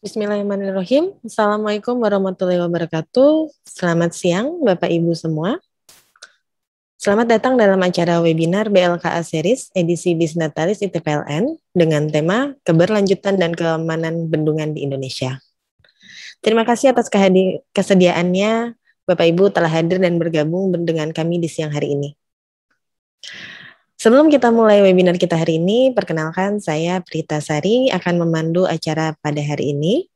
Bismillahirrahmanirrahim. Assalamualaikum warahmatullahi wabarakatuh. Selamat siang Bapak Ibu semua. Selamat datang dalam acara webinar BLKA Series edisi Bisnatalis ITPLN dengan tema Keberlanjutan dan Keamanan Bendungan di Indonesia. Terima kasih atas kesediaannya Bapak Ibu telah hadir dan bergabung dengan kami di siang hari ini. Sebelum kita mulai webinar kita hari ini, perkenalkan saya Prita Sari akan memandu acara pada hari ini.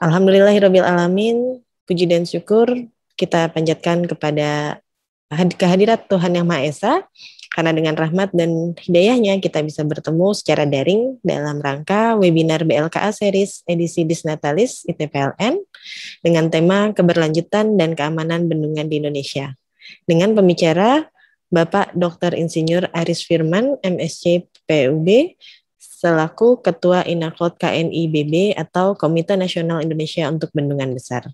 Alhamdulillahirabbil alamin, puji dan syukur kita panjatkan kepada kehadirat Tuhan Yang Maha Esa karena dengan rahmat dan hidayahnya kita bisa bertemu secara daring dalam rangka webinar BLKA series edisi Disnatalis ITPLN dengan tema keberlanjutan dan keamanan bendungan di Indonesia dengan pembicara Bapak Dr. Insinyur Aris Firman, MSc PUB, selaku Ketua Inakot KNIBB atau Komite Nasional Indonesia untuk Bendungan Besar.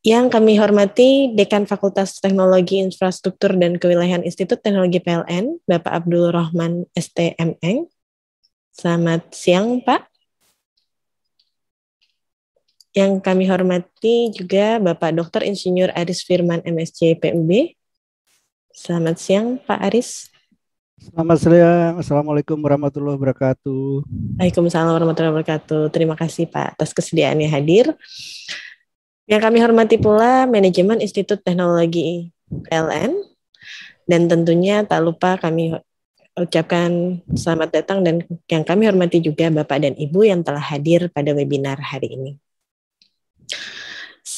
Yang kami hormati Dekan Fakultas Teknologi Infrastruktur dan Kewilayahan Institut Teknologi PLN, Bapak Abdul Rahman STMN. Selamat siang, Pak. Yang kami hormati juga Bapak Dr. Insinyur Aris Firman, MSc PUB, Selamat siang Pak Aris. Selamat siang. Assalamualaikum warahmatullahi wabarakatuh. Waalaikumsalam warahmatullahi wabarakatuh. Terima kasih Pak atas kesediaannya hadir. Yang kami hormati pula manajemen Institut Teknologi LN dan tentunya tak lupa kami ucapkan selamat datang dan yang kami hormati juga Bapak dan Ibu yang telah hadir pada webinar hari ini.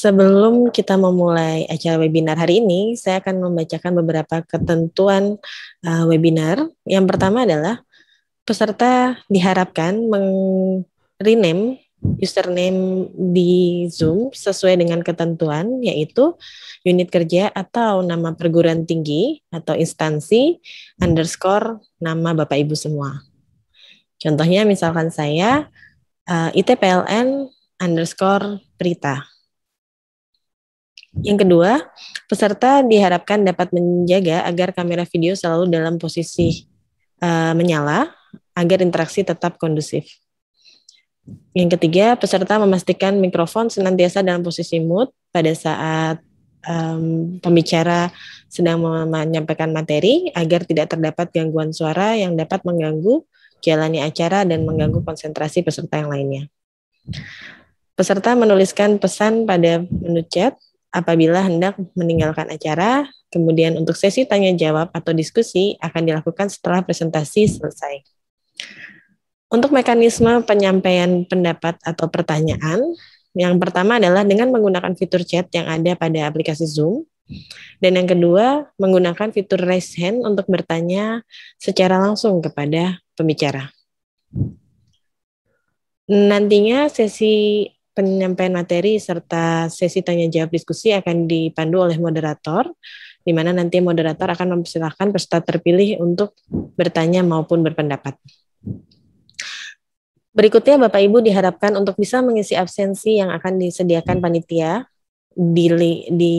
Sebelum kita memulai acara webinar hari ini, saya akan membacakan beberapa ketentuan uh, webinar. Yang pertama adalah peserta diharapkan rename username di Zoom sesuai dengan ketentuan yaitu unit kerja atau nama perguruan tinggi atau instansi underscore nama Bapak Ibu semua. Contohnya misalkan saya uh, eh, ITPLN underscore Prita. Yang kedua, peserta diharapkan dapat menjaga agar kamera video selalu dalam posisi uh, menyala agar interaksi tetap kondusif. Yang ketiga, peserta memastikan mikrofon senantiasa dalam posisi mute pada saat um, pembicara sedang menyampaikan materi agar tidak terdapat gangguan suara yang dapat mengganggu jalannya acara dan mengganggu konsentrasi peserta yang lainnya. Peserta menuliskan pesan pada menu chat apabila hendak meninggalkan acara. Kemudian untuk sesi tanya jawab atau diskusi akan dilakukan setelah presentasi selesai. Untuk mekanisme penyampaian pendapat atau pertanyaan, yang pertama adalah dengan menggunakan fitur chat yang ada pada aplikasi Zoom. Dan yang kedua, menggunakan fitur raise hand untuk bertanya secara langsung kepada pembicara. Nantinya sesi penyampaian materi serta sesi tanya jawab diskusi akan dipandu oleh moderator, di mana nanti moderator akan mempersilahkan peserta terpilih untuk bertanya maupun berpendapat. Berikutnya, Bapak Ibu diharapkan untuk bisa mengisi absensi yang akan disediakan panitia di, di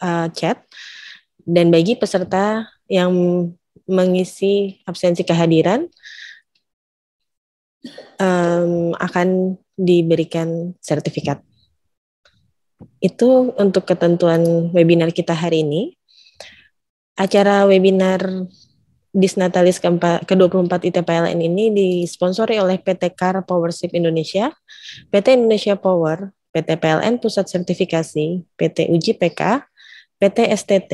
uh, chat, dan bagi peserta yang mengisi absensi kehadiran, um, akan diberikan sertifikat. Itu untuk ketentuan webinar kita hari ini. Acara webinar Disnatalis ke-24 ITPLN ini disponsori oleh PT Car Powership Indonesia, PT Indonesia Power, PT PLN Pusat Sertifikasi, PT Uji PK, PT STT,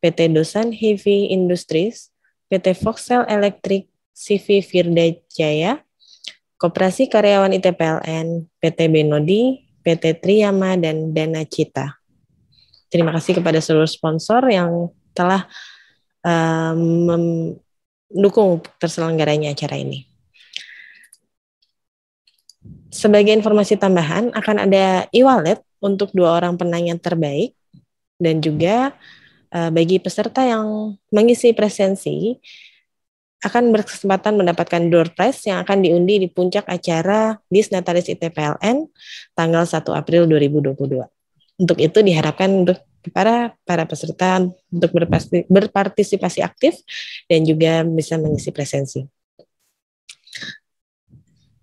PT Dosan Heavy Industries, PT Foxel Electric, CV Firda Jaya, Koperasi Karyawan ITPLN, PT Benodi, PT Triyama, dan Dana Cita. Terima kasih kepada seluruh sponsor yang telah um, mendukung terselenggaranya acara ini. Sebagai informasi tambahan, akan ada e-wallet untuk dua orang penanya terbaik dan juga uh, bagi peserta yang mengisi presensi akan berkesempatan mendapatkan door prize yang akan diundi di puncak acara Disnatalis ITPLN tanggal 1 April 2022. Untuk itu diharapkan untuk para para peserta untuk berpartisipasi aktif dan juga bisa mengisi presensi.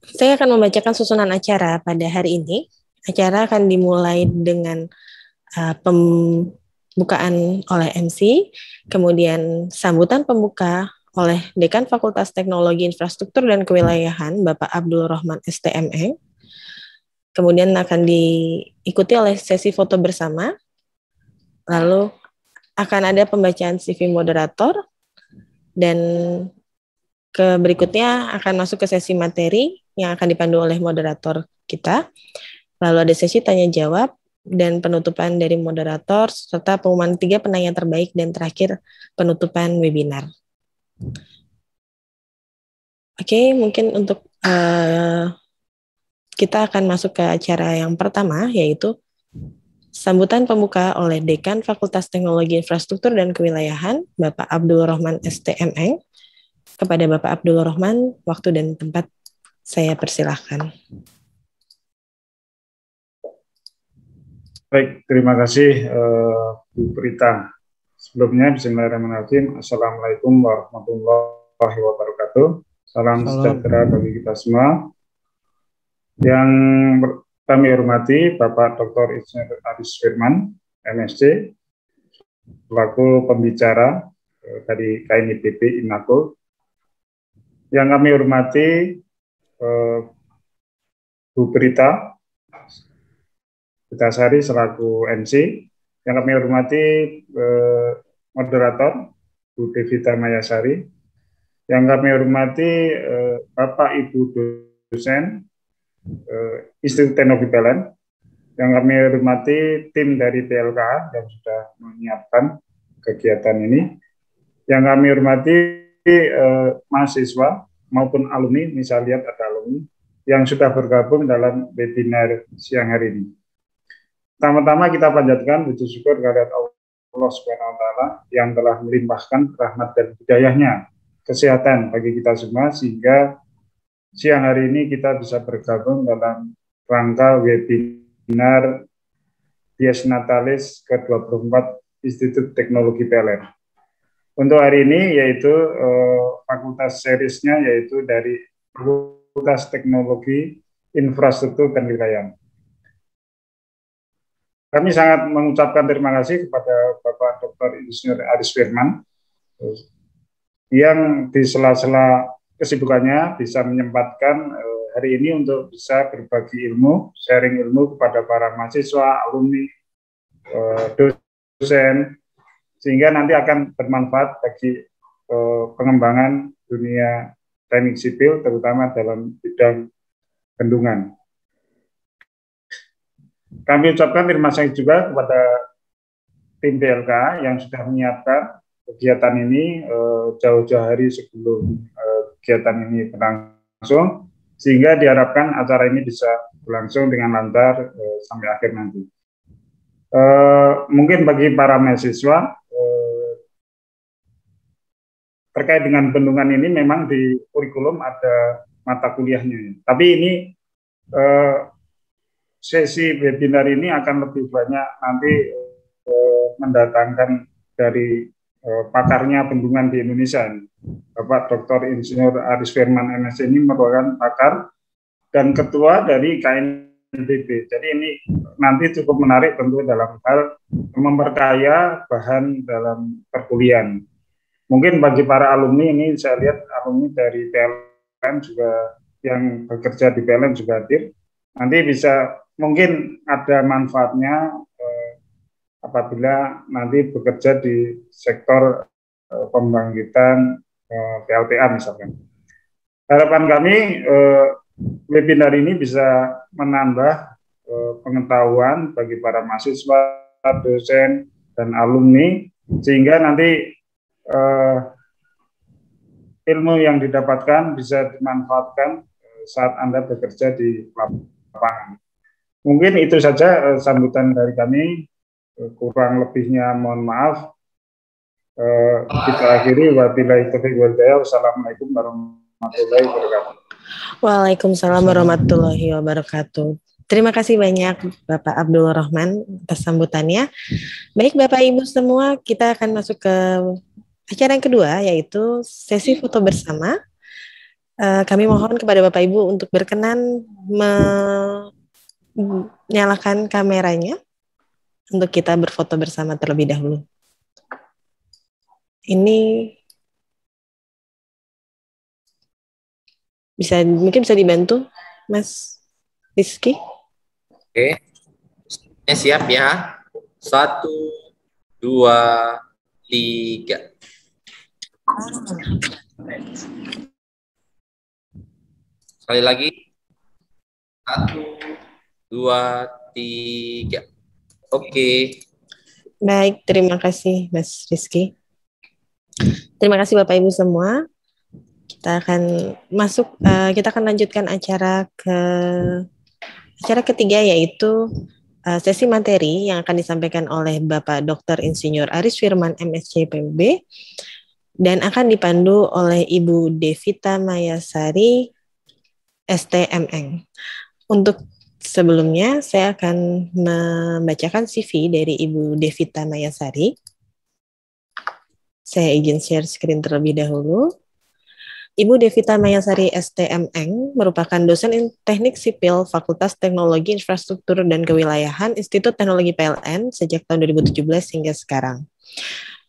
Saya akan membacakan susunan acara pada hari ini. Acara akan dimulai dengan uh, pembukaan oleh MC, kemudian sambutan pembuka oleh Dekan Fakultas Teknologi Infrastruktur dan Kewilayahan Bapak Abdul Rahman STME. Kemudian akan diikuti oleh sesi foto bersama. Lalu akan ada pembacaan CV moderator dan ke berikutnya akan masuk ke sesi materi yang akan dipandu oleh moderator kita. Lalu ada sesi tanya jawab dan penutupan dari moderator serta pengumuman tiga penanya terbaik dan terakhir penutupan webinar. Oke, okay, mungkin untuk uh, kita akan masuk ke acara yang pertama, yaitu sambutan pembuka oleh Dekan Fakultas Teknologi Infrastruktur dan Kewilayahan, Bapak Abdul Rahman STMN. Kepada Bapak Abdul Rahman, waktu dan tempat saya persilahkan. Baik, terima kasih eh, Bu Prita. Sebelumnya, Bismillahirrahmanirrahim. Assalamualaikum warahmatullahi wabarakatuh. Salam, sejahtera bagi kita semua. Yang kami hormati Bapak Dr. Insinyur Aris Firman, MSc, selaku pembicara eh, dari KNIPP INAKO. Yang kami hormati eh, Bu Berita Sari, selaku MC. Yang kami hormati eh, moderator Bu Devita Mayasari, yang kami hormati eh, Bapak Ibu dosen eh, Institut Teknologi Thailand, yang kami hormati tim dari PLK yang sudah menyiapkan kegiatan ini, yang kami hormati eh, mahasiswa maupun alumni, misal lihat ada alumni yang sudah bergabung dalam webinar siang hari ini. Pertama-tama kita panjatkan puji syukur kepada Allah Allah Subhanahu yang telah melimpahkan rahmat dan hidayahnya kesehatan bagi kita semua sehingga siang hari ini kita bisa bergabung dalam rangka webinar Dies Natalis ke-24 Institut Teknologi PLN. Untuk hari ini yaitu eh, fakultas serisnya yaitu dari Fakultas Teknologi Infrastruktur dan Wilayah. Kami sangat mengucapkan terima kasih kepada Bapak Dr. Insinyur Aris Firman yang di sela-sela kesibukannya bisa menyempatkan eh, hari ini untuk bisa berbagi ilmu, sharing ilmu kepada para mahasiswa, alumni, eh, dosen, sehingga nanti akan bermanfaat bagi eh, pengembangan dunia teknik sipil, terutama dalam bidang bendungan. Kami ucapkan terima kasih juga kepada tim BLK yang sudah menyiapkan kegiatan ini eh, jauh-jauh hari sebelum eh, kegiatan ini berlangsung, sehingga diharapkan acara ini bisa berlangsung dengan lancar eh, sampai akhir nanti. Mungkin bagi para mahasiswa, terkait dengan bendungan ini memang di kurikulum ada mata kuliahnya. Tapi ini sesi webinar ini akan lebih banyak nanti eh, mendatangkan dari eh, pakarnya bendungan di Indonesia. Bapak Dr. Insinyur Aris Firman MSC ini merupakan pakar dan ketua dari KNBB. Jadi ini nanti cukup menarik tentu dalam hal memperkaya bahan dalam perkuliahan. Mungkin bagi para alumni ini saya lihat alumni dari PLN juga yang bekerja di PLN juga hadir. Nanti bisa mungkin ada manfaatnya eh, apabila nanti bekerja di sektor eh, pembangkitan eh, PLTA misalkan. Harapan kami eh, webinar ini bisa menambah eh, pengetahuan bagi para mahasiswa, dosen, dan alumni sehingga nanti eh, ilmu yang didapatkan bisa dimanfaatkan eh, saat Anda bekerja di lapangan. Mungkin itu saja eh, sambutan dari kami. Eh, kurang lebihnya mohon maaf. Eh, kita akhiri. Wabillahi taufiq wal Wassalamualaikum warahmatullahi wabarakatuh. Waalaikumsalam warahmatullahi wabarakatuh. Terima kasih banyak Bapak Abdul Rahman atas sambutannya. Baik Bapak Ibu semua, kita akan masuk ke acara yang kedua yaitu sesi foto bersama. kami mohon kepada Bapak Ibu untuk berkenan nyalakan kameranya untuk kita berfoto bersama terlebih dahulu. Ini bisa mungkin bisa dibantu Mas Rizky? Oke, okay. siap ya. Satu, dua, tiga. Sekali lagi. Satu, dua, tiga. Oke. Okay. Baik, terima kasih Mas Rizky. Terima kasih Bapak Ibu semua. Kita akan masuk, uh, kita akan lanjutkan acara ke acara ketiga yaitu uh, sesi materi yang akan disampaikan oleh Bapak Dr. Insinyur Aris Firman MSc PMB dan akan dipandu oleh Ibu Devita Mayasari STMN. Untuk Sebelumnya saya akan membacakan CV dari Ibu Devita Mayasari. Saya izin share screen terlebih dahulu. Ibu Devita Mayasari STMN merupakan dosen teknik sipil Fakultas Teknologi Infrastruktur dan Kewilayahan Institut Teknologi PLN sejak tahun 2017 hingga sekarang.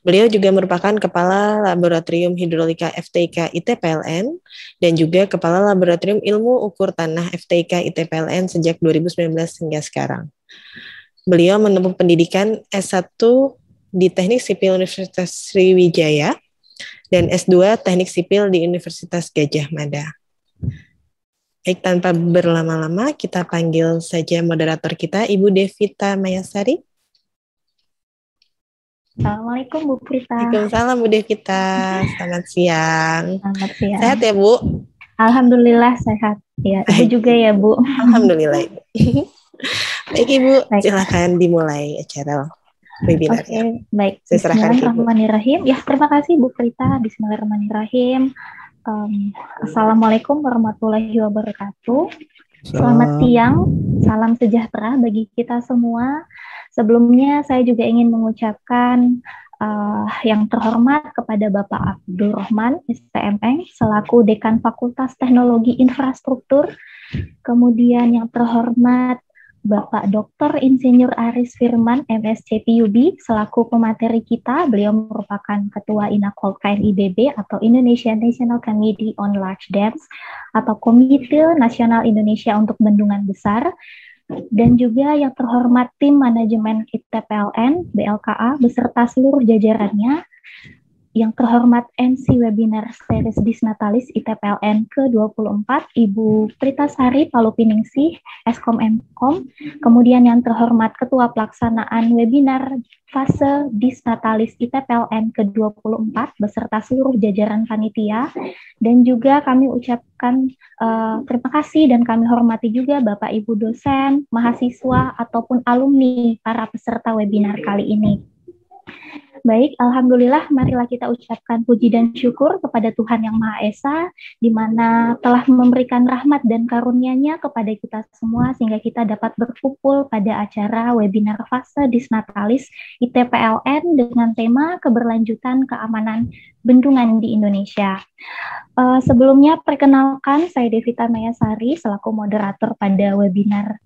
Beliau juga merupakan Kepala Laboratorium Hidrolika FTIK ITPLN dan juga Kepala Laboratorium Ilmu Ukur Tanah FTIK ITPLN sejak 2019 hingga sekarang. Beliau menempuh pendidikan S1 di Teknik Sipil Universitas Sriwijaya dan S2 Teknik Sipil di Universitas Gajah Mada. Baik, tanpa berlama-lama kita panggil saja moderator kita Ibu Devita Mayasari. Assalamualaikum Bu Prita. Waalaikumsalam Bu Devita. Selamat siang. Selamat siang. Sehat ya Bu? Alhamdulillah sehat. Ya, Ibu juga ya Bu. Alhamdulillah. Baik Ibu, Baik. silakan dimulai acara webinar. Oke, okay, ya. baik. Saya serahkan Bismillahirrahmanirrahim. Ya, terima kasih Bu Prita. Bismillahirrahmanirrahim. Um, Assalamualaikum warahmatullahi wabarakatuh. Selamat siang, salam sejahtera bagi kita semua. Sebelumnya saya juga ingin mengucapkan uh, yang terhormat kepada Bapak Abdul Rahman STMN selaku Dekan Fakultas Teknologi Infrastruktur, kemudian yang terhormat Bapak Dr. Insinyur Aris Firman, M.Sc. P.U.B. selaku pemateri kita, beliau merupakan Ketua Inakol KNIBB atau Indonesia National Committee on Large Dams atau Komite Nasional Indonesia untuk Bendungan Besar dan juga yang terhormat tim manajemen kita BLKA, beserta seluruh jajarannya, yang terhormat MC webinar series Disnatalis ITPLN ke-24, Ibu Prita Sari Palupiningsih, Eskom Mkom, kemudian yang terhormat Ketua Pelaksanaan Webinar Fase Disnatalis ITPLN ke-24 beserta seluruh jajaran panitia, dan juga kami ucapkan uh, terima kasih dan kami hormati juga Bapak Ibu dosen, mahasiswa, ataupun alumni para peserta webinar kali ini. Baik, Alhamdulillah marilah kita ucapkan puji dan syukur kepada Tuhan Yang Maha Esa, di mana telah memberikan rahmat dan karunia-Nya kepada kita semua, sehingga kita dapat berkumpul pada acara webinar fase Disnatalis ITPLN dengan tema keberlanjutan keamanan bendungan di Indonesia. Uh, sebelumnya, perkenalkan saya Devita Mayasari, selaku moderator pada webinar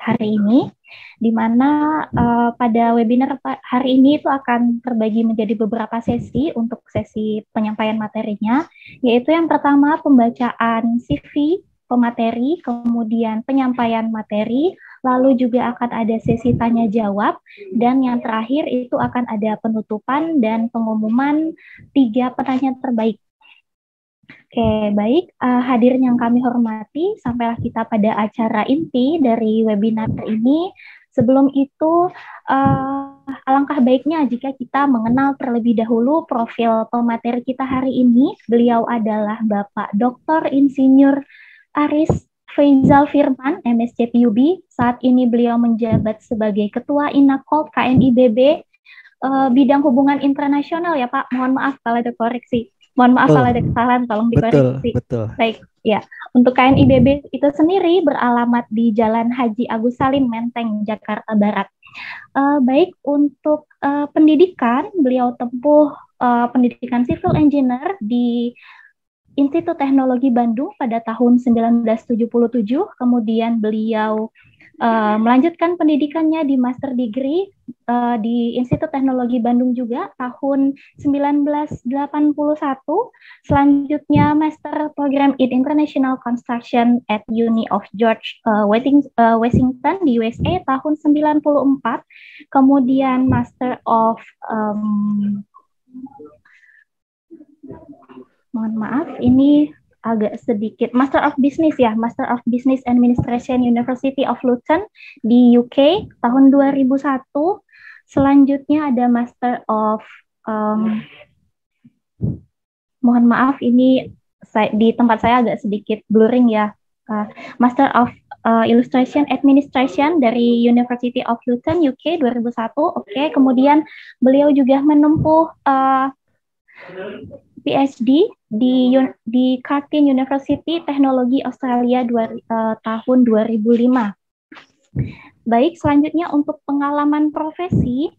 hari ini, di mana uh, pada webinar hari ini itu akan terbagi menjadi beberapa sesi untuk sesi penyampaian materinya, yaitu yang pertama pembacaan CV pemateri, kemudian penyampaian materi, lalu juga akan ada sesi tanya jawab, dan yang terakhir itu akan ada penutupan dan pengumuman tiga pertanyaan terbaik Oke, baik. Uh, eh, hadir yang kami hormati, sampailah kita pada acara inti dari webinar ini. Sebelum itu, uh, alangkah baiknya jika kita mengenal terlebih dahulu profil pemateri kita hari ini. Beliau adalah Bapak Dr. Insinyur Aris Faisal Firman, MSC PUB. Saat ini beliau menjabat sebagai Ketua Inakol KNIBB uh, eh, bidang hubungan internasional ya Pak. Mohon maaf kalau ada koreksi. Mohon maaf oh. kalau ada kesalahan, tolong dikoreksi. Betul, betul. Baik, ya. Untuk KNIBB itu sendiri beralamat di Jalan Haji Agus Salim, Menteng, Jakarta Barat. Uh, baik, untuk uh, pendidikan, beliau tempuh uh, pendidikan civil engineer di Institut Teknologi Bandung pada tahun 1977, kemudian beliau Eh, melanjutkan pendidikannya di master degree uh, di Institut Teknologi Bandung juga tahun 1981. Selanjutnya master program in International Construction at Uni of George uh, Washington di USA tahun 94. Kemudian master of um, mohon maaf ini agak sedikit Master of Business ya, Master of Business Administration University of Luton di UK tahun 2001. Selanjutnya ada Master of um, mohon maaf ini saya, di tempat saya agak sedikit blurring ya. Uh, Master of uh, Illustration Administration dari University of Luton UK 2001. Oke, okay. kemudian beliau juga menempuh uh, PhD di di Curtin University Teknologi Australia dua, uh, tahun 2005. Baik, selanjutnya untuk pengalaman profesi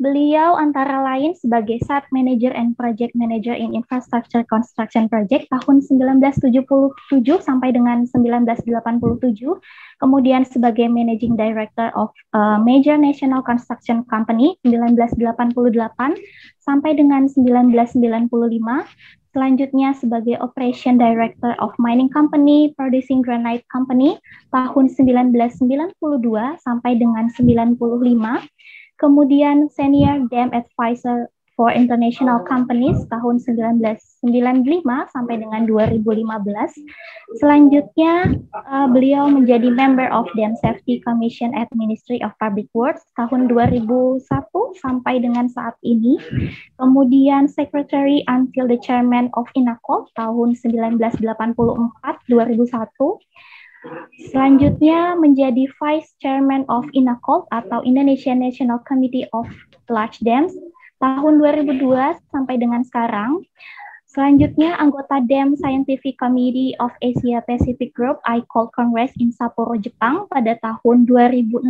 Beliau antara lain sebagai Site Manager and Project Manager in Infrastructure Construction Project tahun 1977 sampai dengan 1987, kemudian sebagai Managing Director of uh, Major National Construction Company 1988 sampai dengan 1995, selanjutnya sebagai Operation Director of Mining Company Producing Granite Company tahun 1992 sampai dengan 95 kemudian Senior Dam Advisor for International Companies tahun 1995 sampai dengan 2015. Selanjutnya, uh, beliau menjadi member of Dam Safety Commission at Ministry of Public Works tahun 2001 sampai dengan saat ini. Kemudian Secretary until the Chairman of INACO tahun 1984-2001 Selanjutnya menjadi Vice Chairman of INACOLT atau Indonesian National Committee of Large Dams tahun 2002 sampai dengan sekarang. Selanjutnya anggota Dam Scientific Committee of Asia Pacific Group ICOL Congress in Sapporo, Jepang pada tahun 2016.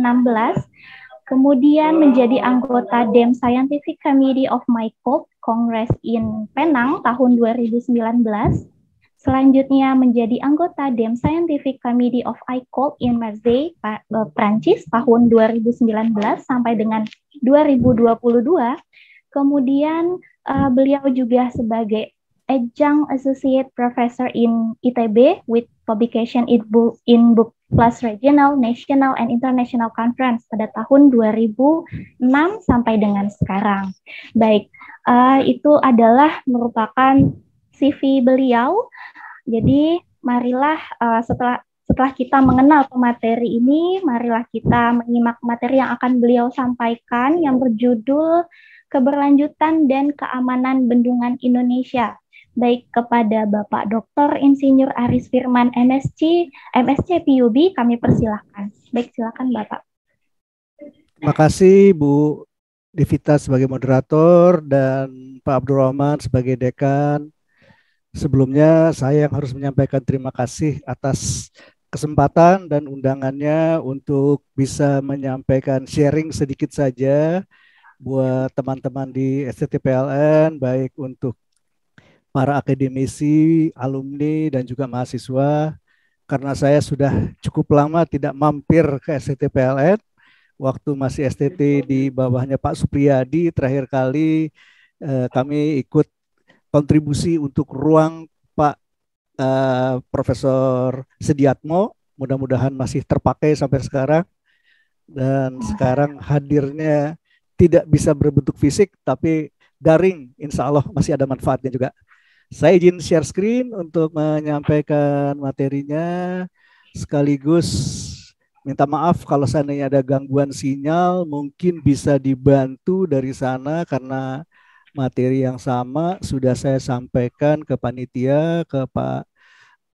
Kemudian menjadi anggota Dam Scientific Committee of MyCOP Congress in Penang tahun 2019 Selanjutnya menjadi anggota DEM Scientific Committee of ICOL in Marseille, Prancis eh, tahun 2019 sampai dengan 2022. Kemudian uh, beliau juga sebagai Adjunct Associate Professor in ITB with publication in book, in book plus regional, national, and international conference pada tahun 2006 sampai dengan sekarang. Baik, uh, itu adalah merupakan CV beliau. Jadi marilah uh, setelah setelah kita mengenal pemateri ini, marilah kita menyimak materi yang akan beliau sampaikan yang berjudul Keberlanjutan dan Keamanan Bendungan Indonesia. Baik kepada Bapak Dr. Insinyur Aris Firman MSc, MSc PUB, kami persilahkan. Baik, silakan Bapak. Terima kasih Bu Devita sebagai moderator dan Pak Abdurrahman sebagai dekan Sebelumnya saya yang harus menyampaikan terima kasih atas kesempatan dan undangannya untuk bisa menyampaikan sharing sedikit saja buat teman-teman di STT PLN, baik untuk para akademisi, alumni dan juga mahasiswa karena saya sudah cukup lama tidak mampir ke STT PLN, waktu masih STT di bawahnya Pak Supriyadi terakhir kali eh, kami ikut kontribusi untuk ruang Pak uh, Profesor Sediatmo. Mudah-mudahan masih terpakai sampai sekarang. Dan hmm. sekarang hadirnya tidak bisa berbentuk fisik, tapi daring. Insya Allah masih ada manfaatnya juga. Saya izin share screen untuk menyampaikan materinya sekaligus minta maaf kalau seandainya ada gangguan sinyal mungkin bisa dibantu dari sana karena materi yang sama sudah saya sampaikan ke panitia, ke Pak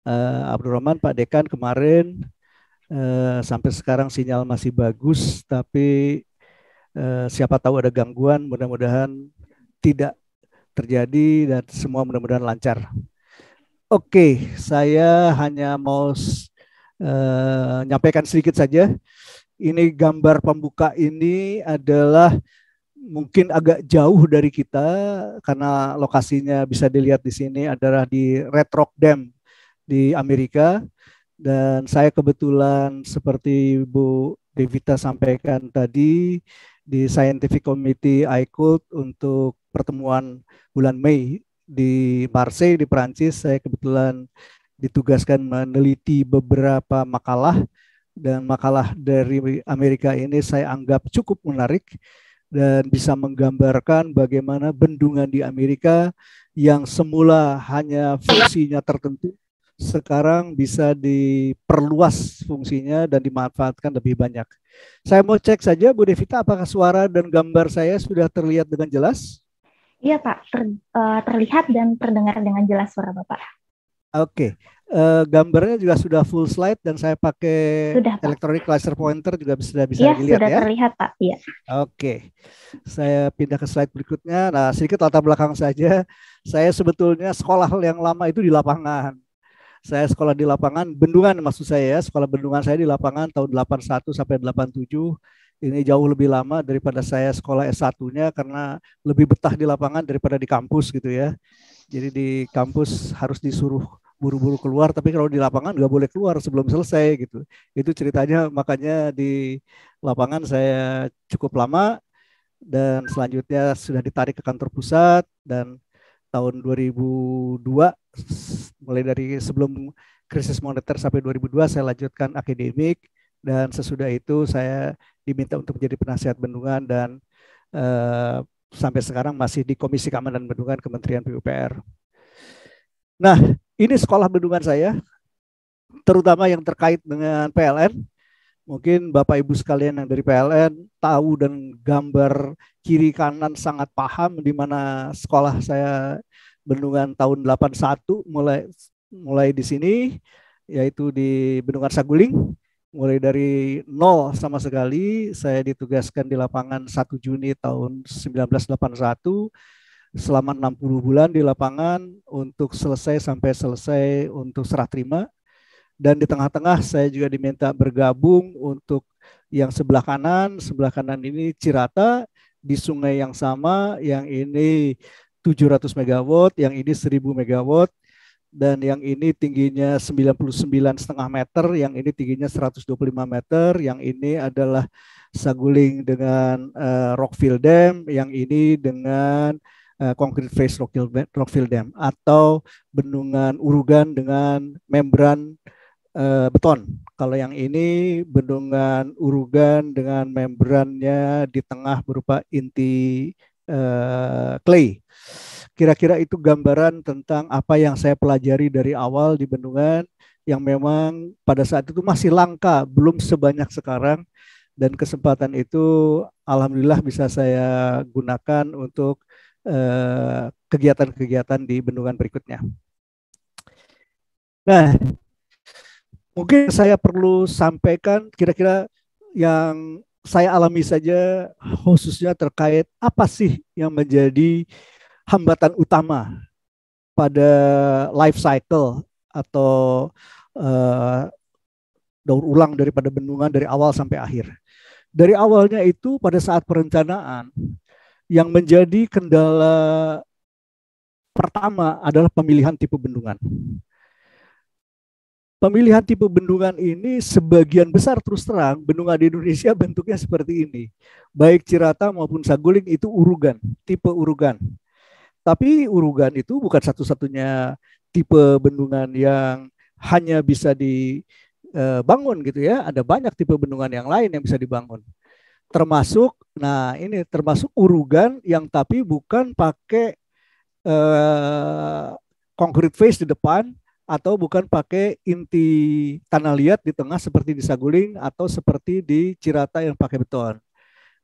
uh, Rahman Pak Dekan kemarin. Uh, sampai sekarang sinyal masih bagus, tapi uh, siapa tahu ada gangguan. Mudah-mudahan tidak terjadi dan semua mudah-mudahan lancar. Oke, saya hanya mau uh, nyampaikan sedikit saja. Ini gambar pembuka ini adalah mungkin agak jauh dari kita karena lokasinya bisa dilihat di sini adalah di Red Rock Dam di Amerika dan saya kebetulan seperti Bu Devita sampaikan tadi di Scientific Committee ICULT untuk pertemuan bulan Mei di Marseille di Prancis saya kebetulan ditugaskan meneliti beberapa makalah dan makalah dari Amerika ini saya anggap cukup menarik dan bisa menggambarkan bagaimana bendungan di Amerika yang semula hanya fungsinya tertentu sekarang bisa diperluas fungsinya dan dimanfaatkan lebih banyak. Saya mau cek saja Bu Devita apakah suara dan gambar saya sudah terlihat dengan jelas? Iya Pak, ter, uh, terlihat dan terdengar dengan jelas suara Bapak. Oke, okay uh, gambarnya juga sudah full slide dan saya pakai sudah, Pak. electronic cluster pointer juga sudah bisa ya, dilihat sudah ya. terlihat Pak. Iya. Oke. Saya pindah ke slide berikutnya. Nah, sedikit latar belakang saja. Saya sebetulnya sekolah yang lama itu di lapangan. Saya sekolah di lapangan bendungan maksud saya ya. Sekolah bendungan saya di lapangan tahun 81 sampai 87 ini jauh lebih lama daripada saya sekolah S1-nya karena lebih betah di lapangan daripada di kampus gitu ya. Jadi di kampus harus disuruh buru-buru keluar tapi kalau di lapangan nggak boleh keluar sebelum selesai gitu itu ceritanya makanya di lapangan saya cukup lama dan selanjutnya sudah ditarik ke kantor pusat dan tahun 2002 mulai dari sebelum krisis moneter sampai 2002 saya lanjutkan akademik dan sesudah itu saya diminta untuk menjadi penasihat bendungan dan eh, sampai sekarang masih di Komisi Keamanan Bendungan Kementerian PUPR. Nah, ini sekolah bendungan saya, terutama yang terkait dengan PLN. Mungkin Bapak Ibu sekalian yang dari PLN tahu dan gambar kiri kanan sangat paham di mana sekolah saya bendungan tahun 81 mulai mulai di sini yaitu di Bendungan Saguling mulai dari nol sama sekali saya ditugaskan di lapangan 1 Juni tahun 1981 selama 60 bulan di lapangan untuk selesai sampai selesai untuk serah terima. Dan di tengah-tengah saya juga diminta bergabung untuk yang sebelah kanan, sebelah kanan ini Cirata di sungai yang sama, yang ini 700 MW, yang ini 1000 MW, dan yang ini tingginya 99,5 meter, yang ini tingginya 125 meter, yang ini adalah Saguling dengan uh, Rockville Dam, yang ini dengan konkret eh, concrete face rockfill, rockfill dam atau bendungan urugan dengan membran uh, beton. Kalau yang ini bendungan urugan dengan membrannya di tengah berupa inti uh, clay. Kira-kira itu gambaran tentang apa yang saya pelajari dari awal di bendungan yang memang pada saat itu masih langka, belum sebanyak sekarang dan kesempatan itu alhamdulillah bisa saya gunakan untuk Eh, kegiatan-kegiatan di bendungan berikutnya. Nah, mungkin saya perlu sampaikan kira-kira yang saya alami saja khususnya terkait apa sih yang menjadi hambatan utama pada life cycle atau uh, daur ulang daripada bendungan dari awal sampai akhir. Dari awalnya itu pada saat perencanaan yang menjadi kendala pertama adalah pemilihan tipe bendungan. Pemilihan tipe bendungan ini sebagian besar terus terang bendungan di Indonesia bentuknya seperti ini. Baik Cirata maupun Saguling itu urugan, tipe urugan. Tapi urugan itu bukan satu-satunya tipe bendungan yang hanya bisa dibangun eh, gitu ya. Ada banyak tipe bendungan yang lain yang bisa dibangun termasuk nah ini termasuk urugan yang tapi bukan pakai eh, concrete face di depan atau bukan pakai inti tanah liat di tengah seperti di Saguling atau seperti di Cirata yang pakai beton.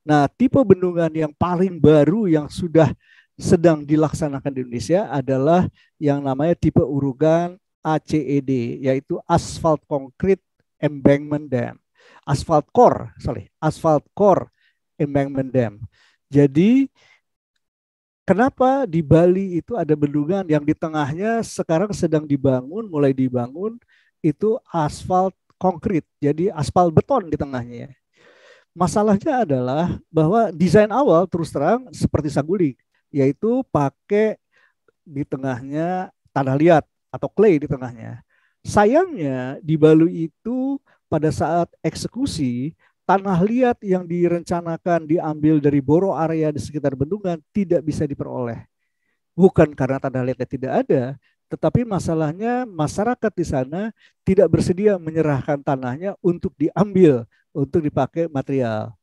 Nah, tipe bendungan yang paling baru yang sudah sedang dilaksanakan di Indonesia adalah yang namanya tipe urugan ACED, yaitu Asphalt Concrete Embankment Dam asphalt core, sorry, asphalt core embankment dam. Jadi kenapa di Bali itu ada bendungan yang di tengahnya sekarang sedang dibangun, mulai dibangun itu asphalt konkret, jadi aspal beton di tengahnya. Ya. Masalahnya adalah bahwa desain awal terus terang seperti Saguling, yaitu pakai di tengahnya tanah liat atau clay di tengahnya. Sayangnya di Bali itu pada saat eksekusi tanah liat yang direncanakan diambil dari boro area di sekitar bendungan tidak bisa diperoleh. Bukan karena tanah liatnya tidak ada, tetapi masalahnya masyarakat di sana tidak bersedia menyerahkan tanahnya untuk diambil, untuk dipakai material.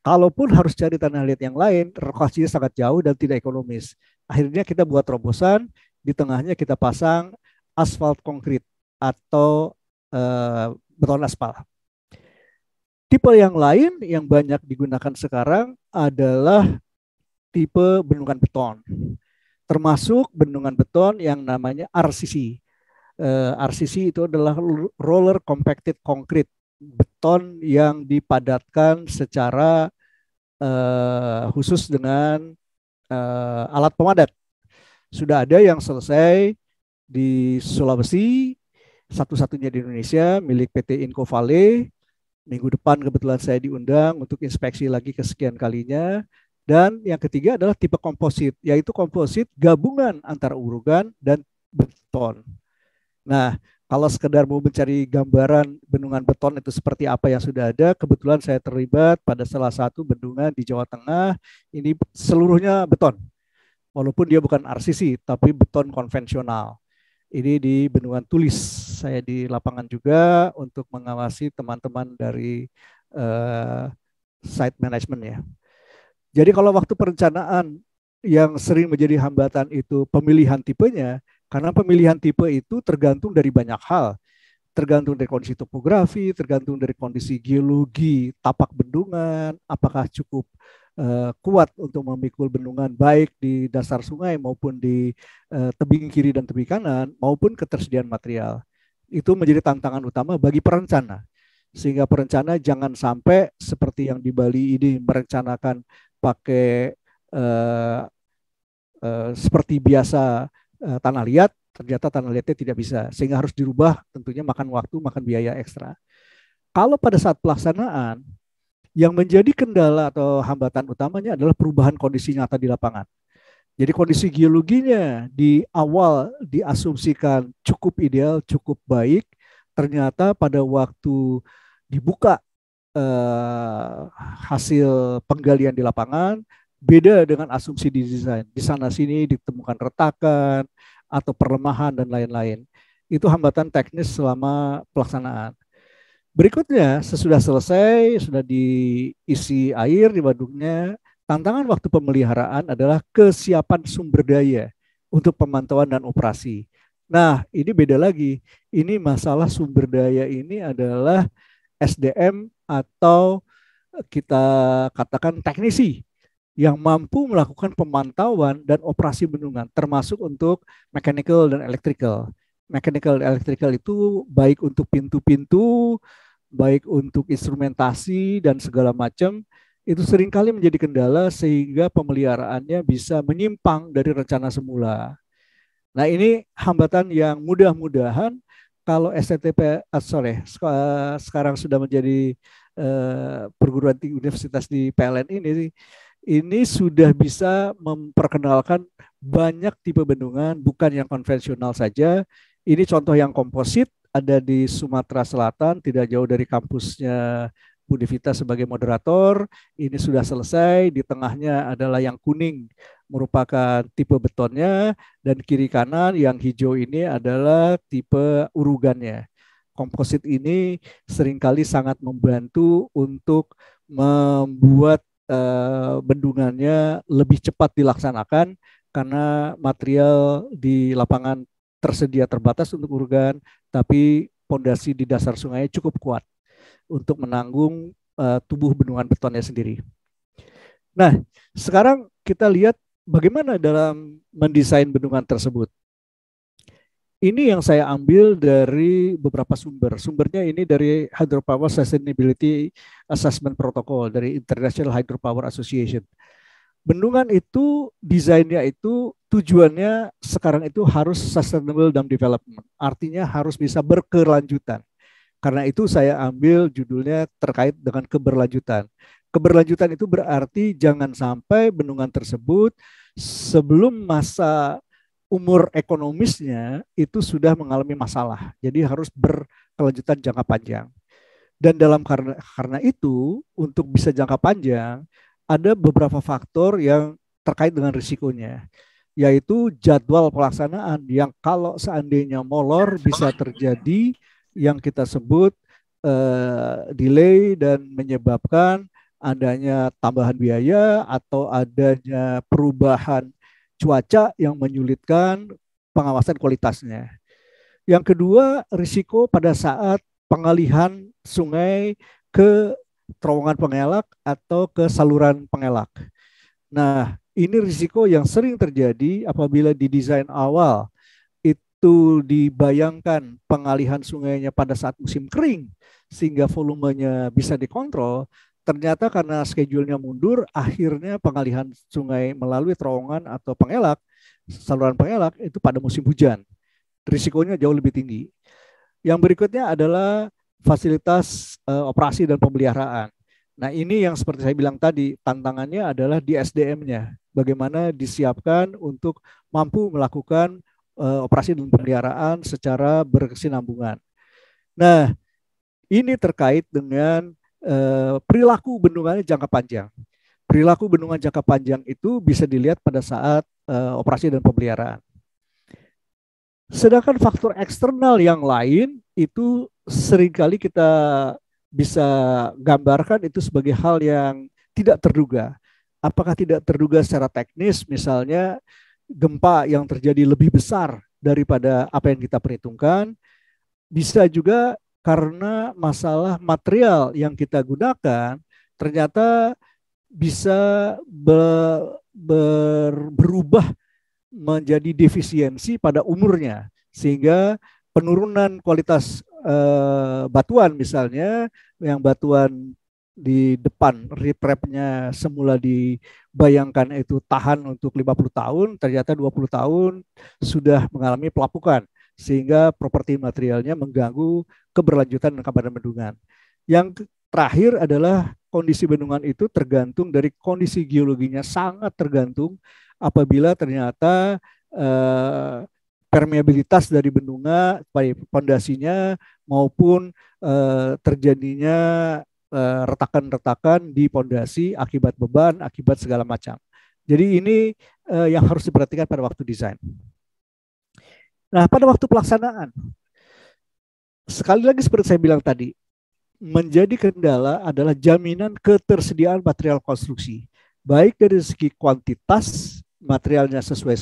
Kalaupun harus cari tanah liat yang lain, lokasinya sangat jauh dan tidak ekonomis. Akhirnya kita buat terobosan, di tengahnya kita pasang asfalt konkrit atau eh, beton aspal. Tipe yang lain yang banyak digunakan sekarang adalah tipe bendungan beton, termasuk bendungan beton yang namanya RCC. RCC eh, itu adalah roller compacted concrete, beton yang dipadatkan secara eh, khusus dengan eh, alat pemadat. Sudah ada yang selesai di Sulawesi, satu-satunya di Indonesia milik PT Inco Minggu depan kebetulan saya diundang untuk inspeksi lagi kesekian kalinya. Dan yang ketiga adalah tipe komposit, yaitu komposit gabungan antara urugan dan beton. Nah, kalau sekedar mau mencari gambaran bendungan beton itu seperti apa yang sudah ada, kebetulan saya terlibat pada salah satu bendungan di Jawa Tengah. Ini seluruhnya beton. Walaupun dia bukan RCC, tapi beton konvensional ini di Bendungan Tulis. Saya di lapangan juga untuk mengawasi teman-teman dari uh, site management ya. Jadi kalau waktu perencanaan yang sering menjadi hambatan itu pemilihan tipenya, karena pemilihan tipe itu tergantung dari banyak hal. Tergantung dari kondisi topografi, tergantung dari kondisi geologi, tapak bendungan, apakah cukup Eh, kuat untuk memikul bendungan baik di dasar sungai maupun di uh, tebing kiri dan tebing kanan maupun ketersediaan material. Itu menjadi tantangan utama bagi perencana. Sehingga perencana jangan sampai seperti yang di Bali ini merencanakan pakai uh, uh, seperti biasa uh, tanah liat, ternyata tanah liatnya tidak bisa. Sehingga harus dirubah tentunya makan waktu, makan biaya ekstra. Kalau pada saat pelaksanaan yang menjadi kendala atau hambatan utamanya adalah perubahan kondisi nyata di lapangan. Jadi kondisi geologinya di awal diasumsikan cukup ideal, cukup baik, ternyata pada waktu dibuka eh, hasil penggalian di lapangan beda dengan asumsi di desain. Di sana sini ditemukan retakan atau perlemahan dan lain-lain. Itu hambatan teknis selama pelaksanaan. Berikutnya, sesudah selesai, sudah diisi air di waduknya, tantangan waktu pemeliharaan adalah kesiapan sumber daya untuk pemantauan dan operasi. Nah, ini beda lagi. Ini masalah sumber daya ini adalah SDM atau kita katakan teknisi yang mampu melakukan pemantauan dan operasi bendungan, termasuk untuk mechanical dan electrical. Mechanical dan electrical itu baik untuk pintu-pintu, baik untuk instrumentasi dan segala macam itu seringkali menjadi kendala sehingga pemeliharaannya bisa menyimpang dari rencana semula. Nah ini hambatan yang mudah-mudahan kalau STTP eh, sorry sekarang sudah menjadi eh, perguruan tinggi universitas di PLN ini ini sudah bisa memperkenalkan banyak tipe bendungan bukan yang konvensional saja. Ini contoh yang komposit ada di Sumatera Selatan, tidak jauh dari kampusnya Bu Devita sebagai moderator. Ini sudah selesai, di tengahnya adalah yang kuning merupakan tipe betonnya dan kiri kanan yang hijau ini adalah tipe urugannya. Komposit ini seringkali sangat membantu untuk membuat eh, bendungannya lebih cepat dilaksanakan karena material di lapangan tersedia terbatas untuk urugan tapi pondasi di dasar sungai cukup kuat untuk menanggung uh, tubuh bendungan betonnya sendiri. Nah, sekarang kita lihat bagaimana dalam mendesain bendungan tersebut. Ini yang saya ambil dari beberapa sumber. Sumbernya ini dari Hydropower Sustainability Assessment Protocol dari International Hydropower Association bendungan itu desainnya itu tujuannya sekarang itu harus sustainable dan development. Artinya harus bisa berkelanjutan. Karena itu saya ambil judulnya terkait dengan keberlanjutan. Keberlanjutan itu berarti jangan sampai bendungan tersebut sebelum masa umur ekonomisnya itu sudah mengalami masalah. Jadi harus berkelanjutan jangka panjang. Dan dalam karena, karena itu untuk bisa jangka panjang ada beberapa faktor yang terkait dengan risikonya yaitu jadwal pelaksanaan yang kalau seandainya molor bisa terjadi yang kita sebut uh, delay dan menyebabkan adanya tambahan biaya atau adanya perubahan cuaca yang menyulitkan pengawasan kualitasnya. Yang kedua, risiko pada saat pengalihan sungai ke terowongan pengelak atau ke saluran pengelak. Nah, ini risiko yang sering terjadi apabila di desain awal itu dibayangkan pengalihan sungainya pada saat musim kering sehingga volumenya bisa dikontrol, ternyata karena schedule-nya mundur, akhirnya pengalihan sungai melalui terowongan atau pengelak, saluran pengelak itu pada musim hujan. Risikonya jauh lebih tinggi. Yang berikutnya adalah fasilitas uh, operasi dan pemeliharaan. Nah, ini yang seperti saya bilang tadi, tantangannya adalah di SDM-nya. Bagaimana disiapkan untuk mampu melakukan uh, operasi dan pemeliharaan secara berkesinambungan. Nah, ini terkait dengan uh, perilaku bendungan jangka panjang. Perilaku bendungan jangka panjang itu bisa dilihat pada saat uh, operasi dan pemeliharaan. Sedangkan faktor eksternal yang lain itu seringkali kita bisa gambarkan itu sebagai hal yang tidak terduga. Apakah tidak terduga secara teknis misalnya gempa yang terjadi lebih besar daripada apa yang kita perhitungkan bisa juga karena masalah material yang kita gunakan ternyata bisa be, ber, berubah menjadi defisiensi pada umurnya sehingga penurunan kualitas eh, batuan misalnya yang batuan di depan riprepnya semula dibayangkan itu tahan untuk 50 tahun ternyata 20 tahun sudah mengalami pelapukan sehingga properti materialnya mengganggu keberlanjutan dan bendungan. Yang terakhir adalah kondisi bendungan itu tergantung dari kondisi geologinya sangat tergantung apabila ternyata eh, permeabilitas dari bendungan pondasinya maupun eh, terjadinya retakan eh, retakan-retakan di pondasi akibat beban, akibat segala macam. Jadi ini eh, yang harus diperhatikan pada waktu desain. Nah, pada waktu pelaksanaan, sekali lagi seperti saya bilang tadi, menjadi kendala adalah jaminan ketersediaan material konstruksi, baik dari segi kuantitas materialnya sesuai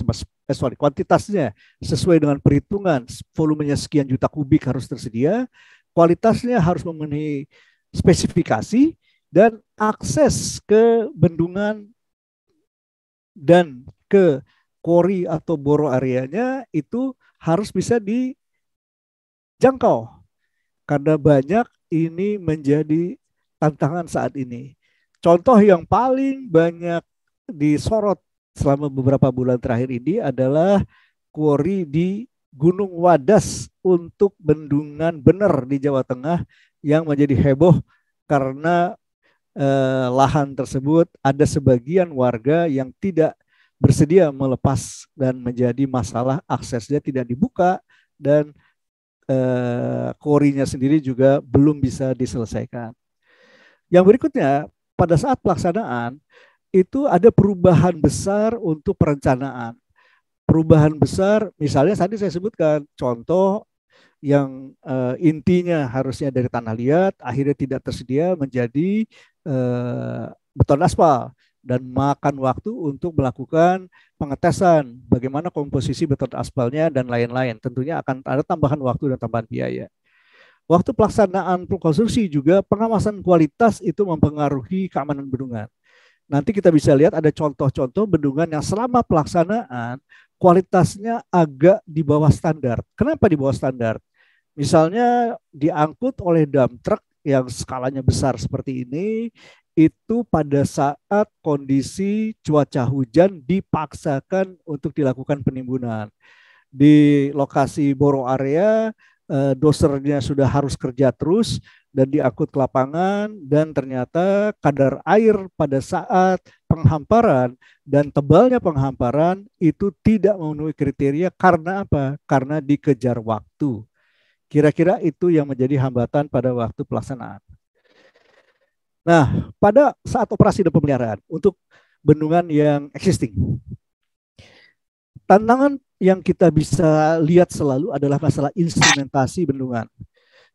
eh, sorry kuantitasnya sesuai dengan perhitungan volumenya sekian juta kubik harus tersedia kualitasnya harus memenuhi spesifikasi dan akses ke bendungan dan ke quarry atau boro areanya itu harus bisa dijangkau karena banyak ini menjadi tantangan saat ini. Contoh yang paling banyak disorot selama beberapa bulan terakhir ini adalah kuori di Gunung Wadas untuk bendungan bener di Jawa Tengah yang menjadi heboh karena eh, lahan tersebut ada sebagian warga yang tidak bersedia melepas dan menjadi masalah aksesnya tidak dibuka dan eh, korinya sendiri juga belum bisa diselesaikan. Yang berikutnya pada saat pelaksanaan itu ada perubahan besar untuk perencanaan. Perubahan besar, misalnya tadi saya sebutkan contoh yang uh, intinya harusnya dari tanah liat akhirnya tidak tersedia menjadi uh, beton aspal dan makan waktu untuk melakukan pengetesan bagaimana komposisi beton aspalnya dan lain-lain. Tentunya akan ada tambahan waktu dan tambahan biaya. Waktu pelaksanaan konstruksi juga pengawasan kualitas itu mempengaruhi keamanan bendungan nanti kita bisa lihat ada contoh-contoh bendungan yang selama pelaksanaan kualitasnya agak di bawah standar. Kenapa di bawah standar? Misalnya diangkut oleh dump truck yang skalanya besar seperti ini itu pada saat kondisi cuaca hujan dipaksakan untuk dilakukan penimbunan. Di lokasi boro area Eh, dosernya sudah harus kerja terus dan diakut ke lapangan dan ternyata kadar air pada saat penghamparan dan tebalnya penghamparan itu tidak memenuhi kriteria karena apa? Karena dikejar waktu. Kira-kira itu yang menjadi hambatan pada waktu pelaksanaan. Nah, pada saat operasi dan pemeliharaan untuk bendungan yang existing tantangan yang kita bisa lihat selalu adalah masalah instrumentasi bendungan,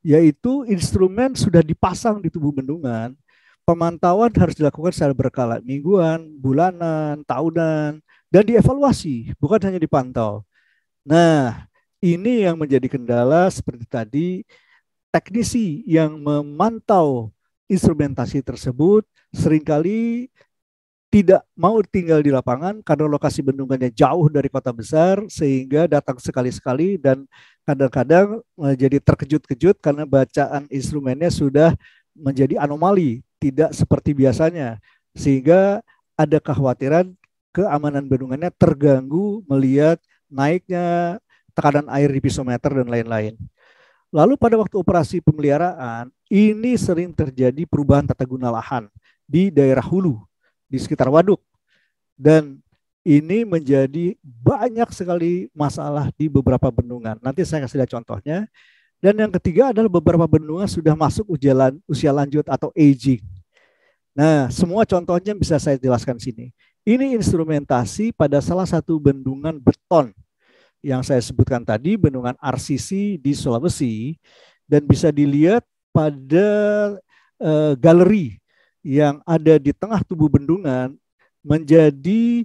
yaitu instrumen sudah dipasang di tubuh bendungan, pemantauan harus dilakukan secara berkala, mingguan, bulanan, tahunan, dan dievaluasi, bukan hanya dipantau. Nah, ini yang menjadi kendala seperti tadi teknisi yang memantau instrumentasi tersebut seringkali tidak mau tinggal di lapangan karena lokasi bendungannya jauh dari kota besar sehingga datang sekali-sekali dan kadang-kadang menjadi terkejut-kejut karena bacaan instrumennya sudah menjadi anomali, tidak seperti biasanya sehingga ada kekhawatiran keamanan bendungannya terganggu melihat naiknya tekanan air di pisometer dan lain-lain. Lalu pada waktu operasi pemeliharaan, ini sering terjadi perubahan tata guna lahan di daerah hulu di sekitar waduk. Dan ini menjadi banyak sekali masalah di beberapa bendungan. Nanti saya kasih lihat contohnya. Dan yang ketiga adalah beberapa bendungan sudah masuk usia, usia lanjut atau aging. Nah, semua contohnya bisa saya jelaskan sini. Ini instrumentasi pada salah satu bendungan beton yang saya sebutkan tadi, bendungan RCC di Sulawesi, dan bisa dilihat pada uh, galeri yang ada di tengah tubuh bendungan menjadi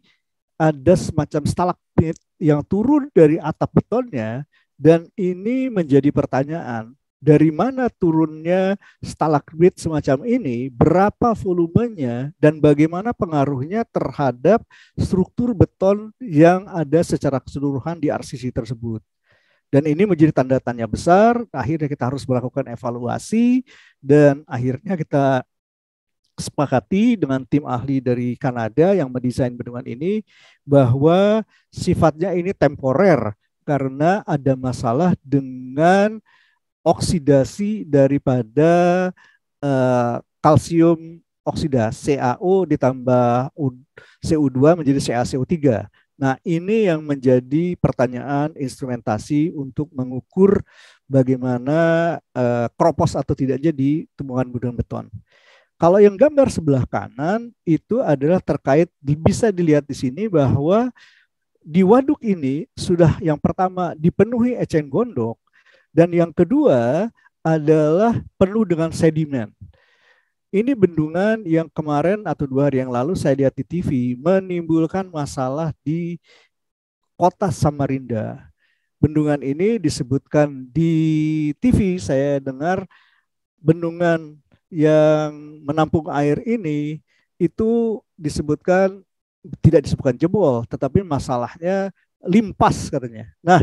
ada semacam stalaktit yang turun dari atap betonnya dan ini menjadi pertanyaan dari mana turunnya stalagmit semacam ini, berapa volumenya, dan bagaimana pengaruhnya terhadap struktur beton yang ada secara keseluruhan di RCC tersebut. Dan ini menjadi tanda tanya besar, akhirnya kita harus melakukan evaluasi, dan akhirnya kita sepakati dengan tim ahli dari Kanada yang mendesain bendungan ini bahwa sifatnya ini temporer karena ada masalah dengan oksidasi daripada uh, kalsium oksida CaO ditambah CO2 menjadi CaCO3. Nah, ini yang menjadi pertanyaan instrumentasi untuk mengukur bagaimana uh, kropos atau tidaknya di temuan gudang beton. Kalau yang gambar sebelah kanan itu adalah terkait bisa dilihat di sini bahwa di waduk ini sudah yang pertama dipenuhi eceng gondok dan yang kedua adalah penuh dengan sedimen. Ini bendungan yang kemarin atau dua hari yang lalu saya lihat di TV menimbulkan masalah di kota Samarinda. Bendungan ini disebutkan di TV saya dengar bendungan yang menampung air ini itu disebutkan tidak disebutkan jebol, tetapi masalahnya limpas katanya. Nah,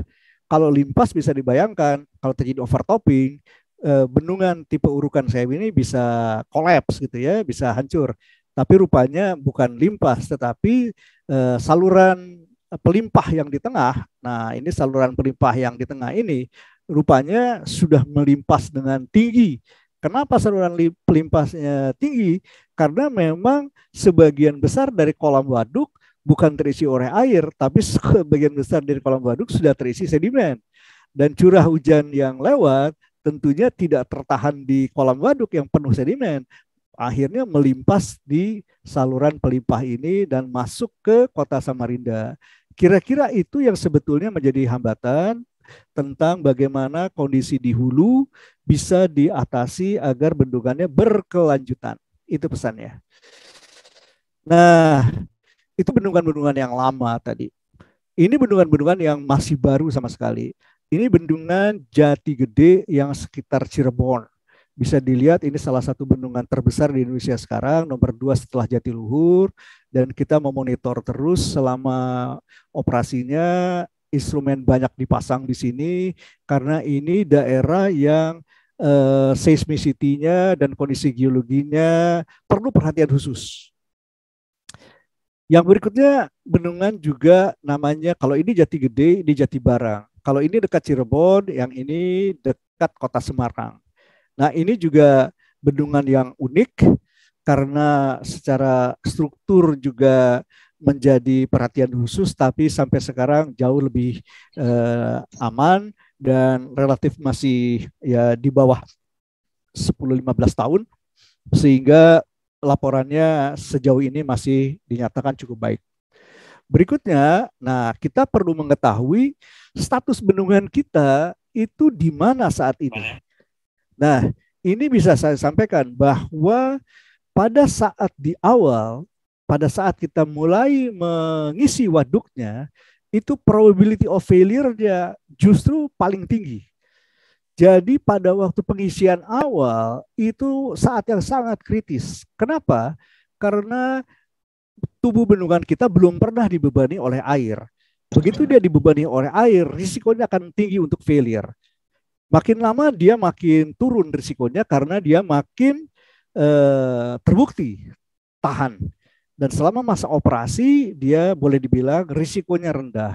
kalau limpas bisa dibayangkan kalau terjadi overtopping, eh, bendungan tipe urukan saya ini bisa kolaps gitu ya, bisa hancur. Tapi rupanya bukan limpas, tetapi eh, saluran pelimpah yang di tengah. Nah, ini saluran pelimpah yang di tengah ini rupanya sudah melimpas dengan tinggi Kenapa saluran pelimpasnya tinggi? Karena memang sebagian besar dari kolam waduk bukan terisi oleh air, tapi sebagian besar dari kolam waduk sudah terisi sedimen. Dan curah hujan yang lewat tentunya tidak tertahan di kolam waduk yang penuh sedimen. Akhirnya melimpas di saluran pelimpah ini dan masuk ke kota Samarinda. Kira-kira itu yang sebetulnya menjadi hambatan tentang bagaimana kondisi di hulu bisa diatasi agar bendungannya berkelanjutan. Itu pesannya. Nah, itu bendungan-bendungan yang lama tadi. Ini bendungan-bendungan yang masih baru sama sekali. Ini bendungan Jati Gede yang sekitar Cirebon. Bisa dilihat ini salah satu bendungan terbesar di Indonesia sekarang, nomor dua setelah Jatiluhur. Dan kita memonitor terus selama operasinya instrumen banyak dipasang di sini karena ini daerah yang uh, eh, seismicity dan kondisi geologinya perlu perhatian khusus. Yang berikutnya bendungan juga namanya kalau ini Jati Gede, ini Jati Barang. Kalau ini dekat Cirebon, yang ini dekat Kota Semarang. Nah, ini juga bendungan yang unik karena secara struktur juga menjadi perhatian khusus tapi sampai sekarang jauh lebih eh, aman dan relatif masih ya di bawah 10-15 tahun sehingga laporannya sejauh ini masih dinyatakan cukup baik. Berikutnya, nah kita perlu mengetahui status bendungan kita itu di mana saat ini. Nah, ini bisa saya sampaikan bahwa pada saat di awal pada saat kita mulai mengisi waduknya, itu probability of failure dia justru paling tinggi. Jadi pada waktu pengisian awal itu saat yang sangat kritis. Kenapa? Karena tubuh bendungan kita belum pernah dibebani oleh air. Begitu dia dibebani oleh air, risikonya akan tinggi untuk failure. Makin lama dia makin turun risikonya karena dia makin eh, terbukti tahan. Dan selama masa operasi, dia boleh dibilang risikonya rendah.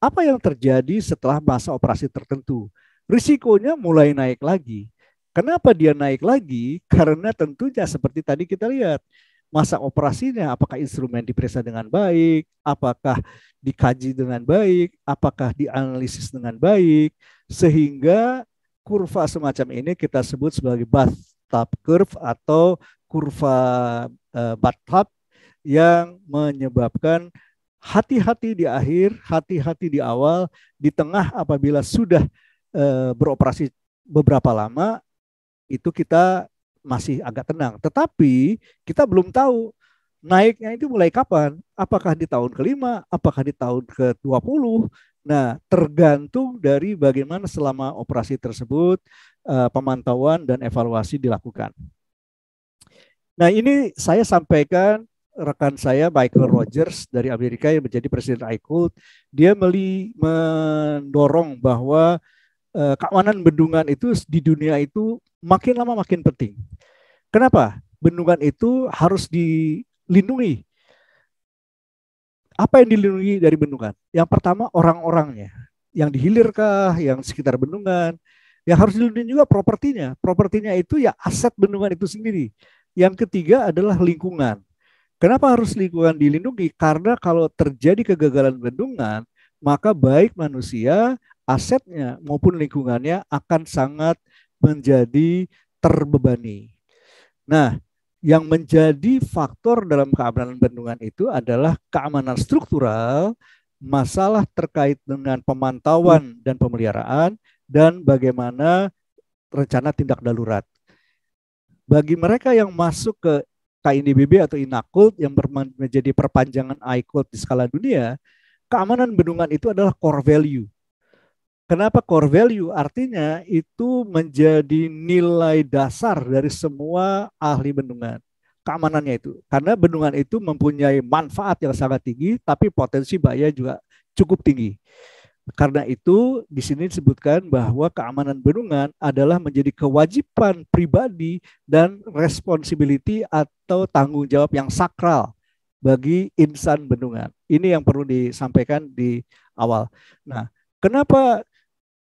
Apa yang terjadi setelah masa operasi tertentu? Risikonya mulai naik lagi. Kenapa dia naik lagi? Karena tentunya seperti tadi kita lihat, masa operasinya apakah instrumen diperiksa dengan baik, apakah dikaji dengan baik, apakah dianalisis dengan baik sehingga kurva semacam ini kita sebut sebagai bathtub curve atau kurva uh, eh, bathtub yang menyebabkan hati-hati di akhir, hati-hati di awal, di tengah apabila sudah e, beroperasi beberapa lama itu kita masih agak tenang. Tetapi kita belum tahu naiknya itu mulai kapan? Apakah di tahun kelima? Apakah di tahun ke-20? Nah, tergantung dari bagaimana selama operasi tersebut e, pemantauan dan evaluasi dilakukan. Nah, ini saya sampaikan rekan saya Michael Rogers dari Amerika yang menjadi presiden iCult, dia meli mendorong bahwa eh, keamanan bendungan itu di dunia itu makin lama makin penting. Kenapa? Bendungan itu harus dilindungi. Apa yang dilindungi dari bendungan? Yang pertama orang-orangnya, yang dihilirkah, yang sekitar bendungan, yang harus dilindungi juga propertinya. Propertinya itu ya aset bendungan itu sendiri. Yang ketiga adalah lingkungan. Kenapa harus lingkungan dilindungi? Karena kalau terjadi kegagalan bendungan, maka baik manusia, asetnya maupun lingkungannya akan sangat menjadi terbebani. Nah, yang menjadi faktor dalam keamanan bendungan itu adalah keamanan struktural, masalah terkait dengan pemantauan dan pemeliharaan, dan bagaimana rencana tindak darurat. Bagi mereka yang masuk ke KINDBB atau Inakult yang menjadi perpanjangan ICULT di skala dunia, keamanan bendungan itu adalah core value. Kenapa core value? Artinya itu menjadi nilai dasar dari semua ahli bendungan. Keamanannya itu. Karena bendungan itu mempunyai manfaat yang sangat tinggi, tapi potensi bahaya juga cukup tinggi. Karena itu di sini disebutkan bahwa keamanan bendungan adalah menjadi kewajiban pribadi dan responsibility atau tanggung jawab yang sakral bagi insan bendungan. Ini yang perlu disampaikan di awal. Nah, kenapa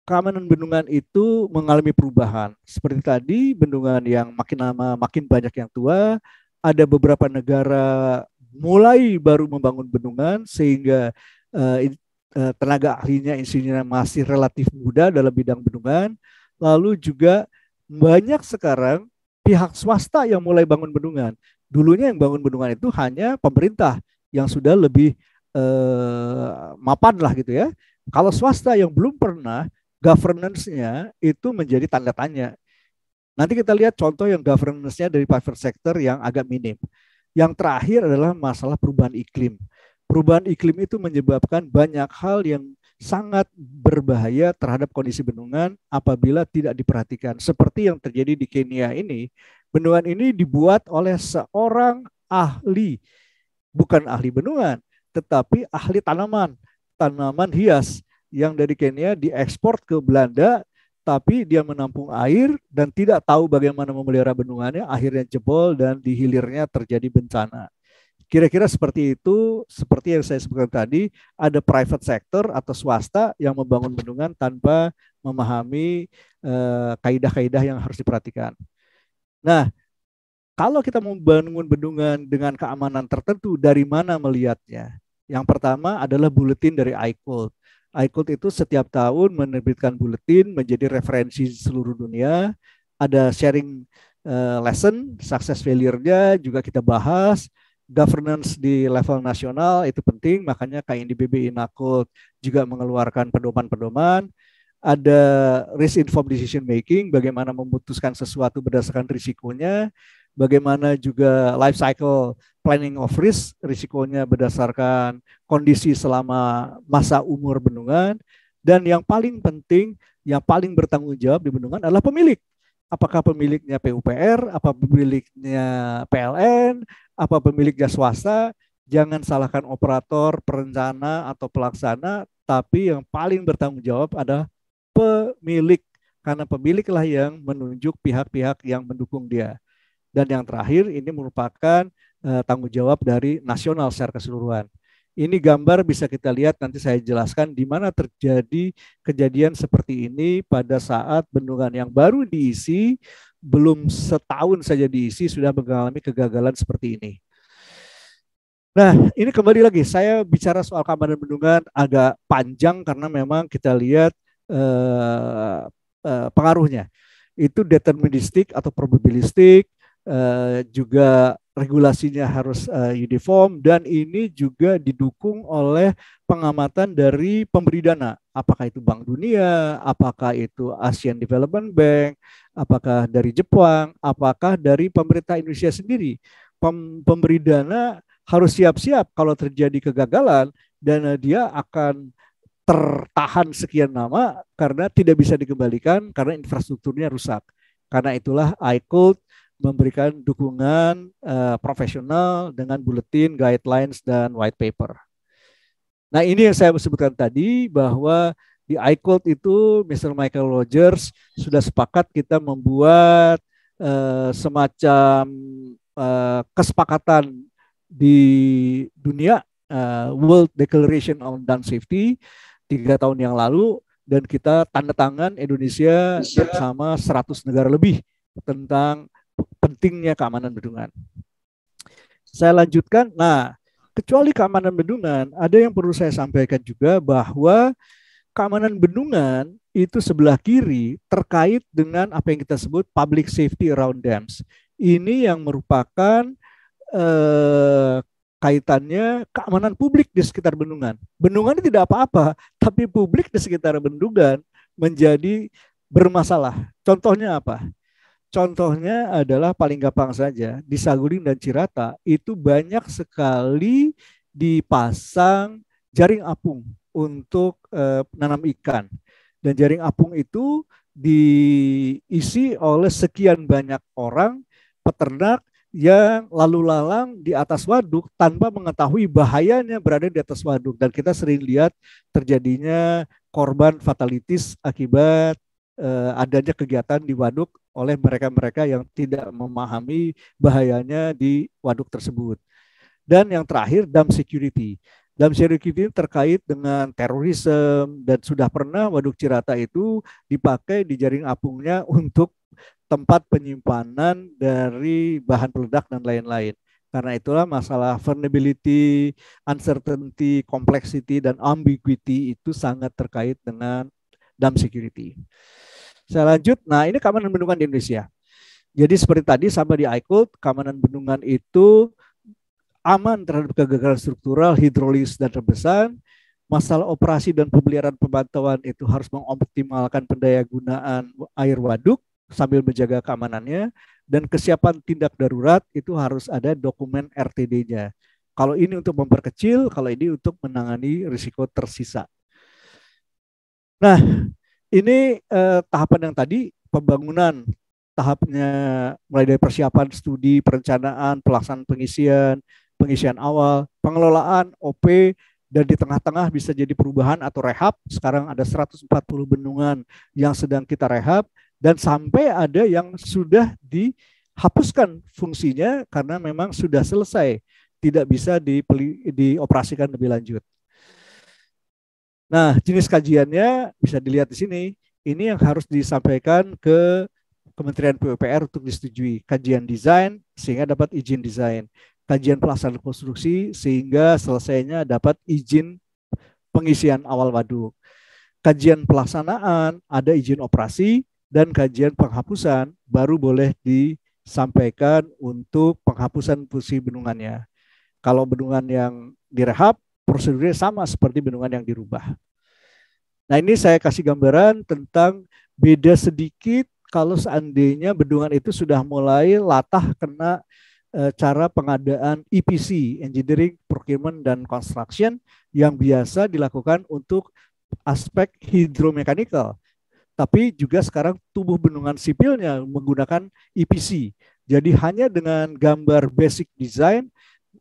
keamanan bendungan itu mengalami perubahan? Seperti tadi, bendungan yang makin lama makin banyak yang tua, ada beberapa negara mulai baru membangun bendungan sehingga eh, Eh, tenaga ahlinya insinyurnya masih relatif muda dalam bidang bendungan. Lalu juga banyak sekarang pihak swasta yang mulai bangun bendungan. Dulunya yang bangun bendungan itu hanya pemerintah yang sudah lebih eh, mapan lah gitu ya. Kalau swasta yang belum pernah governance-nya itu menjadi tanda tanya. Nanti kita lihat contoh yang governance-nya dari private sector yang agak minim. Yang terakhir adalah masalah perubahan iklim perubahan iklim itu menyebabkan banyak hal yang sangat berbahaya terhadap kondisi bendungan apabila tidak diperhatikan. Seperti yang terjadi di Kenya ini, bendungan ini dibuat oleh seorang ahli, bukan ahli bendungan, tetapi ahli tanaman, tanaman hias yang dari Kenya diekspor ke Belanda tapi dia menampung air dan tidak tahu bagaimana memelihara bendungannya akhirnya jebol dan di hilirnya terjadi bencana. Kira-kira seperti itu, seperti yang saya sebutkan tadi, ada private sector atau swasta yang membangun bendungan tanpa memahami eh, kaidah-kaidah yang harus diperhatikan. Nah, kalau kita membangun bendungan dengan keamanan tertentu, dari mana melihatnya? Yang pertama adalah buletin dari ICOLD. ICOLD itu setiap tahun menerbitkan buletin menjadi referensi seluruh dunia. Ada sharing eh, lesson, success failure-nya juga kita bahas governance di level nasional itu penting, makanya di KNDBB Inakult juga mengeluarkan pedoman-pedoman. Ada risk informed decision making, bagaimana memutuskan sesuatu berdasarkan risikonya, bagaimana juga life cycle planning of risk, risikonya berdasarkan kondisi selama masa umur bendungan, dan yang paling penting, yang paling bertanggung jawab di bendungan adalah pemilik apakah pemiliknya PUPR, apa pemiliknya PLN, apa pemiliknya swasta, jangan salahkan operator, perencana atau pelaksana, tapi yang paling bertanggung jawab adalah pemilik karena pemiliklah yang menunjuk pihak-pihak yang mendukung dia. Dan yang terakhir ini merupakan eh, tanggung jawab dari nasional secara keseluruhan. Ini gambar bisa kita lihat nanti saya jelaskan di mana terjadi kejadian seperti ini pada saat bendungan yang baru diisi belum setahun saja diisi sudah mengalami kegagalan seperti ini. Nah, ini kembali lagi saya bicara soal keamanan bendungan agak panjang karena memang kita lihat eh, eh, pengaruhnya. Itu deterministik atau probabilistik eh, juga regulasinya harus uh, uniform dan ini juga didukung oleh pengamatan dari pemberi dana apakah itu Bank Dunia apakah itu Asian Development Bank apakah dari Jepang apakah dari pemerintah Indonesia sendiri Pem pemberi dana harus siap-siap kalau terjadi kegagalan dana eh, dia akan tertahan sekian lama karena tidak bisa dikembalikan karena infrastrukturnya rusak karena itulah ICOLD memberikan dukungan uh, profesional dengan buletin, guidelines, dan white paper. Nah ini yang saya sebutkan tadi bahwa di iCode itu Mr. Michael Rogers sudah sepakat kita membuat uh, semacam uh, kesepakatan di dunia uh, World Declaration on Gun Safety tiga tahun yang lalu dan kita tanda tangan Indonesia bersama 100 negara lebih tentang pentingnya keamanan bendungan. Saya lanjutkan. Nah, kecuali keamanan bendungan, ada yang perlu saya sampaikan juga bahwa keamanan bendungan itu sebelah kiri terkait dengan apa yang kita sebut public safety around dams. Ini yang merupakan eh, kaitannya keamanan publik di sekitar bendungan. Bendungan tidak apa-apa, tapi publik di sekitar bendungan menjadi bermasalah. Contohnya apa? Contohnya adalah paling gampang saja di Saguling dan Cirata itu banyak sekali dipasang jaring apung untuk eh, menanam ikan dan jaring apung itu diisi oleh sekian banyak orang peternak yang lalu lalang di atas waduk tanpa mengetahui bahayanya berada di atas waduk dan kita sering lihat terjadinya korban fatalitis akibat uh, adanya kegiatan di waduk oleh mereka-mereka yang tidak memahami bahayanya di waduk tersebut. Dan yang terakhir dam security. Dam security ini terkait dengan terorisme dan sudah pernah waduk Cirata itu dipakai di jaring apungnya untuk tempat penyimpanan dari bahan peledak dan lain-lain. Karena itulah masalah vulnerability, uncertainty, complexity, dan ambiguity itu sangat terkait dengan dalam security. Saya lanjut. Nah, ini keamanan bendungan di Indonesia. Jadi seperti tadi sama di ICOD, keamanan bendungan itu aman terhadap kegagalan struktural, hidrolis dan rebesan. Masalah operasi dan pemeliharaan pemantauan itu harus mengoptimalkan gunaan air waduk sambil menjaga keamanannya dan kesiapan tindak darurat itu harus ada dokumen RTD-nya. Kalau ini untuk memperkecil, kalau ini untuk menangani risiko tersisa Nah, ini eh, tahapan yang tadi pembangunan tahapnya mulai dari persiapan studi, perencanaan, pelaksanaan pengisian, pengisian awal, pengelolaan, OP, dan di tengah-tengah bisa jadi perubahan atau rehab. Sekarang ada 140 bendungan yang sedang kita rehab dan sampai ada yang sudah dihapuskan fungsinya karena memang sudah selesai, tidak bisa dioperasikan lebih lanjut. Nah, jenis kajiannya bisa dilihat di sini. Ini yang harus disampaikan ke Kementerian PUPR untuk disetujui. Kajian desain sehingga dapat izin desain. Kajian pelaksanaan konstruksi sehingga selesainya dapat izin pengisian awal waduk. Kajian pelaksanaan ada izin operasi dan kajian penghapusan baru boleh disampaikan untuk penghapusan fungsi bendungannya. Kalau bendungan yang direhab prosedurnya sama seperti bendungan yang dirubah. Nah ini saya kasih gambaran tentang beda sedikit kalau seandainya bendungan itu sudah mulai latah kena eh, cara pengadaan EPC, Engineering, Procurement, dan Construction yang biasa dilakukan untuk aspek hidromekanikal. Tapi juga sekarang tubuh bendungan sipilnya menggunakan EPC. Jadi hanya dengan gambar basic design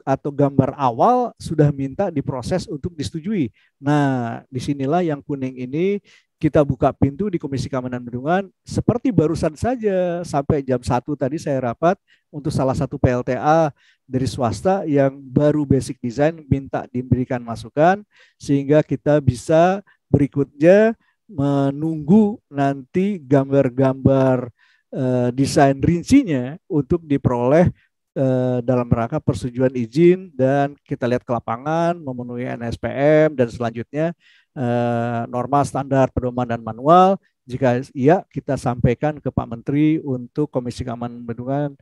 atau gambar awal sudah minta diproses untuk disetujui. Nah, disinilah yang kuning ini kita buka pintu di Komisi Keamanan Bendungan seperti barusan saja sampai jam satu tadi saya rapat untuk salah satu PLTA dari swasta yang baru basic design minta diberikan masukan sehingga kita bisa berikutnya menunggu nanti gambar-gambar desain eh, desain rincinya untuk diperoleh Eh, dalam rangka persetujuan izin dan kita lihat ke lapangan memenuhi NSPM dan selanjutnya eh, norma standar pedoman dan manual jika iya kita sampaikan ke Pak Menteri untuk Komisi Keamanan Bendungan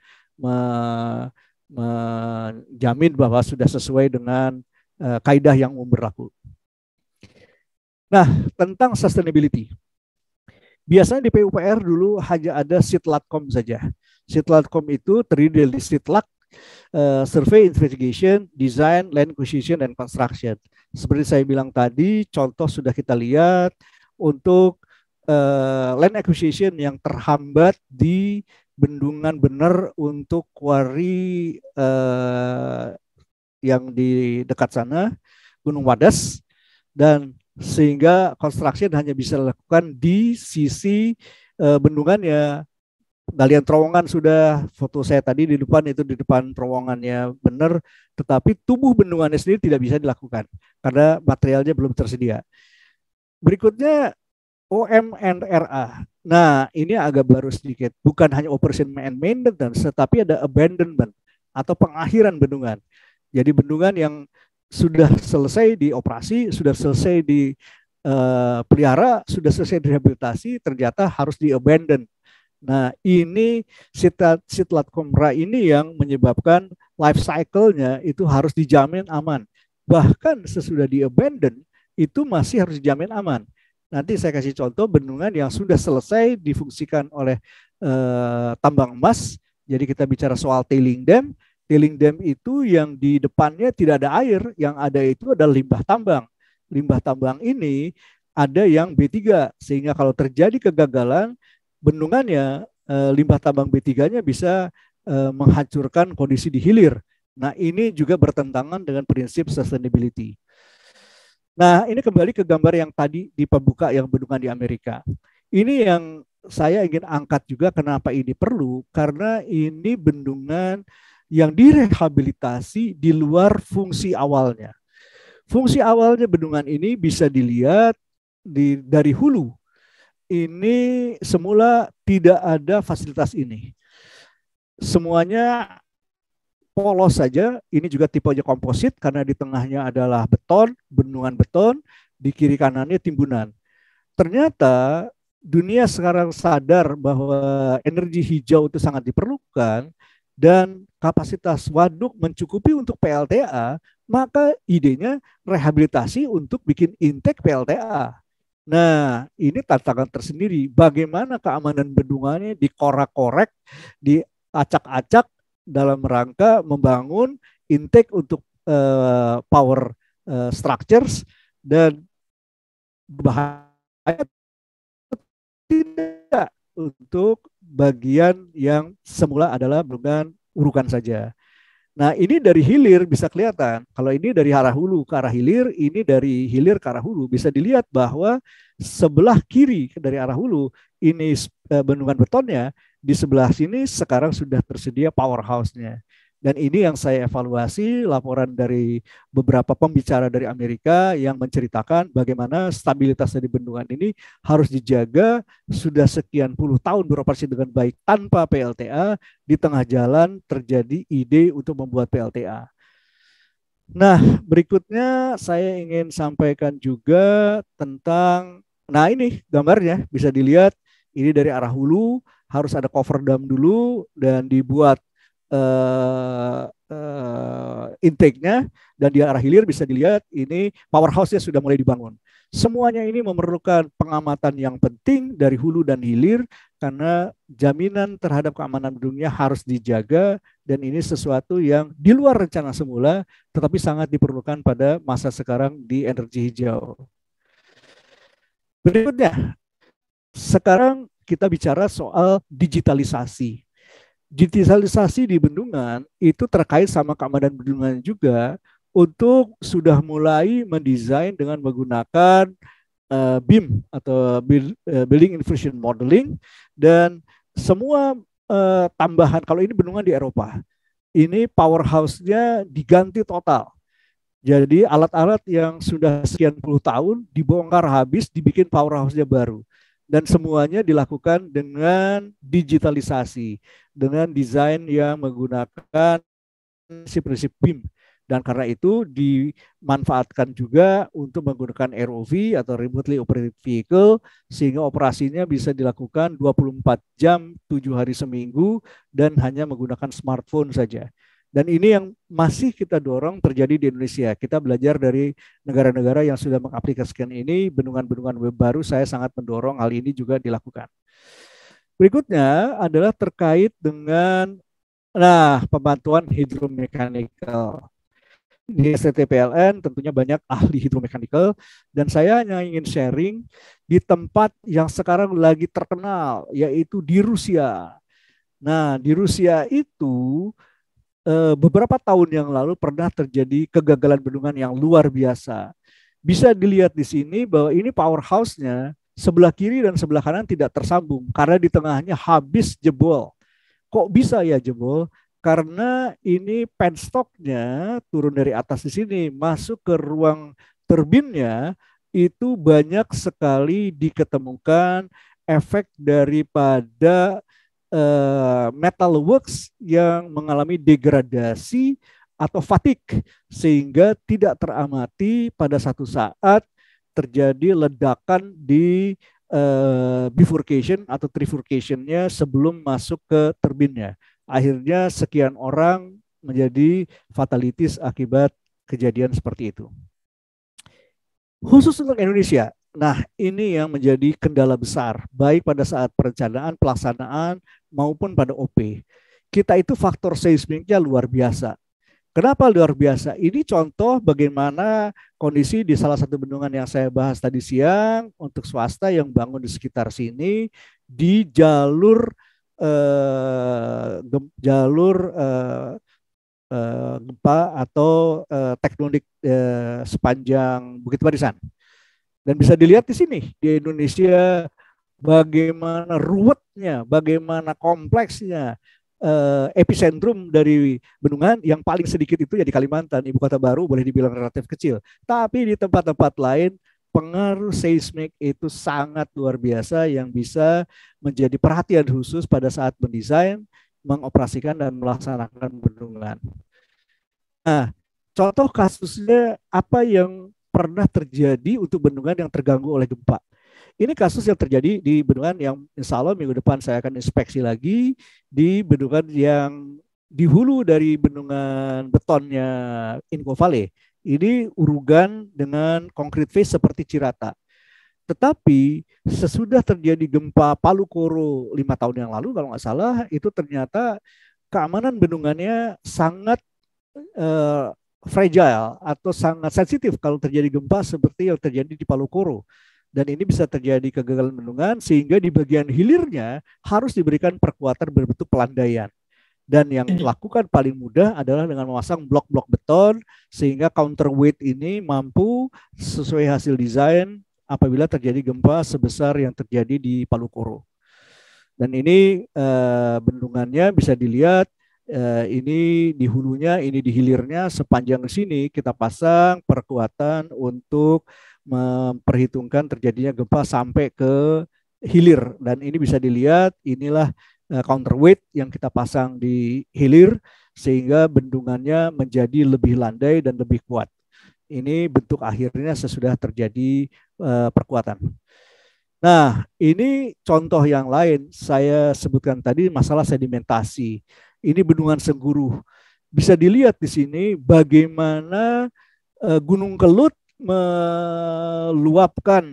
menjamin bahwa sudah sesuai dengan kaedah kaidah yang umum berlaku. Nah, tentang sustainability. Biasanya di PUPR dulu hanya ada Sitlatkom saja. Sitlak.com itu terdiri dari Sitlak, uh, Survey Investigation, Design, Land Acquisition, dan Construction. Seperti saya bilang tadi, contoh sudah kita lihat untuk uh, land acquisition yang terhambat di bendungan benar untuk quarry uh, yang di dekat sana, Gunung Wadas, dan sehingga construction hanya bisa dilakukan di sisi uh, eh, bendungan galian terowongan sudah foto saya tadi di depan itu di depan terowongannya benar, tetapi tubuh bendungannya sendiri tidak bisa dilakukan karena materialnya belum tersedia. Berikutnya OMNRA. Nah, ini agak baru sedikit. Bukan hanya operation and maintenance, tetapi ada abandonment atau pengakhiran bendungan. Jadi bendungan yang sudah selesai dioperasi, sudah selesai di uh, pelihara, sudah selesai rehabilitasi, ternyata harus diabandon Nah, ini sitlat, sitlat komra ini yang menyebabkan life cycle-nya itu harus dijamin aman. Bahkan sesudah di-abandon, itu masih harus dijamin aman. Nanti saya kasih contoh bendungan yang sudah selesai difungsikan oleh eh, tambang emas. Jadi kita bicara soal tailing dam. Tailing dam itu yang di depannya tidak ada air, yang ada itu adalah limbah tambang. Limbah tambang ini ada yang B3, sehingga kalau terjadi kegagalan, bendungannya eh, limbah tambang B3-nya bisa eh, menghancurkan kondisi di hilir. Nah, ini juga bertentangan dengan prinsip sustainability. Nah, ini kembali ke gambar yang tadi di pembuka yang bendungan di Amerika. Ini yang saya ingin angkat juga kenapa ini perlu karena ini bendungan yang direhabilitasi di luar fungsi awalnya. Fungsi awalnya bendungan ini bisa dilihat di dari hulu ini semula tidak ada fasilitas ini. Semuanya polos saja, ini juga tipenya komposit karena di tengahnya adalah beton, bendungan beton, di kiri kanannya timbunan. Ternyata dunia sekarang sadar bahwa energi hijau itu sangat diperlukan dan kapasitas waduk mencukupi untuk PLTA, maka idenya rehabilitasi untuk bikin intake PLTA Nah, ini tantangan tersendiri. Bagaimana keamanan bendungannya dikorak-korek, diacak-acak dalam rangka membangun intake untuk uh, power uh, structures dan bahaya tidak untuk bagian yang semula adalah bendungan urukan saja. Nah, ini dari hilir bisa kelihatan. Kalau ini dari arah hulu ke arah hilir, ini dari hilir ke arah hulu. Bisa dilihat bahwa sebelah kiri dari arah hulu ini eh, bendungan betonnya, di sebelah sini sekarang sudah tersedia powerhouse-nya. Dan ini yang saya evaluasi laporan dari beberapa pembicara dari Amerika yang menceritakan bagaimana stabilitas dari bendungan ini harus dijaga sudah sekian puluh tahun beroperasi dengan baik tanpa PLTA, di tengah jalan terjadi ide untuk membuat PLTA. Nah, berikutnya saya ingin sampaikan juga tentang nah ini gambarnya bisa dilihat ini dari arah hulu harus ada cover dam dulu dan dibuat uh, intake-nya dan di arah hilir bisa dilihat ini powerhouse-nya sudah mulai dibangun. Semuanya ini memerlukan pengamatan yang penting dari hulu dan hilir karena jaminan terhadap keamanan dunia harus dijaga dan ini sesuatu yang di luar rencana semula tetapi sangat diperlukan pada masa sekarang di energi hijau. Berikutnya, sekarang kita bicara soal digitalisasi digitalisasi di bendungan itu terkait sama keamanan bendungan juga untuk sudah mulai mendesain dengan menggunakan uh, BIM atau eh, Building Information Modeling dan semua uh, tambahan kalau ini bendungan di Eropa ini powerhouse-nya diganti total. Jadi alat-alat yang sudah sekian puluh tahun dibongkar habis, dibikin powerhouse-nya baru dan semuanya dilakukan dengan digitalisasi, dengan desain yang menggunakan prinsip-prinsip BIM. Dan karena itu dimanfaatkan juga untuk menggunakan ROV atau Remotely Operated Vehicle sehingga operasinya bisa dilakukan 24 jam, 7 hari seminggu dan hanya menggunakan smartphone saja. Dan ini yang masih kita dorong terjadi di Indonesia. Kita belajar dari negara-negara yang sudah mengaplikasikan ini, bendungan-bendungan web baru saya sangat mendorong hal ini juga dilakukan. Berikutnya adalah terkait dengan nah pembantuan hidromekanikal di STTPLN tentunya banyak ahli hidromekanikal dan saya hanya ingin sharing di tempat yang sekarang lagi terkenal yaitu di Rusia. Nah, di Rusia itu Eh, beberapa tahun yang lalu pernah terjadi kegagalan bendungan yang luar biasa. Bisa dilihat di sini bahwa ini powerhouse-nya sebelah kiri dan sebelah kanan tidak tersambung karena di tengahnya habis jebol. Kok bisa ya jebol? Karena ini penstoknya turun dari atas di sini masuk ke ruang turbinnya itu banyak sekali diketemukan efek daripada Eh, metalworks yang mengalami degradasi atau fatik sehingga tidak teramati pada satu saat terjadi ledakan di uh, bifurcation atau trifurcationnya sebelum masuk ke turbinnya. Akhirnya sekian orang menjadi fatalitis akibat kejadian seperti itu. Khusus untuk Indonesia, Nah, ini yang menjadi kendala besar, baik pada saat perencanaan, pelaksanaan, maupun pada OP. Kita itu faktor seismiknya luar biasa. Kenapa luar biasa? Ini contoh bagaimana kondisi di salah satu bendungan yang saya bahas tadi siang untuk swasta yang bangun di sekitar sini di jalur eh, jalur eh, eh, gempa atau eh, eh, sepanjang Bukit Barisan. Dan bisa dilihat di sini di Indonesia bagaimana ruwetnya, bagaimana kompleksnya eh, epicentrum dari bendungan yang paling sedikit itu ya di Kalimantan, ibu kota baru boleh dibilang relatif kecil. Tapi di tempat-tempat lain pengaruh seismik itu sangat luar biasa yang bisa menjadi perhatian khusus pada saat mendesain, mengoperasikan dan melaksanakan bendungan. Nah, contoh kasusnya apa yang pernah terjadi untuk bendungan yang terganggu oleh gempa. Ini kasus yang terjadi di bendungan yang insya Allah minggu depan saya akan inspeksi lagi di bendungan yang di hulu dari bendungan betonnya Inco Valley. Ini urugan dengan concrete face seperti Cirata. Tetapi sesudah terjadi gempa Palu Koro lima tahun yang lalu kalau nggak salah itu ternyata keamanan bendungannya sangat uh, fragile atau sangat sensitif kalau terjadi gempa seperti yang terjadi di Palu Koro dan ini bisa terjadi kegagalan bendungan sehingga di bagian hilirnya harus diberikan perkuatan berbentuk pelandaian. Dan yang iya. dilakukan paling mudah adalah dengan memasang blok-blok beton sehingga counterweight ini mampu sesuai hasil desain apabila terjadi gempa sebesar yang terjadi di Palu Koro. Dan ini eh, bendungannya bisa dilihat Eh, ini di hulunya, ini di hilirnya sepanjang sini kita pasang perkuatan untuk memperhitungkan terjadinya gempa sampai ke hilir dan ini bisa dilihat inilah eh, counterweight yang kita pasang di hilir sehingga bendungannya menjadi lebih landai dan lebih kuat. Ini bentuk akhirnya sesudah terjadi eh, perkuatan. Nah, ini contoh yang lain saya sebutkan tadi masalah sedimentasi ini bendungan Seguru. Bisa dilihat di sini bagaimana eh, Gunung Kelut meluapkan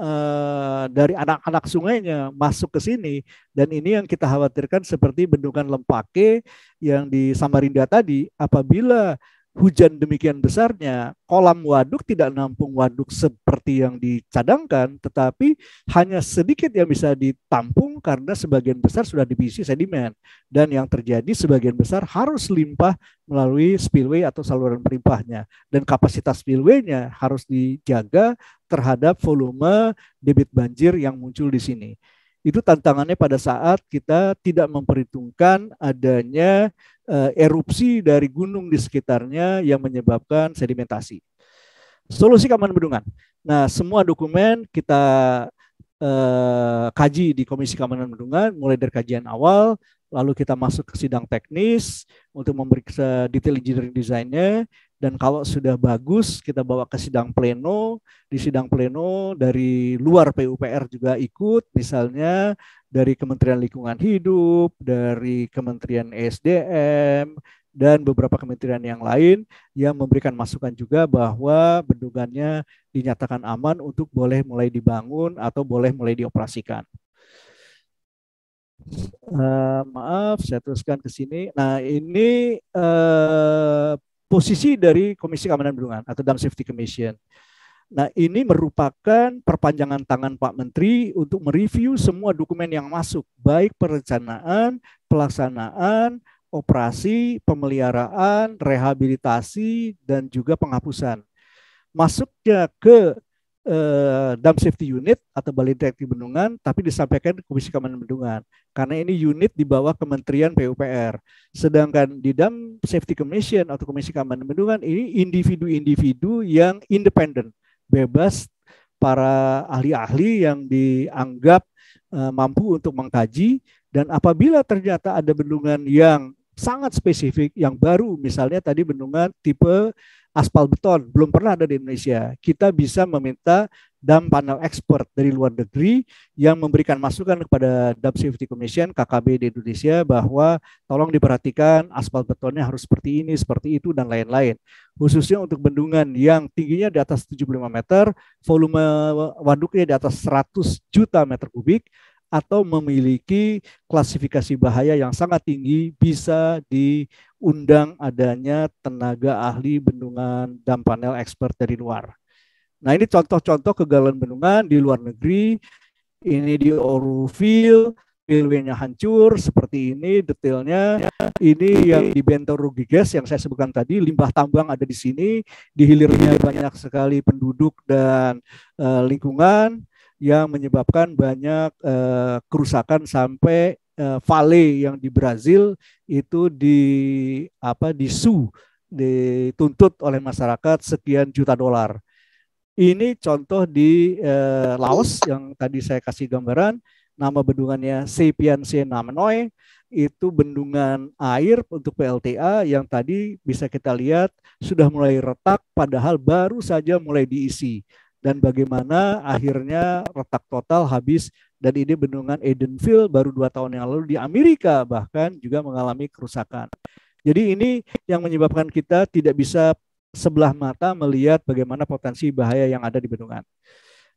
eh, dari anak-anak sungainya masuk ke sini dan ini yang kita khawatirkan seperti bendungan Lempake yang di Samarinda tadi apabila hujan demikian besarnya, kolam waduk tidak nampung waduk seperti yang dicadangkan, tetapi hanya sedikit yang bisa ditampung karena sebagian besar sudah diisi sedimen. Dan yang terjadi sebagian besar harus limpah melalui spillway atau saluran perimpahnya. Dan kapasitas spillway-nya harus dijaga terhadap volume debit banjir yang muncul di sini. Itu tantangannya pada saat kita tidak memperhitungkan adanya Eh, erupsi dari gunung di sekitarnya yang menyebabkan sedimentasi. Solusi keamanan bendungan. Nah, semua dokumen kita uh, kaji di Komisi Keamanan Bendungan, mulai dari kajian awal, lalu kita masuk ke sidang teknis untuk memeriksa detail engineering desainnya, dan kalau sudah bagus kita bawa ke sidang pleno di sidang pleno dari luar PUPR juga ikut misalnya dari Kementerian Lingkungan Hidup dari Kementerian e SDM dan beberapa kementerian yang lain yang memberikan masukan juga bahwa bendungannya dinyatakan aman untuk boleh mulai dibangun atau boleh mulai dioperasikan. Uh, maaf, saya teruskan ke sini. Nah, ini uh, posisi dari Komisi Keamanan Perlindungan atau Dam Safety Commission. Nah, ini merupakan perpanjangan tangan Pak Menteri untuk mereview semua dokumen yang masuk, baik perencanaan, pelaksanaan, operasi, pemeliharaan, rehabilitasi, dan juga penghapusan. Masuknya ke eh, dam safety unit atau balai deteksi bendungan, tapi disampaikan ke Komisi Keamanan Bendungan. Karena ini unit di bawah Kementerian PUPR. Sedangkan di Dam Safety Commission atau Komisi Keamanan Bendungan ini individu-individu yang independen, bebas para ahli-ahli yang dianggap eh, mampu untuk mengkaji dan apabila ternyata ada bendungan yang sangat spesifik yang baru misalnya tadi bendungan tipe aspal beton belum pernah ada di Indonesia. Kita bisa meminta dam panel expert dari luar negeri yang memberikan masukan kepada Dam Safety Commission KKB di Indonesia bahwa tolong diperhatikan aspal betonnya harus seperti ini, seperti itu dan lain-lain. Khususnya untuk bendungan yang tingginya di atas 75 meter, volume waduknya di atas 100 juta meter kubik, atau memiliki klasifikasi bahaya yang sangat tinggi bisa diundang adanya tenaga ahli bendungan dan panel expert dari luar. Nah ini contoh-contoh kegagalan bendungan di luar negeri. Ini di Oroville, pilwinya hancur seperti ini detailnya. Ini yang di Bentorugiges yang saya sebutkan tadi, limbah tambang ada di sini, di hilirnya banyak sekali penduduk dan uh, lingkungan yang menyebabkan banyak eh, kerusakan sampai eh, vale yang di Brazil itu di apa disu dituntut oleh masyarakat sekian juta dolar. Ini contoh di eh, Laos yang tadi saya kasih gambaran nama bendungannya Sepian Senamnoi itu bendungan air untuk PLTA yang tadi bisa kita lihat sudah mulai retak padahal baru saja mulai diisi dan bagaimana akhirnya retak total habis dan ini bendungan Edenville baru dua tahun yang lalu di Amerika bahkan juga mengalami kerusakan. Jadi ini yang menyebabkan kita tidak bisa sebelah mata melihat bagaimana potensi bahaya yang ada di bendungan.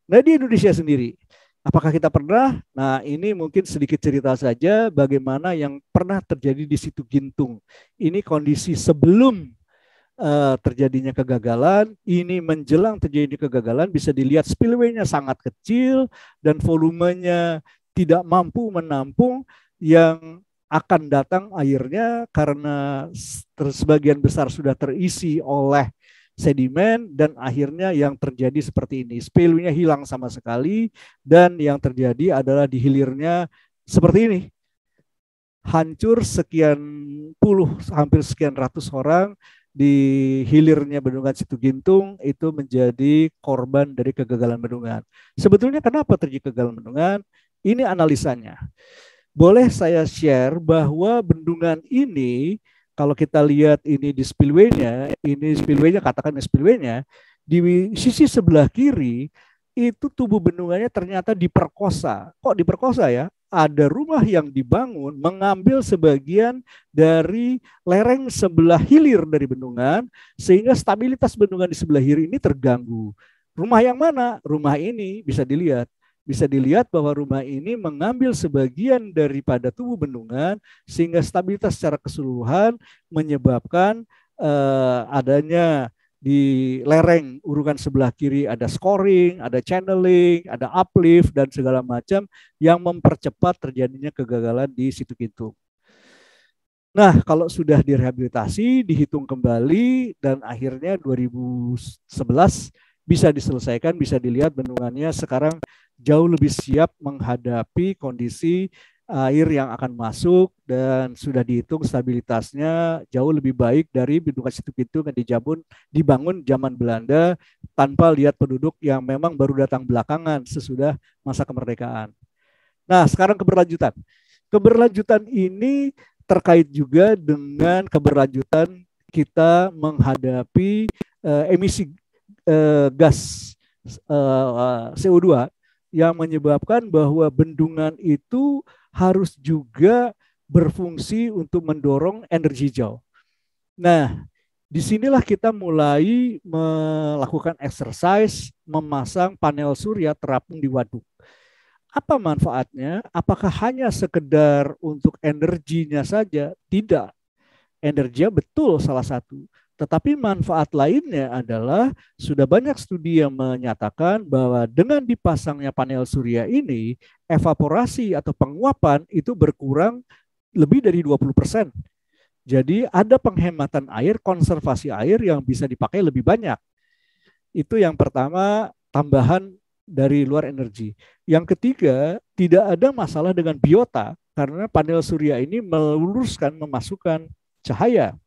Nah di Indonesia sendiri, apakah kita pernah? Nah ini mungkin sedikit cerita saja bagaimana yang pernah terjadi di situ Gintung. Ini kondisi sebelum uh, terjadinya kegagalan, ini menjelang terjadi kegagalan bisa dilihat spillway-nya sangat kecil dan volumenya tidak mampu menampung yang akan datang airnya karena sebagian besar sudah terisi oleh sedimen dan akhirnya yang terjadi seperti ini. Spillway-nya hilang sama sekali dan yang terjadi adalah di hilirnya seperti ini. Hancur sekian puluh, hampir sekian ratus orang di hilirnya bendungan situ gintung itu menjadi korban dari kegagalan bendungan. Sebetulnya kenapa terjadi kegagalan bendungan? Ini analisanya. Boleh saya share bahwa bendungan ini kalau kita lihat ini di spillway-nya, ini spillway-nya katakan spillway-nya di sisi sebelah kiri itu tubuh bendungannya ternyata diperkosa. Kok diperkosa ya? ada rumah yang dibangun mengambil sebagian dari lereng sebelah hilir dari bendungan sehingga stabilitas bendungan di sebelah hilir ini terganggu. Rumah yang mana? Rumah ini bisa dilihat. Bisa dilihat bahwa rumah ini mengambil sebagian daripada tubuh bendungan sehingga stabilitas secara keseluruhan menyebabkan eh, adanya di lereng urutan sebelah kiri ada scoring, ada channeling, ada uplift dan segala macam yang mempercepat terjadinya kegagalan di situ itu. Nah, kalau sudah direhabilitasi, dihitung kembali dan akhirnya 2011 bisa diselesaikan, bisa dilihat bendungannya sekarang jauh lebih siap menghadapi kondisi air yang akan masuk dan sudah dihitung stabilitasnya jauh lebih baik dari bendungan situ pintu yang dijabun, dibangun zaman Belanda tanpa lihat penduduk yang memang baru datang belakangan sesudah masa kemerdekaan. Nah, sekarang keberlanjutan. Keberlanjutan ini terkait juga dengan keberlanjutan kita menghadapi uh, emisi uh, gas uh, eh, CO2 yang menyebabkan bahwa bendungan itu harus juga berfungsi untuk mendorong energi hijau. Nah, disinilah kita mulai melakukan exercise memasang panel surya terapung di waduk. Apa manfaatnya? Apakah hanya sekedar untuk energinya saja? Tidak. Energinya betul salah satu. Tetapi manfaat lainnya adalah sudah banyak studi yang menyatakan bahwa dengan dipasangnya panel surya ini, evaporasi atau penguapan itu berkurang lebih dari 20 persen. Jadi ada penghematan air, konservasi air yang bisa dipakai lebih banyak. Itu yang pertama tambahan dari luar energi. Yang ketiga, tidak ada masalah dengan biota karena panel surya ini meluruskan memasukkan cahaya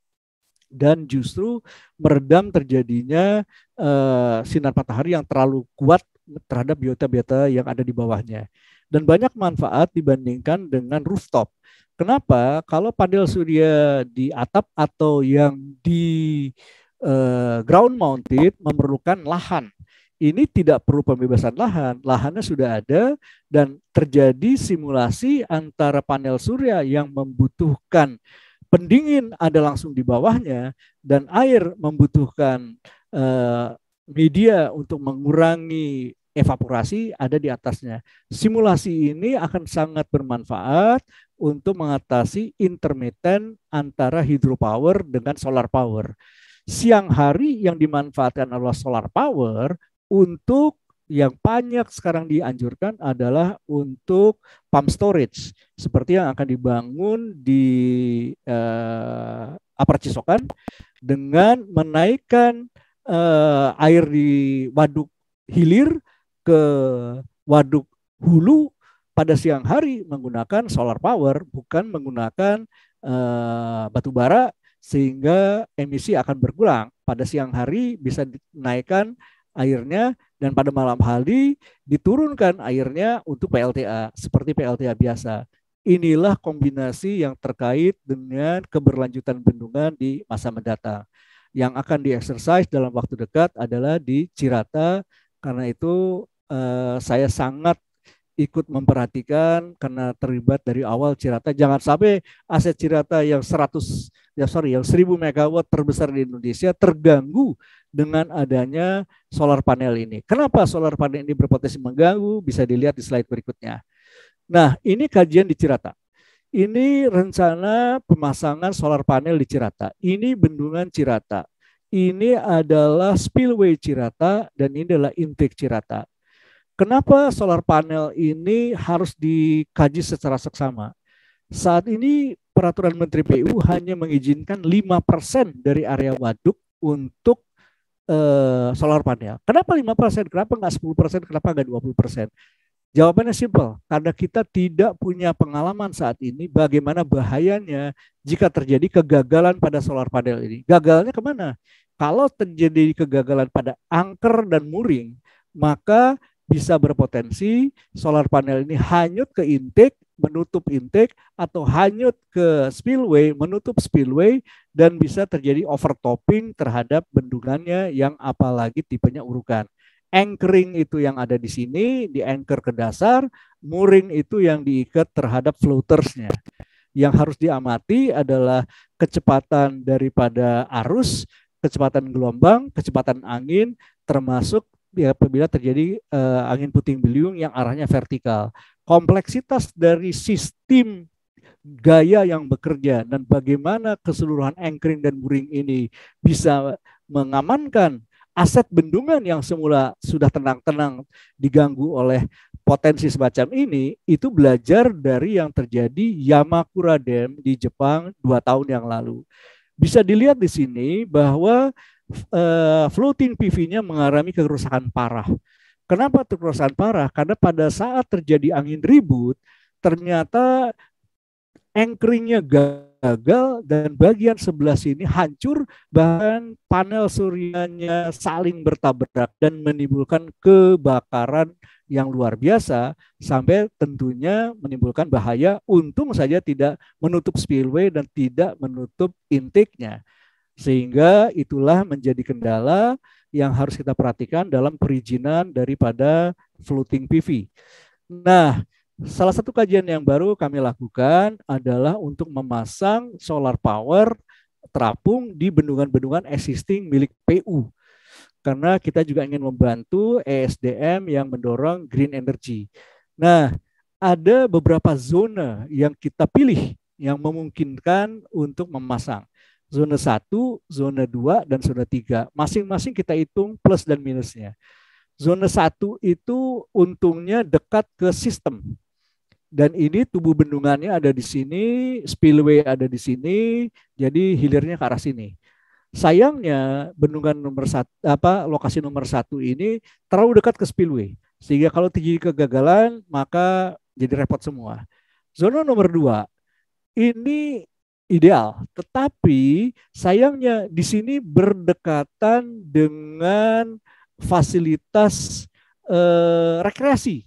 dan justru meredam terjadinya uh, sinar matahari yang terlalu kuat terhadap biota-biota yang ada di bawahnya. Dan banyak manfaat dibandingkan dengan rooftop. Kenapa? Kalau panel surya di atap atau yang di uh, ground mounted memerlukan lahan ini tidak perlu pembebasan lahan, lahannya sudah ada dan terjadi simulasi antara panel surya yang membutuhkan pendingin ada langsung di bawahnya dan air membutuhkan eh, media untuk mengurangi evaporasi ada di atasnya. Simulasi ini akan sangat bermanfaat untuk mengatasi intermittent antara hydropower dengan solar power. Siang hari yang dimanfaatkan adalah solar power untuk yang banyak sekarang dianjurkan adalah untuk pump storage seperti yang akan dibangun di uh, Upper Cisokan dengan menaikkan uh, air di waduk hilir ke waduk hulu pada siang hari menggunakan solar power bukan menggunakan uh, batu bara sehingga emisi akan berkurang pada siang hari bisa dinaikkan airnya dan pada malam hari diturunkan airnya untuk PLTA seperti PLTA biasa. Inilah kombinasi yang terkait dengan keberlanjutan bendungan di masa mendatang. Yang akan dieksersis dalam waktu dekat adalah di Cirata. Karena itu eh, saya sangat ikut memperhatikan karena terlibat dari awal Cirata. Jangan sampai aset Cirata yang 100 ya sorry yang 1000 megawatt terbesar di Indonesia terganggu dengan adanya solar panel ini. Kenapa solar panel ini berpotensi mengganggu? Bisa dilihat di slide berikutnya. Nah, ini kajian di Cirata. Ini rencana pemasangan solar panel di Cirata. Ini bendungan Cirata. Ini adalah spillway Cirata dan ini adalah intake Cirata. Kenapa solar panel ini harus dikaji secara seksama? Saat ini peraturan Menteri PU hanya mengizinkan 5% dari area waduk untuk Eh, solar panel. Kenapa 5%? Kenapa nggak 10%? Kenapa nggak 20%? Jawabannya simpel, karena kita tidak punya pengalaman saat ini bagaimana bahayanya jika terjadi kegagalan pada solar panel ini. Gagalnya kemana? Kalau terjadi kegagalan pada angker dan muring, maka bisa berpotensi solar panel ini hanyut ke intake menutup intake atau hanyut ke spillway, menutup spillway dan bisa terjadi overtopping terhadap bendungannya yang apalagi tipenya urukan. Anchoring itu yang ada di sini, di anchor ke dasar, mooring itu yang diikat terhadap floatersnya. Yang harus diamati adalah kecepatan daripada arus, kecepatan gelombang, kecepatan angin, termasuk ya, apabila terjadi uh, angin puting beliung yang arahnya vertikal kompleksitas dari sistem gaya yang bekerja dan bagaimana keseluruhan anchoring dan buring ini bisa mengamankan aset bendungan yang semula sudah tenang-tenang diganggu oleh potensi semacam ini itu belajar dari yang terjadi Yamakura Dam di Jepang dua tahun yang lalu. Bisa dilihat di sini bahwa uh, floating PV-nya mengalami kerusakan parah. Kenapa terkesan parah? Karena pada saat terjadi angin ribut, ternyata anchoringnya gagal dan bagian sebelah sini hancur bahkan panel surianya saling bertabrak dan menimbulkan kebakaran yang luar biasa sampai tentunya menimbulkan bahaya untung saja tidak menutup spillway dan tidak menutup intake sehingga itulah menjadi kendala yang harus kita perhatikan dalam perizinan daripada floating PV. Nah, salah satu kajian yang baru kami lakukan adalah untuk memasang solar power terapung di bendungan-bendungan existing milik PU. Karena kita juga ingin membantu ESDM yang mendorong green energy. Nah, ada beberapa zona yang kita pilih yang memungkinkan untuk memasang zona 1, zona 2, dan zona 3. Masing-masing kita hitung plus dan minusnya. Zona 1 itu untungnya dekat ke sistem. Dan ini tubuh bendungannya ada di sini, spillway ada di sini, jadi hilirnya ke arah sini. Sayangnya bendungan nomor satu, apa lokasi nomor satu ini terlalu dekat ke spillway, sehingga kalau terjadi kegagalan maka jadi repot semua. Zona nomor dua ini ideal. Tetapi sayangnya di sini berdekatan dengan fasilitas eh, rekreasi.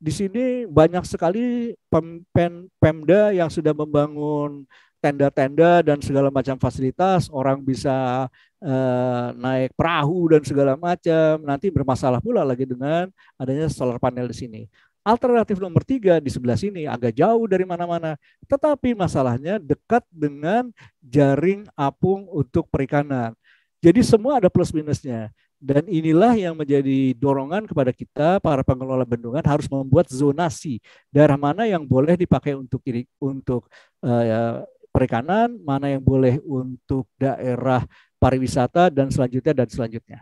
Di sini banyak sekali pem, pem, pemda yang sudah membangun tenda-tenda dan segala macam fasilitas, orang bisa eh, naik perahu dan segala macam. Nanti bermasalah pula lagi dengan adanya solar panel di sini. Alternatif nomor tiga di sebelah sini agak jauh dari mana-mana, tetapi masalahnya dekat dengan jaring apung untuk perikanan. Jadi semua ada plus minusnya. Dan inilah yang menjadi dorongan kepada kita para pengelola bendungan harus membuat zonasi daerah mana yang boleh dipakai untuk iri, untuk uh, perikanan, mana yang boleh untuk daerah pariwisata dan selanjutnya dan selanjutnya.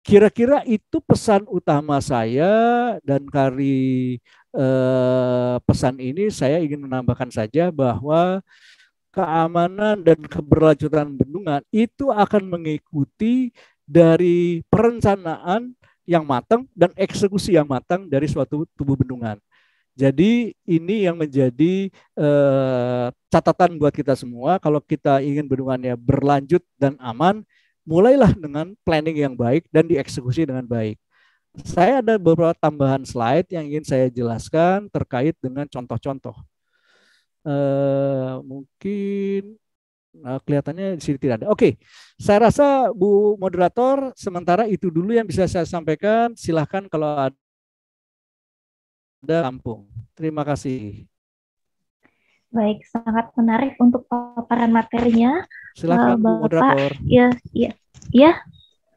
Kira-kira itu pesan utama saya dan dari eh, pesan ini saya ingin menambahkan saja bahwa keamanan dan keberlanjutan bendungan itu akan mengikuti dari perencanaan yang matang dan eksekusi yang matang dari suatu tubuh bendungan. Jadi ini yang menjadi eh, catatan buat kita semua kalau kita ingin bendungannya berlanjut dan aman, mulailah dengan planning yang baik dan dieksekusi dengan baik. Saya ada beberapa tambahan slide yang ingin saya jelaskan terkait dengan contoh-contoh. Eh, mungkin eh, kelihatannya di sini tidak ada. Oke, saya rasa Bu moderator sementara itu dulu yang bisa saya sampaikan. Silahkan kalau ada kampung. Terima kasih. Baik, sangat menarik untuk paparan materinya. Silakan uh, Bapak, moderator. Ya, ya, ya.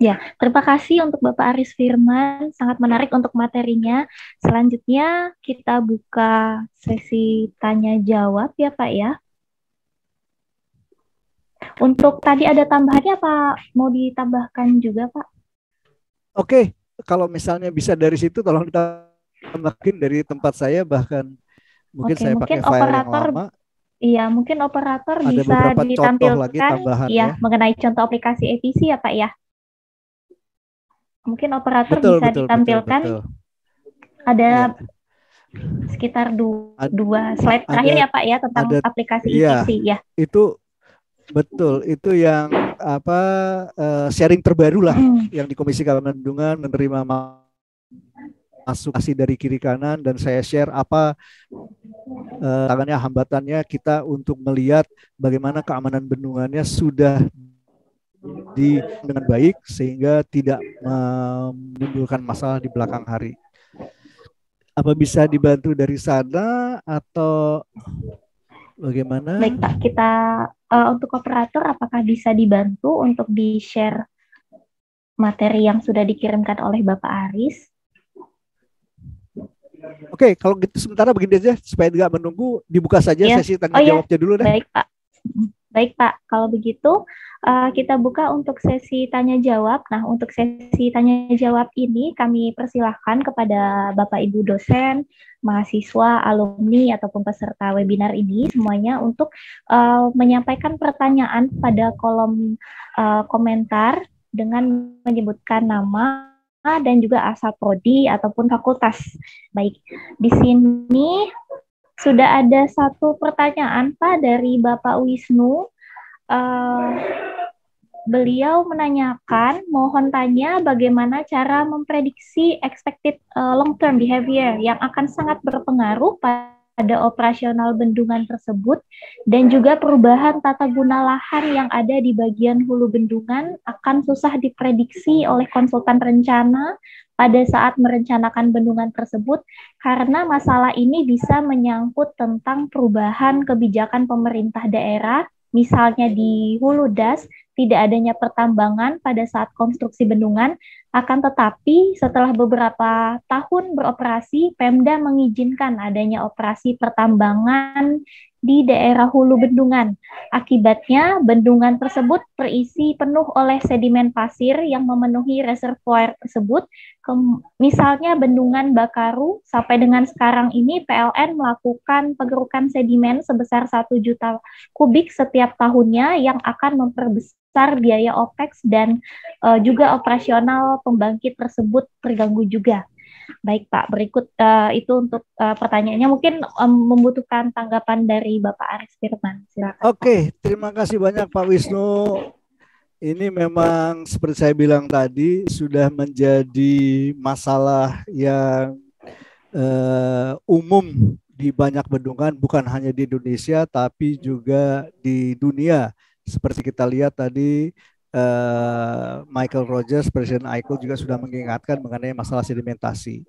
Ya, terima kasih untuk Bapak Aris Firman, sangat menarik untuk materinya. Selanjutnya kita buka sesi tanya jawab ya Pak ya. Untuk tadi ada tambahannya Pak, mau ditambahkan juga Pak? Oke, kalau misalnya bisa dari situ tolong ditambahkan dari tempat saya bahkan mungkin Oke, saya mungkin pakai file operator, yang lama Iya, mungkin operator Ada bisa ditampilkan lagi ya, ya mengenai contoh aplikasi EPC ya, Pak ya. Mungkin operator betul, bisa betul, ditampilkan. Betul, betul. Ada ya sekitar du dua slide terakhir ada, ya Pak ya tentang ada, aplikasi ya, EPC ya. Itu betul, itu yang apa uh, sharing terbaru lah hmm. yang di Komisi Kemenangan menerima masuk kasih dari kiri kanan dan saya share apa eh, tangannya hambatannya kita untuk melihat bagaimana keamanan bendungannya sudah di dengan baik sehingga tidak menimbulkan masalah di belakang hari. Apa bisa dibantu dari sana atau bagaimana? Baik Pak, kita uh, untuk operator apakah bisa dibantu untuk di-share materi yang sudah dikirimkan oleh Bapak Aris? Oke, okay, kalau gitu sementara begini aja supaya nggak menunggu, dibuka saja ya. sesi tanya oh, jawabnya ya. dulu deh. Baik Pak. Baik Pak, kalau begitu uh, kita buka untuk sesi tanya jawab. Nah, untuk sesi tanya jawab ini kami persilahkan kepada Bapak Ibu dosen, mahasiswa, alumni ataupun peserta webinar ini semuanya untuk uh, menyampaikan pertanyaan pada kolom uh, komentar dengan menyebutkan nama dan juga asal prodi ataupun fakultas. Baik, di sini sudah ada satu pertanyaan Pak dari Bapak Wisnu. Uh, beliau menanyakan, mohon tanya bagaimana cara memprediksi expected uh, eh, long term behavior yang akan sangat berpengaruh pada pada operasional bendungan tersebut dan juga perubahan tata guna lahan yang ada di bagian hulu bendungan akan susah diprediksi oleh konsultan rencana pada saat merencanakan bendungan tersebut karena masalah ini bisa menyangkut tentang perubahan kebijakan pemerintah daerah misalnya di hulu das tidak adanya pertambangan pada saat konstruksi bendungan akan tetapi, setelah beberapa tahun beroperasi, Pemda mengizinkan adanya operasi pertambangan di daerah hulu bendungan. Akibatnya, bendungan tersebut terisi penuh oleh sedimen pasir yang memenuhi reservoir tersebut. Ke, misalnya bendungan Bakaru, sampai dengan sekarang ini PLN melakukan pengerukan sedimen sebesar 1 juta kubik setiap tahunnya yang akan memperbesar besar biaya OPEX dan uh, juga operasional pembangkit tersebut terganggu juga. Baik Pak, berikut uh, itu untuk uh, pertanyaannya mungkin um, membutuhkan tanggapan dari Bapak Aris Firman. Silakan. Oke, okay, terima kasih banyak Pak Wisnu. Ini memang seperti saya bilang tadi sudah menjadi masalah yang uh, umum di banyak bendungan bukan hanya di Indonesia tapi juga di dunia seperti kita lihat tadi Uh, Michael Rogers, Presiden Aiko juga sudah mengingatkan mengenai masalah sedimentasi.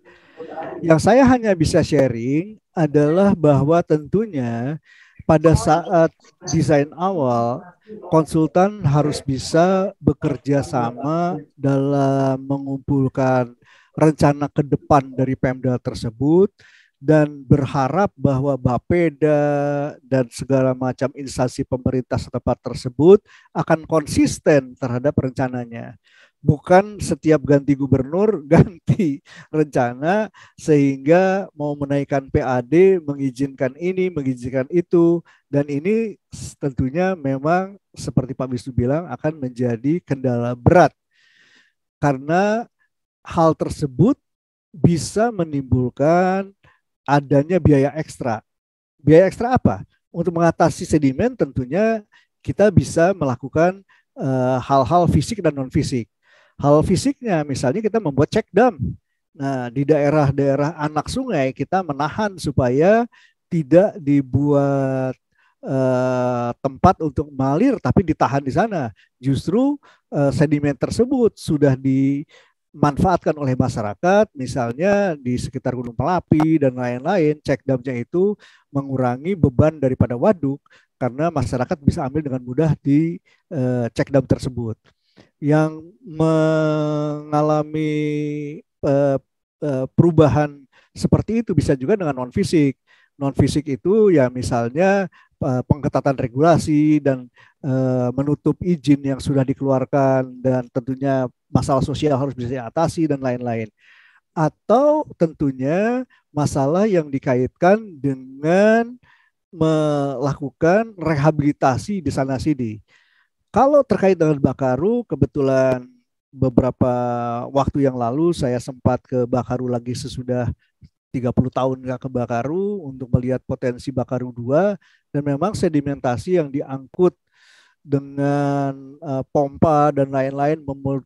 Yang saya hanya bisa sharing adalah bahwa tentunya pada saat desain awal, konsultan harus bisa bekerja sama dalam mengumpulkan rencana ke depan dari Pemda tersebut, dan berharap bahwa Bapeda dan segala macam instansi pemerintah setempat tersebut akan konsisten terhadap rencananya. Bukan setiap ganti gubernur ganti rencana sehingga mau menaikkan PAD, mengizinkan ini, mengizinkan itu dan ini tentunya memang seperti Pak Wisnu bilang akan menjadi kendala berat. Karena hal tersebut bisa menimbulkan adanya biaya ekstra. Biaya ekstra apa? Untuk mengatasi sedimen tentunya kita bisa melakukan eh, hal-hal uh, fisik dan non fisik. Hal fisiknya misalnya kita membuat check dam. Nah, di daerah-daerah anak sungai kita menahan supaya tidak dibuat eh, tempat untuk malir tapi ditahan di sana. Justru eh, sedimen tersebut sudah di dimanfaatkan oleh masyarakat, misalnya di sekitar Gunung Pelapi dan lain-lain, cek damnya itu mengurangi beban daripada waduk karena masyarakat bisa ambil dengan mudah di uh, cek dam tersebut. Yang mengalami uh, uh, perubahan seperti itu bisa juga dengan non fisik non fisik itu ya misalnya Eh, pengketatan regulasi dan eh, menutup izin yang sudah dikeluarkan dan tentunya masalah sosial harus bisa diatasi dan lain-lain. Atau tentunya masalah yang dikaitkan dengan melakukan rehabilitasi di sana sini. Kalau terkait dengan Bakaru, kebetulan beberapa waktu yang lalu saya sempat ke Bakaru lagi sesudah 30 tahun nggak ke Bakaru untuk melihat potensi Bakaru 2 dan memang sedimentasi yang diangkut dengan uh, pompa dan lain-lain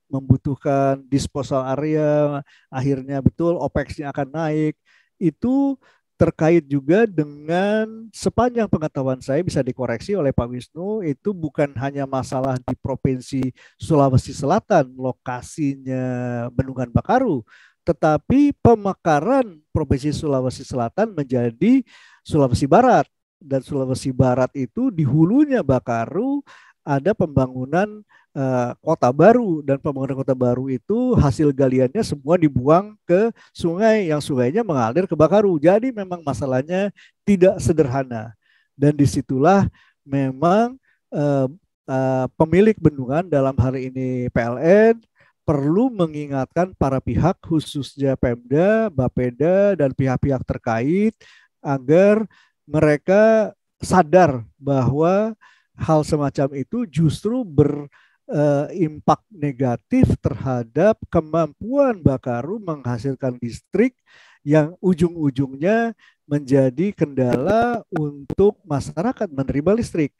membutuhkan disposal area akhirnya betul opex akan naik itu terkait juga dengan sepanjang pengetahuan saya bisa dikoreksi oleh Pak Wisnu itu bukan hanya masalah di provinsi Sulawesi Selatan lokasinya Bendungan Bakaru tetapi pemekaran Provinsi Sulawesi Selatan menjadi Sulawesi Barat dan Sulawesi Barat itu di hulunya Bakaru ada pembangunan eh, kota baru dan pembangunan kota baru itu hasil galiannya semua dibuang ke sungai yang sungainya mengalir ke Bakaru. Jadi memang masalahnya tidak sederhana dan disitulah memang eh, eh, pemilik bendungan dalam hari ini PLN perlu mengingatkan para pihak khususnya Pemda, Bapeda dan pihak-pihak terkait agar mereka sadar bahwa hal semacam itu justru berimpak eh, uh, negatif terhadap kemampuan Bakaru menghasilkan listrik yang ujung-ujungnya menjadi kendala untuk masyarakat menerima listrik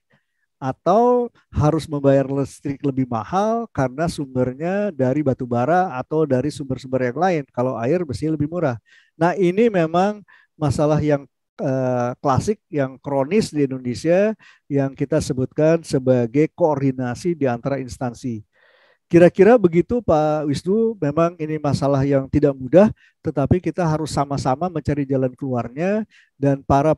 atau harus membayar listrik lebih mahal karena sumbernya dari batu bara atau dari sumber-sumber yang lain. Kalau air besi lebih murah. Nah, ini memang masalah yang eh, klasik yang kronis di Indonesia yang kita sebutkan sebagai koordinasi di antara instansi. Kira-kira begitu Pak Wisnu, memang ini masalah yang tidak mudah, tetapi kita harus sama-sama mencari jalan keluarnya dan para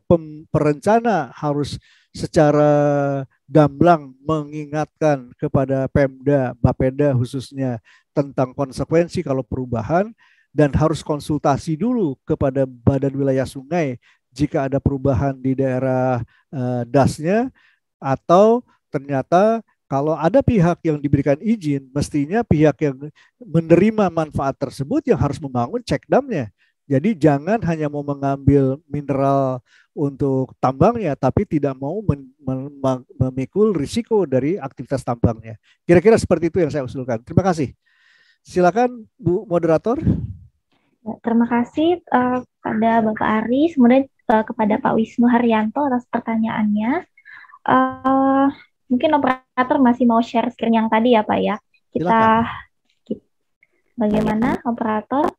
perencana harus secara gamblang mengingatkan kepada Pemda, Bapenda khususnya tentang konsekuensi kalau perubahan dan harus konsultasi dulu kepada badan wilayah sungai jika ada perubahan di daerah eh, dasnya atau ternyata kalau ada pihak yang diberikan izin mestinya pihak yang menerima manfaat tersebut yang harus membangun cek damnya jadi jangan hanya mau mengambil mineral untuk tambangnya, tapi tidak mau memikul risiko dari aktivitas tambangnya. Kira-kira seperti itu yang saya usulkan. Terima kasih. Silakan Bu moderator. Ya, terima kasih uh, eh, pada Bapak Aris, kemudian uh, eh, kepada Pak Wisnu Haryanto atas pertanyaannya. Uh, mungkin operator masih mau share screen yang tadi ya Pak ya. Kita, kita bagaimana operator?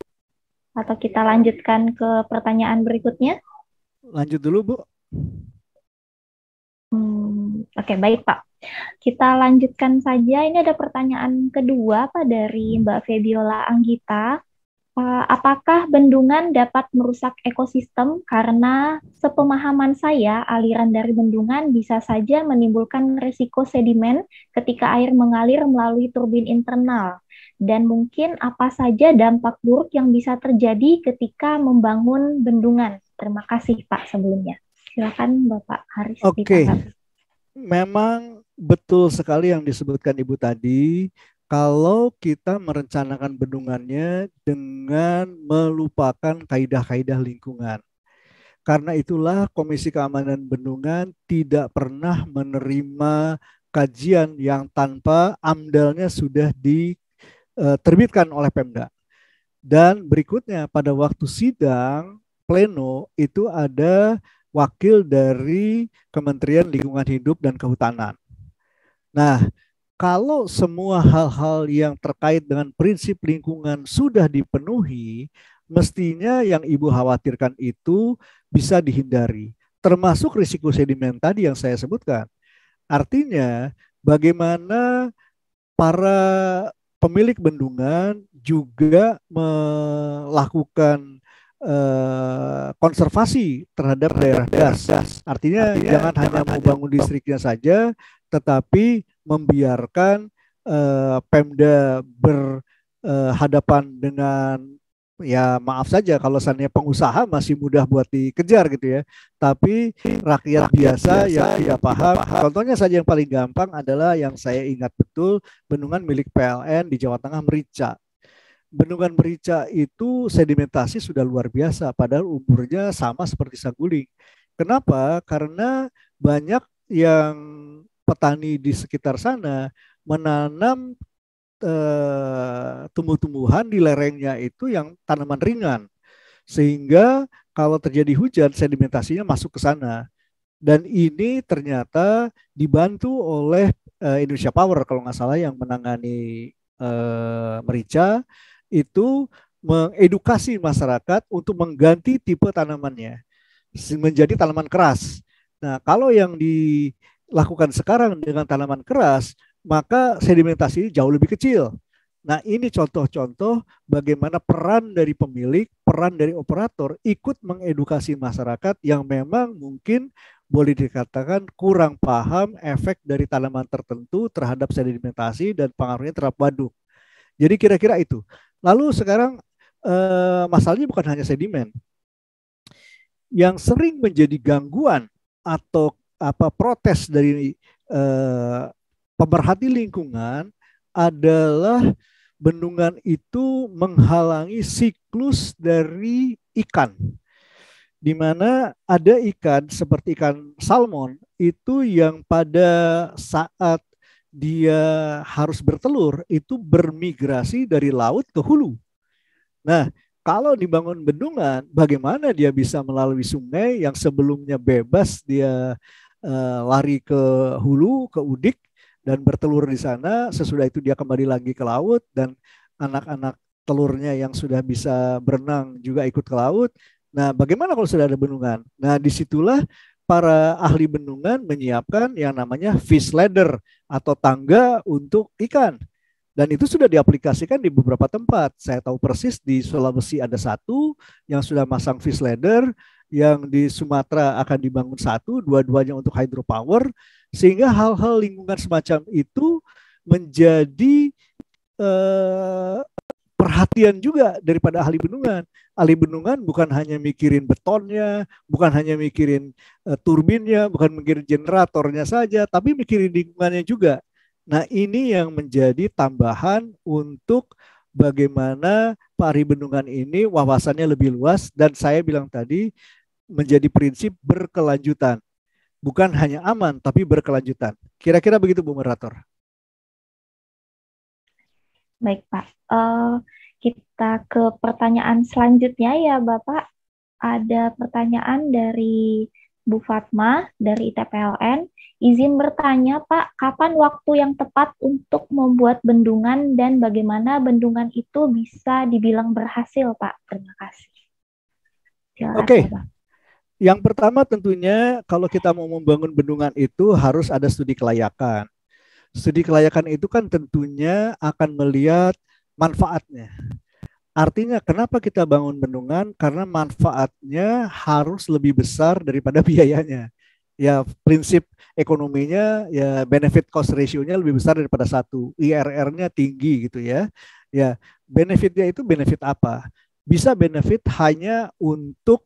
atau kita lanjutkan ke pertanyaan berikutnya? Lanjut dulu, Bu. Hmm, Oke, okay, baik Pak. Kita lanjutkan saja. Ini ada pertanyaan kedua Pak dari Mbak Febiola Anggita. Eh, apakah bendungan dapat merusak ekosistem? Karena sepemahaman saya, aliran dari bendungan bisa saja menimbulkan risiko sedimen ketika air mengalir melalui turbin internal dan mungkin apa saja dampak buruk yang bisa terjadi ketika membangun bendungan. Terima kasih Pak sebelumnya. Silakan Bapak Haris. Oke. Okay. Memang betul sekali yang disebutkan Ibu tadi, kalau kita merencanakan bendungannya dengan melupakan kaidah-kaidah lingkungan. Karena itulah Komisi Keamanan Bendungan tidak pernah menerima kajian yang tanpa amdalnya sudah di Eh, terbitkan oleh Pemda. Dan berikutnya pada waktu sidang pleno itu ada wakil dari Kementerian Lingkungan Hidup dan Kehutanan. Nah, kalau semua hal-hal yang terkait dengan prinsip lingkungan sudah dipenuhi, mestinya yang Ibu khawatirkan itu bisa dihindari, termasuk risiko sedimen tadi yang saya sebutkan. Artinya, bagaimana para pemilik bendungan juga melakukan eh, konservasi terhadap daerah das. Artinya, Artinya jangan hanya mau bangun distriknya saja, tetapi membiarkan uh, Pemda berhadapan eh, dengan ya maaf saja kalau sananya pengusaha masih mudah buat dikejar gitu ya. Tapi rakyat, rakyat biasa, biasa yang tidak paham, paham, contohnya saja yang paling gampang adalah yang saya ingat betul bendungan milik PLN di Jawa Tengah Merica. Bendungan Merica itu sedimentasi sudah luar biasa padahal umurnya sama seperti Saguling. Kenapa? Karena banyak yang petani di sekitar sana menanam Eh, tumbuh-tumbuhan di lerengnya itu yang tanaman ringan sehingga kalau terjadi hujan sedimentasinya masuk ke sana dan ini ternyata dibantu oleh uh, Indonesia Power kalau nggak salah yang menangani uh, merica itu mengedukasi masyarakat untuk mengganti tipe tanamannya menjadi tanaman keras. Nah, kalau yang dilakukan sekarang dengan tanaman keras, maka sedimentasi jauh lebih kecil. Nah, ini contoh-contoh bagaimana peran dari pemilik, peran dari operator ikut mengedukasi masyarakat yang memang mungkin boleh dikatakan kurang paham efek dari tanaman tertentu terhadap sedimentasi dan pengaruhnya terhadap waduk. Jadi kira-kira itu. Lalu sekarang eh, masalahnya bukan hanya sedimen. Yang sering menjadi gangguan atau apa protes dari eh, pemerhati lingkungan adalah bendungan itu menghalangi siklus dari ikan. Di mana ada ikan seperti ikan salmon itu yang pada saat dia harus bertelur itu bermigrasi dari laut ke hulu. Nah, kalau dibangun bendungan, bagaimana dia bisa melalui sungai yang sebelumnya bebas dia uh, lari ke hulu, ke udik, dan bertelur di sana. Sesudah itu dia kembali lagi ke laut dan anak-anak telurnya yang sudah bisa berenang juga ikut ke laut. Nah, bagaimana kalau sudah ada bendungan? Nah, disitulah para ahli bendungan menyiapkan yang namanya fish ladder atau tangga untuk ikan. Dan itu sudah diaplikasikan di beberapa tempat. Saya tahu persis di Sulawesi ada satu yang sudah masang fish ladder, yang di Sumatera akan dibangun satu, dua-duanya untuk hydropower. Sehingga hal-hal lingkungan semacam itu menjadi eh, perhatian juga daripada ahli bendungan. Ahli bendungan bukan hanya mikirin betonnya, bukan hanya mikirin uh, turbinnya, bukan mikirin generatornya saja, tapi mikirin lingkungannya juga. Nah, ini yang menjadi tambahan untuk bagaimana pari bendungan ini wawasannya lebih luas dan saya bilang tadi menjadi prinsip berkelanjutan bukan hanya aman tapi berkelanjutan. Kira-kira begitu Bu Merator. Baik Pak, uh, kita ke pertanyaan selanjutnya ya Bapak. Ada pertanyaan dari Bu Fatma dari ITPLN. Izin bertanya Pak, kapan waktu yang tepat untuk membuat bendungan dan bagaimana bendungan itu bisa dibilang berhasil Pak? Terima kasih. Oke, okay. Yang pertama tentunya kalau kita mau membangun bendungan itu harus ada studi kelayakan. Studi kelayakan itu kan tentunya akan melihat manfaatnya. Artinya kenapa kita bangun bendungan? Karena manfaatnya harus lebih besar daripada biayanya. Ya prinsip ekonominya ya benefit cost ratio-nya lebih besar daripada satu. IRR-nya tinggi gitu ya. Ya benefitnya itu benefit apa? Bisa benefit hanya untuk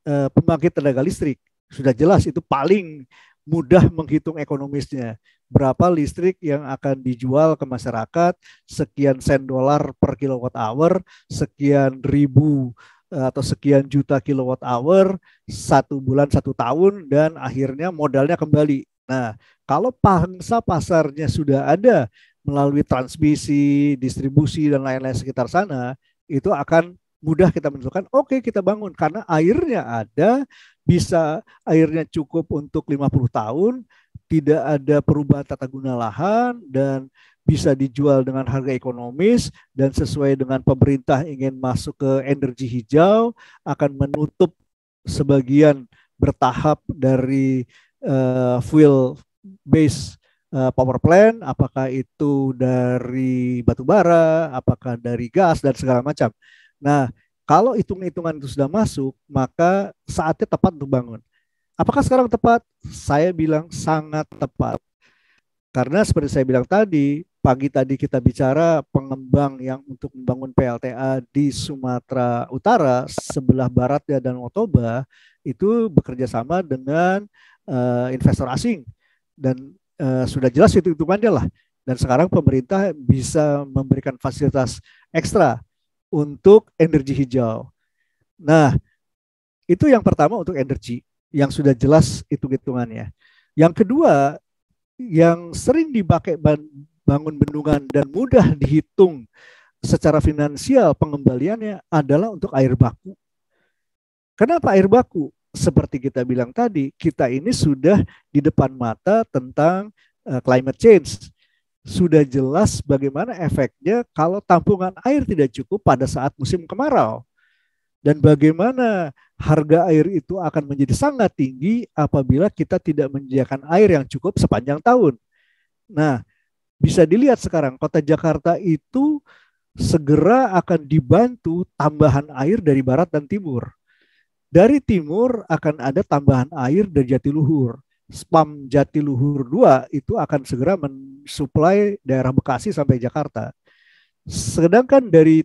Eh, pembangkit tenaga listrik. Sudah jelas itu paling mudah menghitung ekonomisnya. Berapa listrik yang akan dijual ke masyarakat, sekian sen dolar per kilowatt hour, sekian ribu eh, atau sekian juta kilowatt hour, satu bulan, satu tahun, dan akhirnya modalnya kembali. Nah, kalau pangsa pasarnya sudah ada melalui transmisi, distribusi, dan lain-lain sekitar sana, itu akan mudah kita menentukan, oke okay, kita bangun karena airnya ada, bisa airnya cukup untuk 50 tahun, tidak ada perubahan tata guna lahan dan bisa dijual dengan harga ekonomis dan sesuai dengan pemerintah ingin masuk ke energi hijau akan menutup sebagian bertahap dari uh, fuel base eh, power plant apakah itu dari batu bara apakah dari gas dan segala macam Nah, kalau hitung-hitungan itu sudah masuk, maka saatnya tepat untuk bangun. Apakah sekarang tepat? Saya bilang sangat tepat. Karena seperti saya bilang tadi, pagi tadi kita bicara pengembang yang untuk membangun PLTA di Sumatera Utara, sebelah barat ya dan Otoba, itu bekerja sama dengan uh, investor asing. Dan uh, sudah jelas itu hitungannya lah. Dan sekarang pemerintah bisa memberikan fasilitas ekstra untuk energi hijau. Nah, itu yang pertama untuk energi yang sudah jelas hitung-hitungannya. Yang kedua, yang sering dipakai bangun bendungan dan mudah dihitung secara finansial pengembaliannya adalah untuk air baku. Kenapa air baku? Seperti kita bilang tadi, kita ini sudah di depan mata tentang eh, climate change sudah jelas bagaimana efeknya kalau tampungan air tidak cukup pada saat musim kemarau dan bagaimana harga air itu akan menjadi sangat tinggi apabila kita tidak menyediakan air yang cukup sepanjang tahun. Nah, bisa dilihat sekarang kota Jakarta itu segera akan dibantu tambahan air dari barat dan timur. Dari timur akan ada tambahan air dari Jatiluhur spam Jatiluhur 2 itu akan segera mensuplai daerah Bekasi sampai Jakarta. Sedangkan dari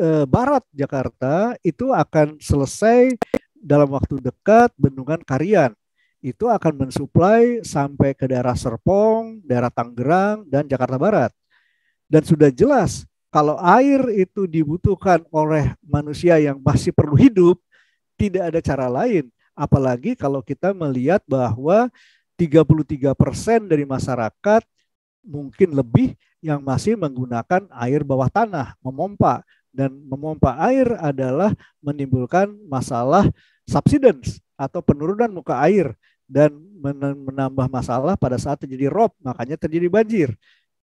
e, barat Jakarta itu akan selesai dalam waktu dekat bendungan Karian. Itu akan mensuplai sampai ke daerah Serpong, daerah Tangerang dan Jakarta Barat. Dan sudah jelas kalau air itu dibutuhkan oleh manusia yang masih perlu hidup, tidak ada cara lain Apalagi kalau kita melihat bahwa 33% dari masyarakat mungkin lebih yang masih menggunakan air bawah tanah, memompa. Dan memompa air adalah menimbulkan masalah subsidence atau penurunan muka air dan menambah masalah pada saat terjadi rob, makanya terjadi banjir.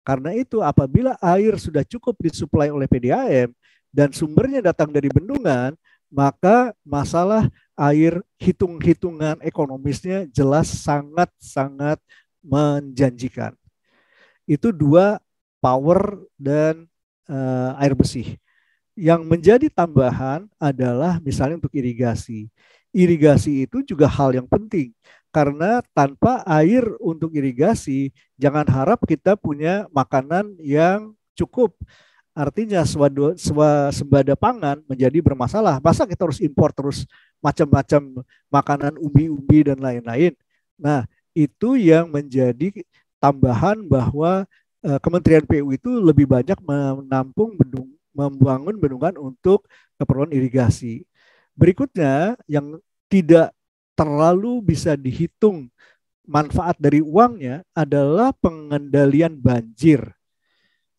Karena itu apabila air sudah cukup disuplai oleh PDAM dan sumbernya datang dari bendungan, maka masalah air hitung-hitungan ekonomisnya jelas sangat-sangat menjanjikan. Itu dua power dan uh, air bersih. Yang menjadi tambahan adalah misalnya untuk irigasi. Irigasi itu juga hal yang penting karena tanpa air untuk irigasi jangan harap kita punya makanan yang cukup Artinya sewa sembada pangan menjadi bermasalah. Masa kita harus impor terus macam-macam makanan ubi-ubi dan lain-lain. Nah, itu yang menjadi tambahan bahwa eh, Kementerian PU itu lebih banyak menampung bendung, membangun bendungan untuk keperluan irigasi. Berikutnya yang tidak terlalu bisa dihitung manfaat dari uangnya adalah pengendalian banjir.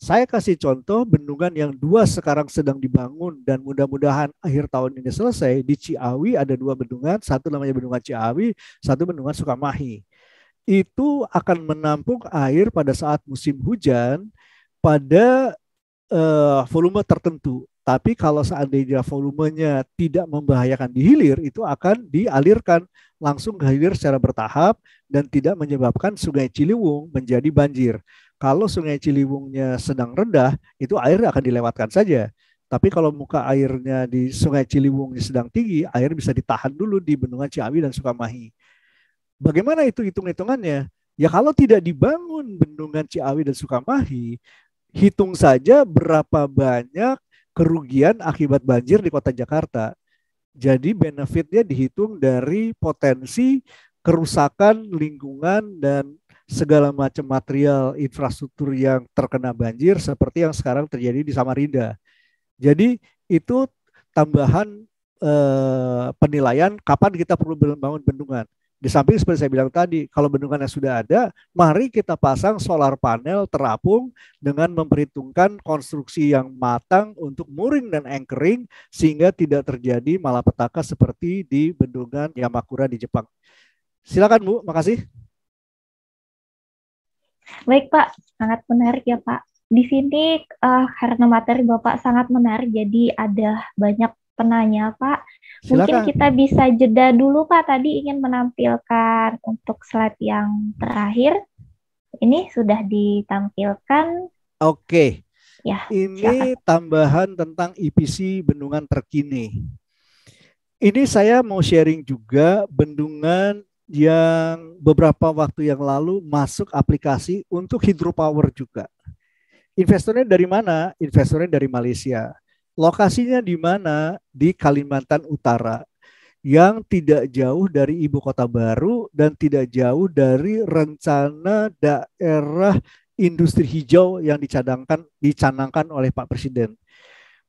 Saya kasih contoh bendungan yang dua sekarang sedang dibangun dan mudah-mudahan akhir tahun ini selesai. Di Ciawi ada dua bendungan, satu namanya bendungan Ciawi, satu bendungan Sukamahi. Itu akan menampung air pada saat musim hujan pada eh, volume tertentu. Tapi kalau seandainya volumenya tidak membahayakan di hilir, itu akan dialirkan langsung ke hilir secara bertahap dan tidak menyebabkan sungai Ciliwung menjadi banjir. Kalau sungai Ciliwungnya sedang rendah, itu air akan dilewatkan saja. Tapi kalau muka airnya di Sungai Ciliwung sedang tinggi, air bisa ditahan dulu di bendungan Ciawi dan Sukamahi. Bagaimana itu hitung-hitungannya? Ya kalau tidak dibangun bendungan Ciawi dan Sukamahi, hitung saja berapa banyak kerugian akibat banjir di kota Jakarta. Jadi benefitnya dihitung dari potensi kerusakan lingkungan dan segala macam material infrastruktur yang terkena banjir seperti yang sekarang terjadi di Samarinda. Jadi itu tambahan eh, penilaian kapan kita perlu membangun bendungan. Di samping seperti saya bilang tadi, kalau bendungannya sudah ada, mari kita pasang solar panel terapung dengan memperhitungkan konstruksi yang matang untuk mooring dan anchoring sehingga tidak terjadi malapetaka seperti di bendungan Yamakura di Jepang. Silakan Bu, makasih. Baik Pak, sangat menarik ya Pak. Di sini uh, karena materi Bapak sangat menarik, jadi ada banyak penanya Pak. Silakan. Mungkin kita bisa jeda dulu Pak. Tadi ingin menampilkan untuk slide yang terakhir. Ini sudah ditampilkan. Oke. Ya, ini silakan. tambahan tentang IPC e bendungan terkini. Ini saya mau sharing juga bendungan yang beberapa waktu yang lalu masuk aplikasi untuk hidropower juga. Investornya dari mana? Investornya dari Malaysia. Lokasinya di mana? Di Kalimantan Utara yang tidak jauh dari ibu kota baru dan tidak jauh dari rencana daerah industri hijau yang dicadangkan dicanangkan oleh Pak Presiden.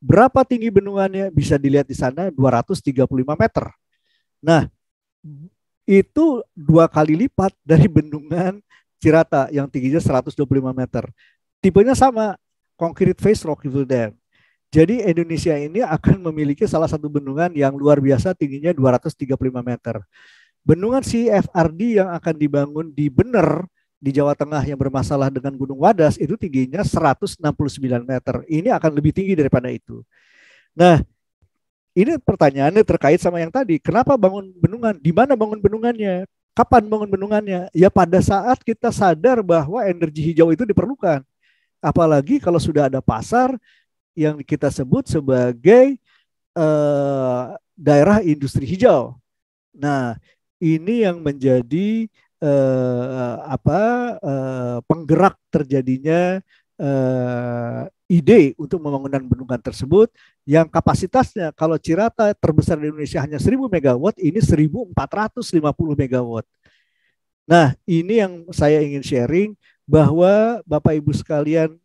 Berapa tinggi bendungannya bisa dilihat di sana 235 meter. Nah, itu dua kali lipat dari bendungan Cirata yang tingginya 125 meter. Tipenya sama, concrete face Rockville Dam. Jadi Indonesia ini akan memiliki salah satu bendungan yang luar biasa tingginya 235 meter. Bendungan CFRD yang akan dibangun di Bener di Jawa Tengah yang bermasalah dengan Gunung Wadas itu tingginya 169 meter. Ini akan lebih tinggi daripada itu. Nah, ini pertanyaannya terkait sama yang tadi. Kenapa bangun bendungan? Di mana bangun bendungannya? Kapan bangun bendungannya? Ya pada saat kita sadar bahwa energi hijau itu diperlukan. Apalagi kalau sudah ada pasar, yang kita sebut sebagai uh, daerah industri hijau. Nah, ini yang menjadi uh, apa uh, penggerak terjadinya uh, ide untuk pembangunan bendungan tersebut yang kapasitasnya kalau Cirata terbesar di Indonesia hanya 1000 megawatt ini 1450 megawatt. Nah, ini yang saya ingin sharing bahwa Bapak Ibu sekalian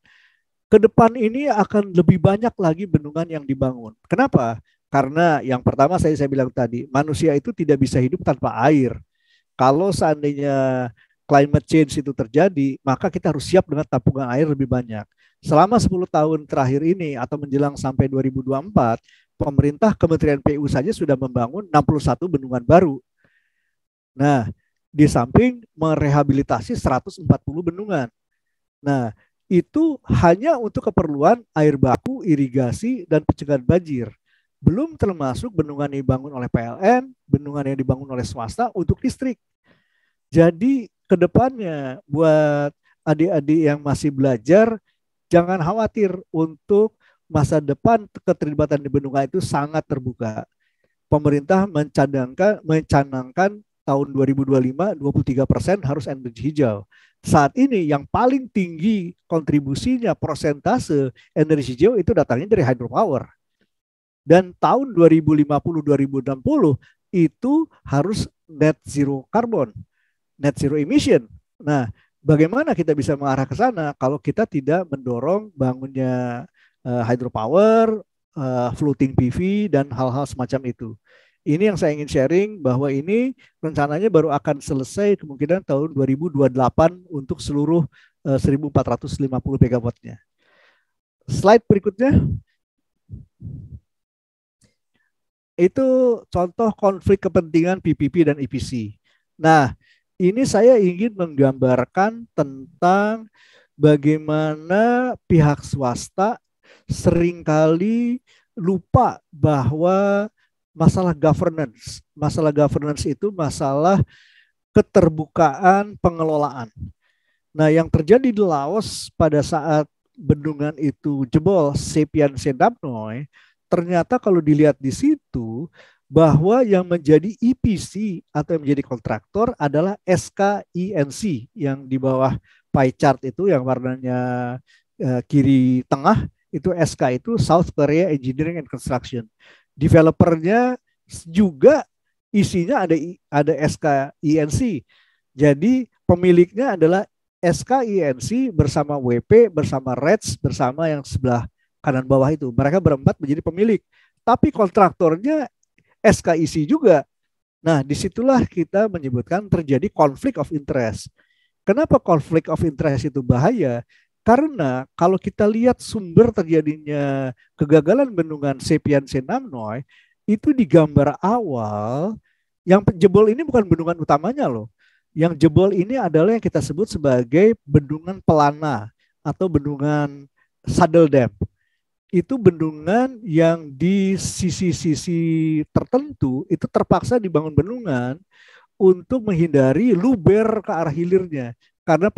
ke depan ini akan lebih banyak lagi bendungan yang dibangun. Kenapa? Karena yang pertama saya saya bilang tadi, manusia itu tidak bisa hidup tanpa air. Kalau seandainya climate change itu terjadi, maka kita harus siap dengan tampungan air lebih banyak. Selama 10 tahun terakhir ini atau menjelang sampai 2024, pemerintah Kementerian PU saja sudah membangun 61 bendungan baru. Nah, di samping merehabilitasi 140 bendungan. Nah, itu hanya untuk keperluan air baku, irigasi, dan pencegahan banjir. Belum termasuk bendungan yang dibangun oleh PLN, bendungan yang dibangun oleh swasta untuk listrik. Jadi ke depannya buat adik-adik yang masih belajar, jangan khawatir untuk masa depan keterlibatan di bendungan itu sangat terbuka. Pemerintah mencadangkan, mencanangkan tahun 2025 23 persen harus energi hijau saat ini yang paling tinggi kontribusinya persentase energi hijau itu datangnya dari hydropower. Dan tahun 2050-2060 itu harus net zero carbon, net zero emission. Nah, bagaimana kita bisa mengarah ke sana kalau kita tidak mendorong bangunnya uh, hydropower, uh, floating PV, dan hal-hal semacam itu. Ini yang saya ingin sharing bahwa ini rencananya baru akan selesai kemungkinan tahun 2028 untuk seluruh 1450 eh, megawattnya. Slide berikutnya. Itu contoh konflik kepentingan PPP dan EPC. Nah, ini saya ingin menggambarkan tentang bagaimana pihak swasta seringkali lupa bahwa masalah governance. Masalah governance itu masalah keterbukaan pengelolaan. Nah, yang terjadi di Laos pada saat bendungan itu jebol Sepian Sendapnoy, ternyata kalau dilihat di situ bahwa yang menjadi EPC atau yang menjadi kontraktor adalah SKINC yang di bawah pie chart itu yang warnanya eh, kiri tengah itu SK itu South Korea Engineering and Construction developernya juga isinya ada ada SK INC. Jadi pemiliknya adalah SK INC bersama WP, bersama Reds, bersama yang sebelah kanan bawah itu. Mereka berempat menjadi pemilik. Tapi kontraktornya SKIC juga. Nah, disitulah kita menyebutkan terjadi konflik of interest. Kenapa konflik of interest itu bahaya? Karena kalau kita lihat sumber terjadinya kegagalan bendungan Sepian Senamnoi itu di gambar awal, yang jebol ini bukan bendungan utamanya loh. Yang jebol ini adalah yang kita sebut sebagai bendungan pelana atau bendungan saddle dam. Itu bendungan yang di sisi-sisi tertentu itu terpaksa dibangun bendungan untuk menghindari luber ke arah hilirnya karena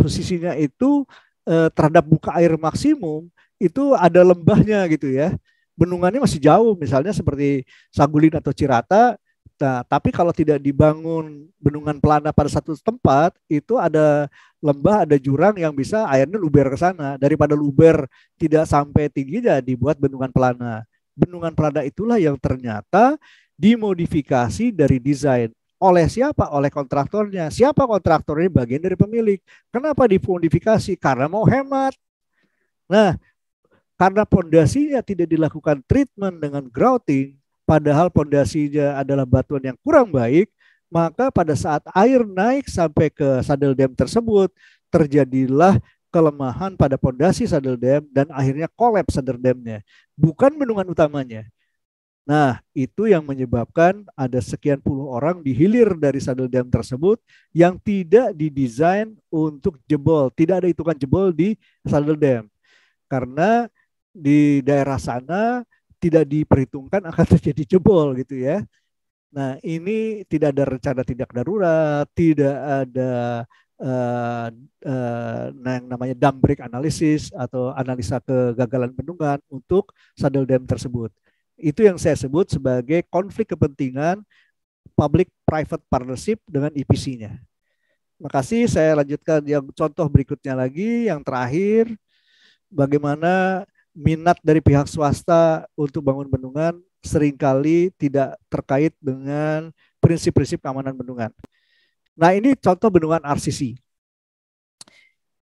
posisinya itu Eh, terhadap buka air maksimum itu ada lembahnya gitu ya. Bendungannya masih jauh misalnya seperti Sagulin atau Cirata. Nah, tapi kalau tidak dibangun bendungan pelana pada satu tempat, itu ada lembah, ada jurang yang bisa airnya luber ke sana. Daripada luber tidak sampai tinggi, ya dibuat bendungan pelana. Bendungan pelana itulah yang ternyata dimodifikasi dari desain oleh siapa? Oleh kontraktornya. Siapa kontraktor ini bagian dari pemilik. Kenapa dipondifikasi? Karena mau hemat. Nah, karena pondasinya tidak dilakukan treatment dengan grouting, padahal pondasinya adalah batuan yang kurang baik, maka pada saat air naik sampai ke saddle dam tersebut, terjadilah kelemahan pada pondasi saddle dam dan akhirnya kolaps saddle damnya. Bukan bendungan utamanya. Nah, itu yang menyebabkan ada sekian puluh orang di hilir dari sadel dam tersebut yang tidak didesain untuk jebol. Tidak ada hitungan jebol di sadel dam. Karena di daerah sana tidak diperhitungkan akan terjadi jebol gitu ya. Nah, ini tidak ada rencana tindak darurat, tidak ada uh, uh, yang namanya dam break analysis atau analisa kegagalan bendungan untuk sadel dam tersebut. Itu yang saya sebut sebagai konflik kepentingan public-private partnership dengan IPC-nya. E Makasih, saya lanjutkan yang contoh berikutnya lagi, yang terakhir, bagaimana minat dari pihak swasta untuk bangun bendungan seringkali tidak terkait dengan prinsip-prinsip keamanan bendungan. Nah ini contoh bendungan RCC.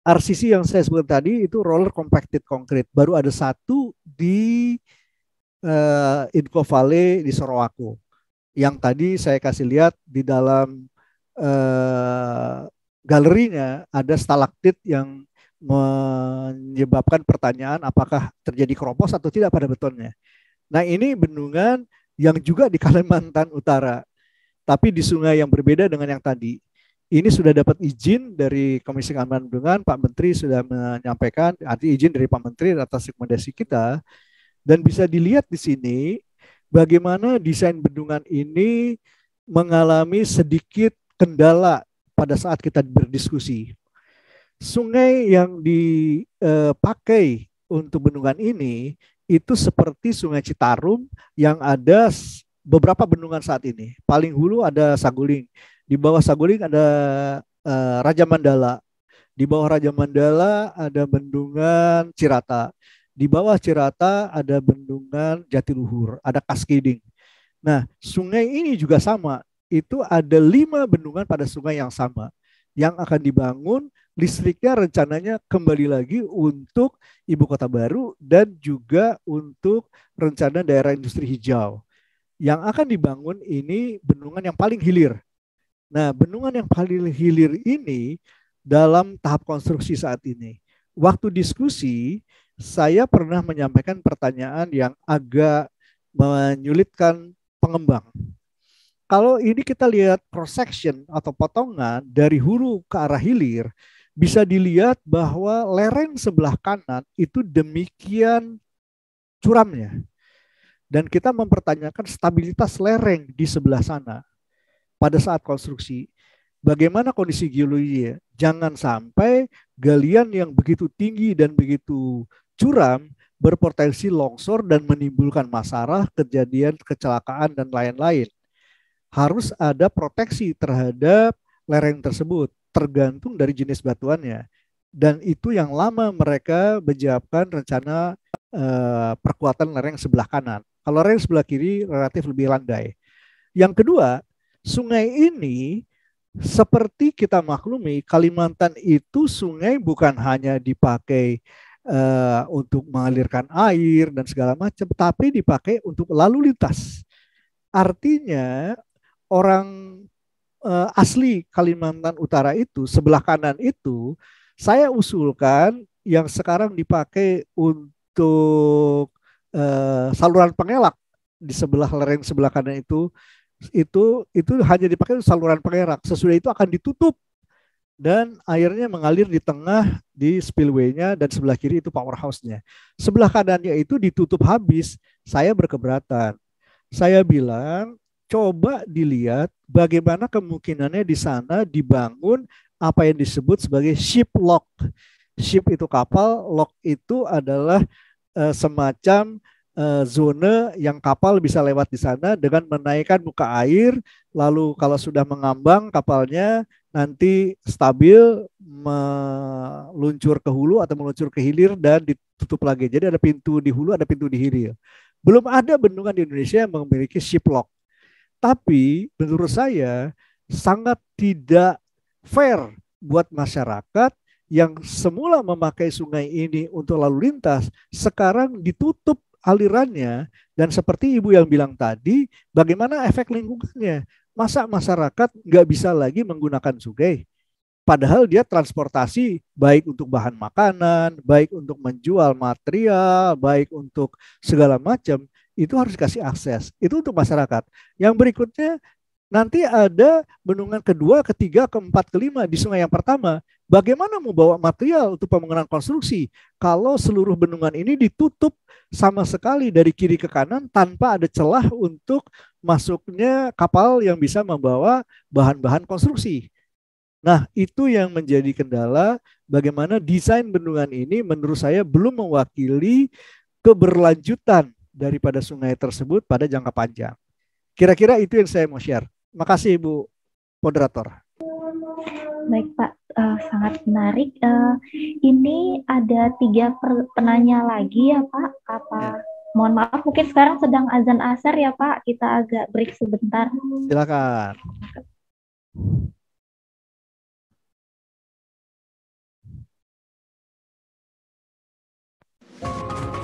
RCC yang saya sebut tadi itu roller compacted concrete. Baru ada satu di uh, Inco Valley di Sorowako. Yang tadi saya kasih lihat di dalam uh, galerinya ada stalaktit yang menyebabkan pertanyaan apakah terjadi kropos atau tidak pada betonnya. Nah ini bendungan yang juga di Kalimantan Utara, tapi di sungai yang berbeda dengan yang tadi. Ini sudah dapat izin dari Komisi Keamanan Bendungan, Pak Menteri sudah menyampaikan, arti izin dari Pak Menteri atas rekomendasi kita dan bisa dilihat di sini bagaimana desain bendungan ini mengalami sedikit kendala pada saat kita berdiskusi. Sungai yang dipakai eh, untuk bendungan ini itu seperti Sungai Citarum yang ada beberapa bendungan saat ini. Paling hulu ada Saguling, di bawah Saguling ada eh, Raja Mandala, di bawah Raja Mandala ada bendungan Cirata, di bawah Cirata ada bendungan Jatiluhur, ada kaskiding. Nah, sungai ini juga sama. Itu ada lima bendungan pada sungai yang sama yang akan dibangun listriknya rencananya kembali lagi untuk ibu kota baru dan juga untuk rencana daerah industri hijau. Yang akan dibangun ini bendungan yang paling hilir. Nah, bendungan yang paling hilir ini dalam tahap konstruksi saat ini. Waktu diskusi saya pernah menyampaikan pertanyaan yang agak menyulitkan pengembang. Kalau ini kita lihat cross section atau potongan dari huru ke arah hilir, bisa dilihat bahwa lereng sebelah kanan itu demikian curamnya. Dan kita mempertanyakan stabilitas lereng di sebelah sana pada saat konstruksi. Bagaimana kondisi geologi? Jangan sampai galian yang begitu tinggi dan begitu curam berpotensi longsor dan menimbulkan masalah, kejadian kecelakaan dan lain-lain. Harus ada proteksi terhadap lereng tersebut, tergantung dari jenis batuannya. Dan itu yang lama mereka menjawabkan rencana eh, perkuatan lereng sebelah kanan. Kalau lereng sebelah kiri relatif lebih landai. Yang kedua, sungai ini seperti kita maklumi Kalimantan itu sungai bukan hanya dipakai uh, untuk mengalirkan air dan segala macam, tapi dipakai untuk lalu lintas. Artinya orang uh, asli Kalimantan Utara itu sebelah kanan itu saya usulkan yang sekarang dipakai untuk uh, saluran pengelak di sebelah lereng sebelah kanan itu itu itu hanya dipakai saluran pengerak. Sesudah itu akan ditutup dan airnya mengalir di tengah di spillway-nya dan sebelah kiri itu powerhouse-nya. Sebelah kanannya itu ditutup habis. Saya berkeberatan. Saya bilang, coba dilihat bagaimana kemungkinannya di sana dibangun apa yang disebut sebagai ship lock. Ship itu kapal, lock itu adalah eh, semacam eh, zona yang kapal bisa lewat di sana dengan menaikkan muka air. Lalu kalau sudah mengambang kapalnya nanti stabil meluncur ke hulu atau meluncur ke hilir dan ditutup lagi. Jadi ada pintu di hulu, ada pintu di hilir. Belum ada bendungan di Indonesia yang memiliki ship lock Tapi menurut saya sangat tidak fair buat masyarakat yang semula memakai sungai ini untuk lalu lintas sekarang ditutup alirannya dan seperti ibu yang bilang tadi bagaimana efek lingkungannya Masa masyarakat nggak bisa lagi menggunakan sungai Padahal dia transportasi baik untuk bahan makanan, baik untuk menjual material, baik untuk segala macam, itu harus dikasih akses. Itu untuk masyarakat. Yang berikutnya nanti ada bendungan kedua, ketiga, keempat, kelima di sungai yang pertama. Bagaimana mau bawa material untuk pembangunan konstruksi kalau seluruh bendungan ini ditutup sama sekali dari kiri ke kanan tanpa ada celah untuk masuknya kapal yang bisa membawa bahan-bahan konstruksi. Nah, itu yang menjadi kendala bagaimana desain bendungan ini menurut saya belum mewakili keberlanjutan daripada sungai tersebut pada jangka panjang. Kira-kira itu yang saya mau share. Makasih Ibu Moderator. Baik Pak, uh, sangat menarik. Uh, ini ada tiga penanya lagi ya Pak. Apa? Ya. Mohon maaf, mungkin sekarang sedang azan asar ya Pak. Kita agak break sebentar. Silakan. Silakan.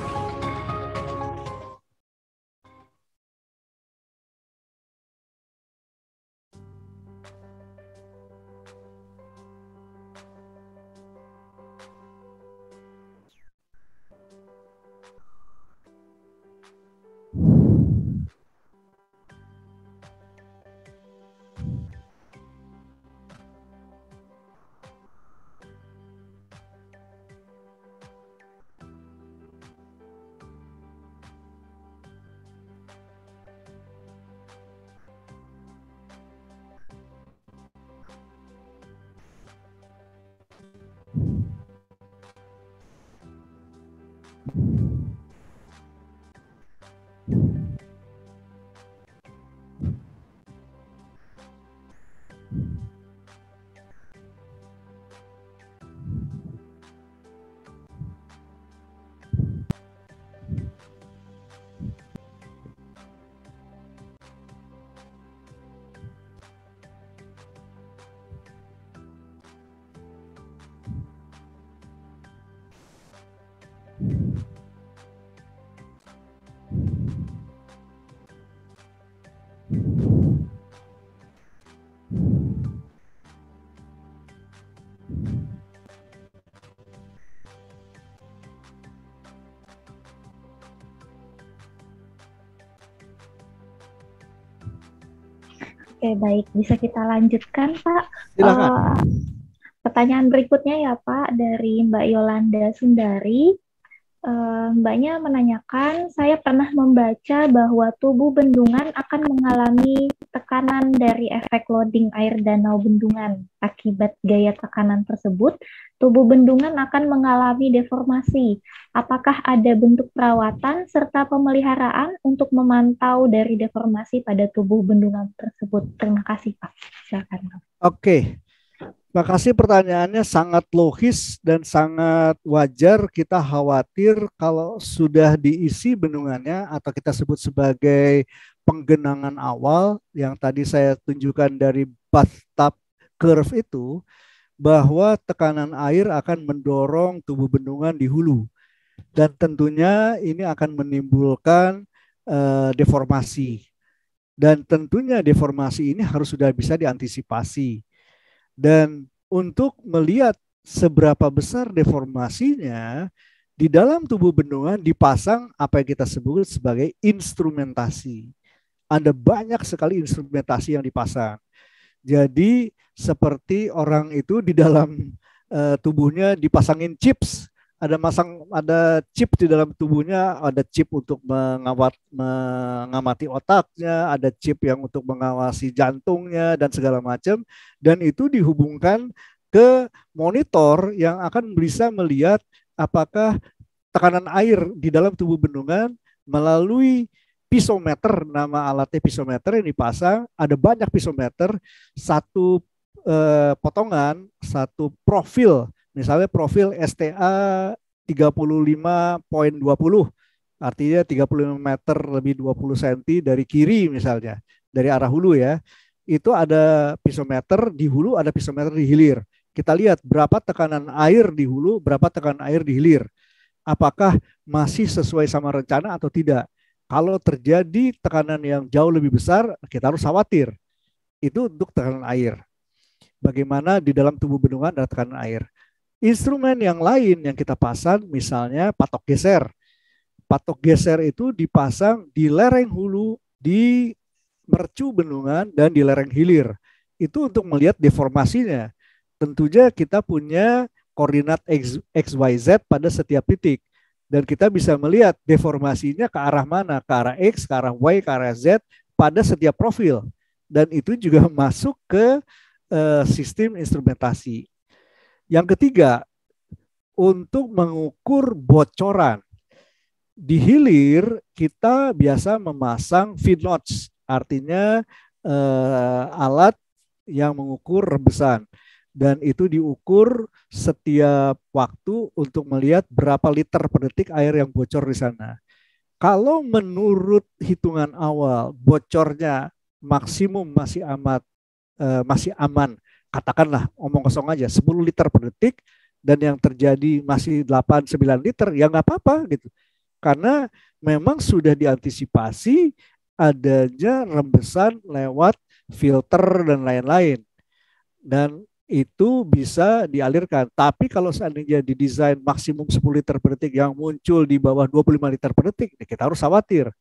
Oke, baik. Bisa kita lanjutkan, Pak. Uh, pertanyaan berikutnya ya, Pak, dari Mbak Yolanda Sundari. Uh, mbaknya menanyakan, saya pernah membaca bahwa tubuh bendungan akan mengalami tekanan dari efek loading air danau bendungan. Akibat gaya tekanan tersebut, tubuh bendungan akan mengalami deformasi. Apakah ada bentuk perawatan serta pemeliharaan untuk memantau dari deformasi pada tubuh bendungan tersebut? Terima kasih, Pak. Silakan. Oke. Terima kasih pertanyaannya sangat logis dan sangat wajar kita khawatir kalau sudah diisi bendungannya atau kita sebut sebagai penggenangan awal yang tadi saya tunjukkan dari bathtub curve itu bahwa tekanan air akan mendorong tubuh bendungan di hulu dan tentunya ini akan menimbulkan uh, deformasi dan tentunya deformasi ini harus sudah bisa diantisipasi dan untuk melihat seberapa besar deformasinya di dalam tubuh bendungan dipasang apa yang kita sebut sebagai instrumentasi ada banyak sekali instrumentasi yang dipasang. Jadi seperti orang itu di dalam uh, tubuhnya dipasangin chips, ada masang ada chip di dalam tubuhnya, ada chip untuk mengawat mengamati otaknya, ada chip yang untuk mengawasi jantungnya dan segala macam dan itu dihubungkan ke monitor yang akan bisa melihat apakah tekanan air di dalam tubuh bendungan melalui pisometer nama alatnya pisometer yang dipasang ada banyak pisometer satu eh, potongan satu profil misalnya profil STA 35.20 artinya 35 meter lebih 20 cm dari kiri misalnya dari arah hulu ya itu ada pisometer di hulu ada pisometer di hilir kita lihat berapa tekanan air di hulu berapa tekanan air di hilir apakah masih sesuai sama rencana atau tidak kalau terjadi tekanan yang jauh lebih besar, kita harus khawatir. Itu untuk tekanan air. Bagaimana di dalam tubuh bendungan ada tekanan air. Instrumen yang lain yang kita pasang, misalnya patok geser. Patok geser itu dipasang di lereng hulu, di mercu bendungan, dan di lereng hilir. Itu untuk melihat deformasinya. Tentunya kita punya koordinat X, XYZ pada setiap titik dan kita bisa melihat deformasinya ke arah mana, ke arah X, ke arah Y, ke arah Z pada setiap profil. Dan itu juga masuk ke uh, sistem instrumentasi. Yang ketiga, untuk mengukur bocoran. Di hilir kita biasa memasang feed notch, artinya uh, alat yang mengukur rebesan dan itu diukur setiap waktu untuk melihat berapa liter per detik air yang bocor di sana. Kalau menurut hitungan awal bocornya maksimum masih amat eh, masih aman, katakanlah omong kosong aja 10 liter per detik dan yang terjadi masih 8 9 liter ya nggak apa-apa gitu. Karena memang sudah diantisipasi adanya rembesan lewat filter dan lain-lain. Dan itu bisa dialirkan. Tapi kalau seandainya didesain maksimum 10 liter per detik yang muncul di bawah 25 liter per detik, ya kita harus khawatir.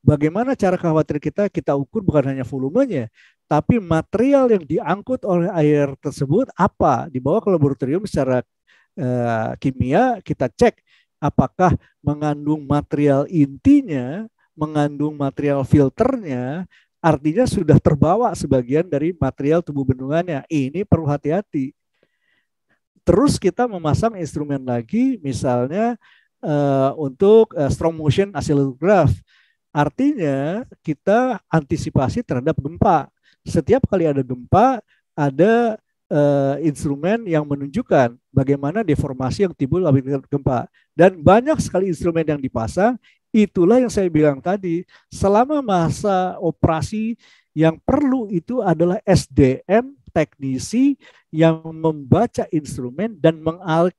Bagaimana cara khawatir kita? Kita ukur bukan hanya volumenya, tapi material yang diangkut oleh air tersebut apa. Di ke laboratorium secara eh, kimia, kita cek apakah mengandung material intinya, mengandung material filternya, Artinya sudah terbawa sebagian dari material tubuh bendungannya. Ini perlu hati-hati. Terus kita memasang instrumen lagi, misalnya uh, untuk uh, strong motion accelerograph. Artinya kita antisipasi terhadap gempa. Setiap kali ada gempa, ada uh, instrumen yang menunjukkan bagaimana deformasi yang timbul akibat gempa. Dan banyak sekali instrumen yang dipasang Itulah yang saya bilang tadi, selama masa operasi yang perlu itu adalah SDM teknisi yang membaca instrumen dan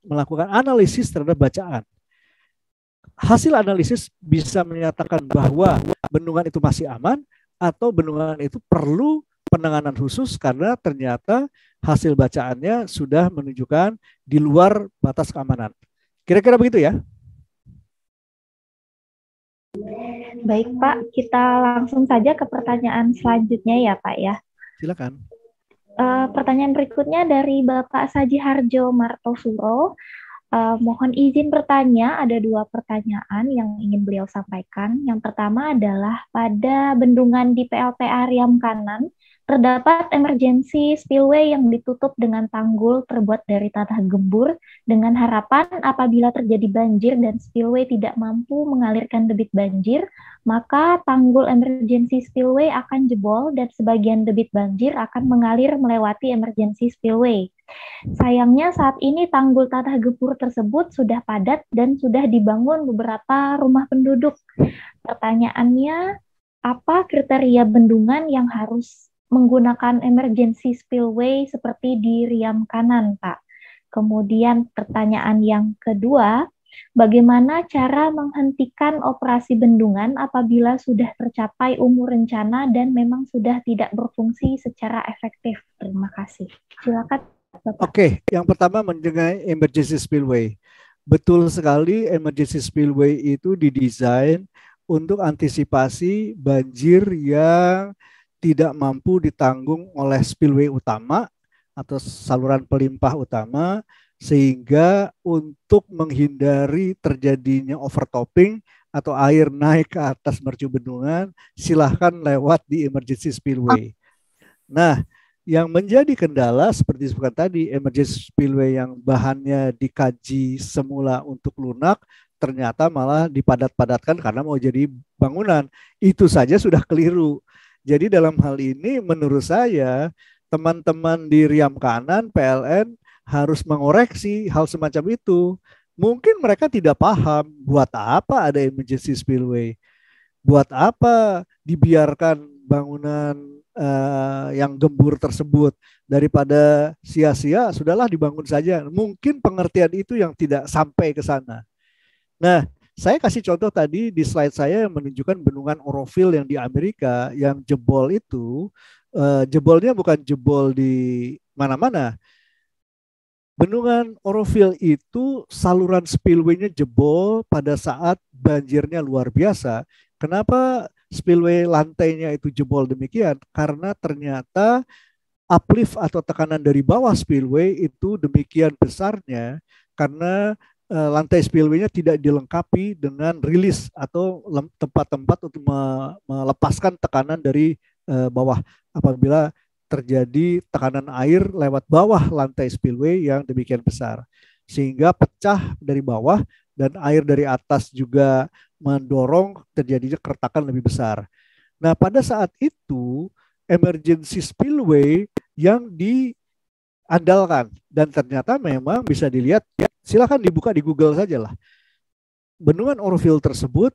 melakukan analisis terhadap bacaan. Hasil analisis bisa menyatakan bahwa bendungan itu masih aman atau bendungan itu perlu penanganan khusus karena ternyata hasil bacaannya sudah menunjukkan di luar batas keamanan. Kira-kira begitu ya. Baik Pak, kita langsung saja ke pertanyaan selanjutnya ya Pak ya. Silakan. Uh, pertanyaan berikutnya dari Bapak Saji Harjo Martosuro. Uh, mohon izin bertanya, ada dua pertanyaan yang ingin beliau sampaikan. Yang pertama adalah pada bendungan di PLTA Riam Kanan, Terdapat emergency spillway yang ditutup dengan tanggul terbuat dari tanah gembur dengan harapan apabila terjadi banjir dan spillway tidak mampu mengalirkan debit banjir, maka tanggul emergency spillway akan jebol dan sebagian debit banjir akan mengalir melewati emergency spillway. Sayangnya saat ini tanggul tanah gembur tersebut sudah padat dan sudah dibangun beberapa rumah penduduk. Pertanyaannya, apa kriteria bendungan yang harus menggunakan emergency spillway seperti di riam kanan, Pak. Kemudian pertanyaan yang kedua, bagaimana cara menghentikan operasi bendungan apabila sudah tercapai umur rencana dan memang sudah tidak berfungsi secara efektif? Terima kasih. Silakan. Oke, Oke, yang pertama mengenai emergency spillway. Betul sekali emergency spillway itu didesain untuk antisipasi banjir yang tidak mampu ditanggung oleh spillway utama atau saluran pelimpah utama sehingga untuk menghindari terjadinya overtopping atau air naik ke atas mercu bendungan silahkan lewat di emergency spillway. Nah, yang menjadi kendala seperti disebutkan tadi emergency spillway yang bahannya dikaji semula untuk lunak ternyata malah dipadat-padatkan karena mau jadi bangunan. Itu saja sudah keliru. Jadi dalam hal ini menurut saya teman-teman di Riam Kanan, PLN harus mengoreksi hal semacam itu. Mungkin mereka tidak paham buat apa ada emergency spillway. Buat apa dibiarkan bangunan uh, yang gembur tersebut daripada sia-sia sudahlah dibangun saja. Mungkin pengertian itu yang tidak sampai ke sana. Nah, saya kasih contoh tadi di slide saya yang menunjukkan bendungan orofil yang di Amerika yang jebol itu eh, jebolnya bukan jebol di mana-mana. Bendungan orofil itu saluran spillway-nya jebol pada saat banjirnya luar biasa. Kenapa spillway lantainya itu jebol demikian? Karena ternyata uplift atau tekanan dari bawah spillway itu demikian besarnya karena Eh, lantai spillway-nya tidak dilengkapi dengan rilis atau tempat-tempat untuk melepaskan tekanan dari eh, bawah apabila terjadi tekanan air lewat bawah lantai spillway yang demikian besar sehingga pecah dari bawah dan air dari atas juga mendorong terjadinya keretakan lebih besar. Nah, pada saat itu emergency spillway yang di andalkan dan ternyata memang bisa dilihat ya, silahkan dibuka di Google saja lah bendungan Orville tersebut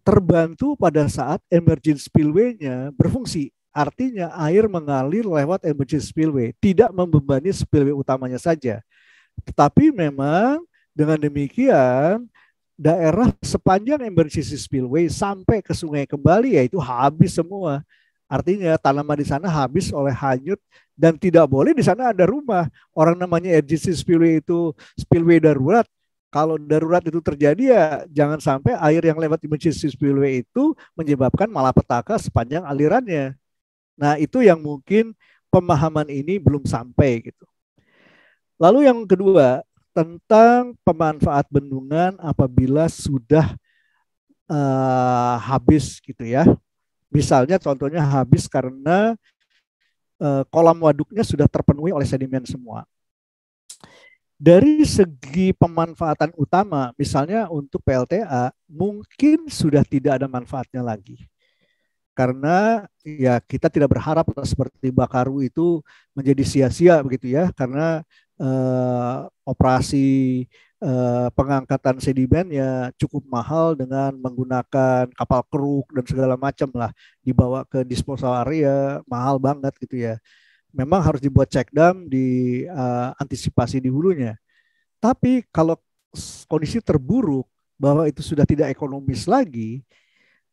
terbantu pada saat emergency spillway-nya berfungsi artinya air mengalir lewat emergency spillway tidak membebani spillway utamanya saja tetapi memang dengan demikian daerah sepanjang emergency spillway sampai ke sungai kembali yaitu habis semua Artinya tanaman di sana habis oleh hanyut dan tidak boleh di sana ada rumah. Orang namanya emergency spillway itu spillway darurat. Kalau darurat itu terjadi ya jangan sampai air yang lewat emergency spillway itu menyebabkan malapetaka sepanjang alirannya. Nah itu yang mungkin pemahaman ini belum sampai gitu. Lalu yang kedua tentang pemanfaat bendungan apabila sudah uh, habis gitu ya Misalnya contohnya habis karena eh, kolam waduknya sudah terpenuhi oleh sedimen semua. Dari segi pemanfaatan utama, misalnya untuk PLTA, mungkin sudah tidak ada manfaatnya lagi karena ya kita tidak berharap seperti Bakaru itu menjadi sia-sia begitu ya karena eh, operasi Eh, pengangkatan pengangkatan ya cukup mahal dengan menggunakan kapal keruk dan segala macam lah dibawa ke disposal area mahal banget gitu ya. Memang harus dibuat check dam di uh, antisipasi di hulunya. Tapi kalau kondisi terburuk bahwa itu sudah tidak ekonomis lagi,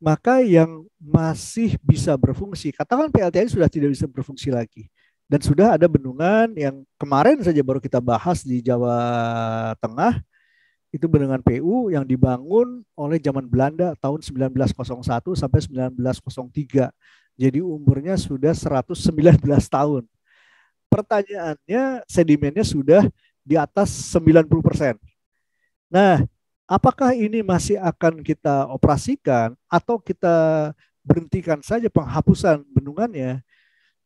maka yang masih bisa berfungsi, katakan PLTN sudah tidak bisa berfungsi lagi dan sudah ada bendungan yang kemarin saja baru kita bahas di Jawa Tengah itu bendungan PU yang dibangun oleh zaman Belanda tahun 1901 sampai 1903. Jadi umurnya sudah 119 tahun. Pertanyaannya sedimennya sudah di atas 90 persen. Nah, apakah ini masih akan kita operasikan atau kita berhentikan saja penghapusan bendungannya?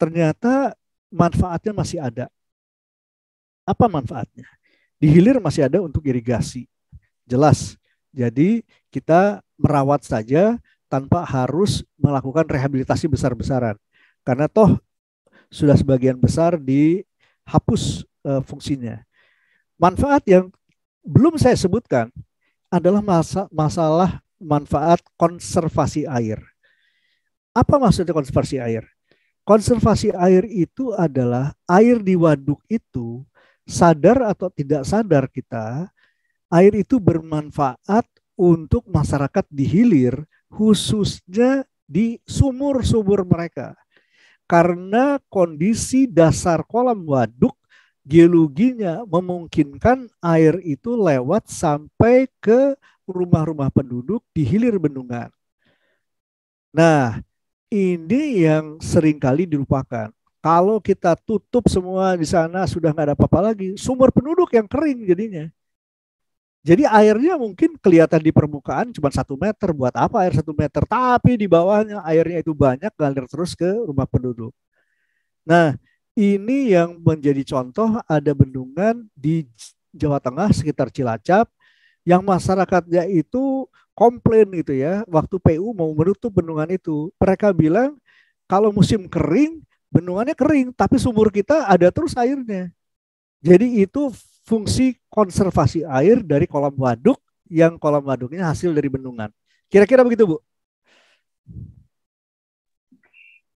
Ternyata manfaatnya masih ada. Apa manfaatnya? Di hilir masih ada untuk irigasi. Jelas. Jadi kita merawat saja tanpa harus melakukan rehabilitasi besar-besaran. Karena toh sudah sebagian besar dihapus uh, fungsinya. Manfaat yang belum saya sebutkan adalah masa, masalah manfaat konservasi air. Apa maksudnya konservasi air? konservasi air itu adalah air di waduk itu sadar atau tidak sadar kita air itu bermanfaat untuk masyarakat di hilir khususnya di sumur subur mereka. Karena kondisi dasar kolam waduk geologinya memungkinkan air itu lewat sampai ke rumah-rumah penduduk di hilir bendungan. Nah, ini yang seringkali dilupakan. Kalau kita tutup semua di sana sudah nggak ada apa-apa lagi, sumber penduduk yang kering jadinya. Jadi airnya mungkin kelihatan di permukaan cuma satu meter. Buat apa air satu meter? Tapi di bawahnya airnya itu banyak ngalir terus ke rumah penduduk. Nah ini yang menjadi contoh ada bendungan di Jawa Tengah sekitar Cilacap yang masyarakatnya itu komplain gitu ya waktu PU mau menutup bendungan itu. Mereka bilang kalau musim kering bendungannya kering tapi sumur kita ada terus airnya. Jadi itu fungsi konservasi air dari kolam waduk yang kolam waduknya hasil dari bendungan. Kira-kira begitu, Bu.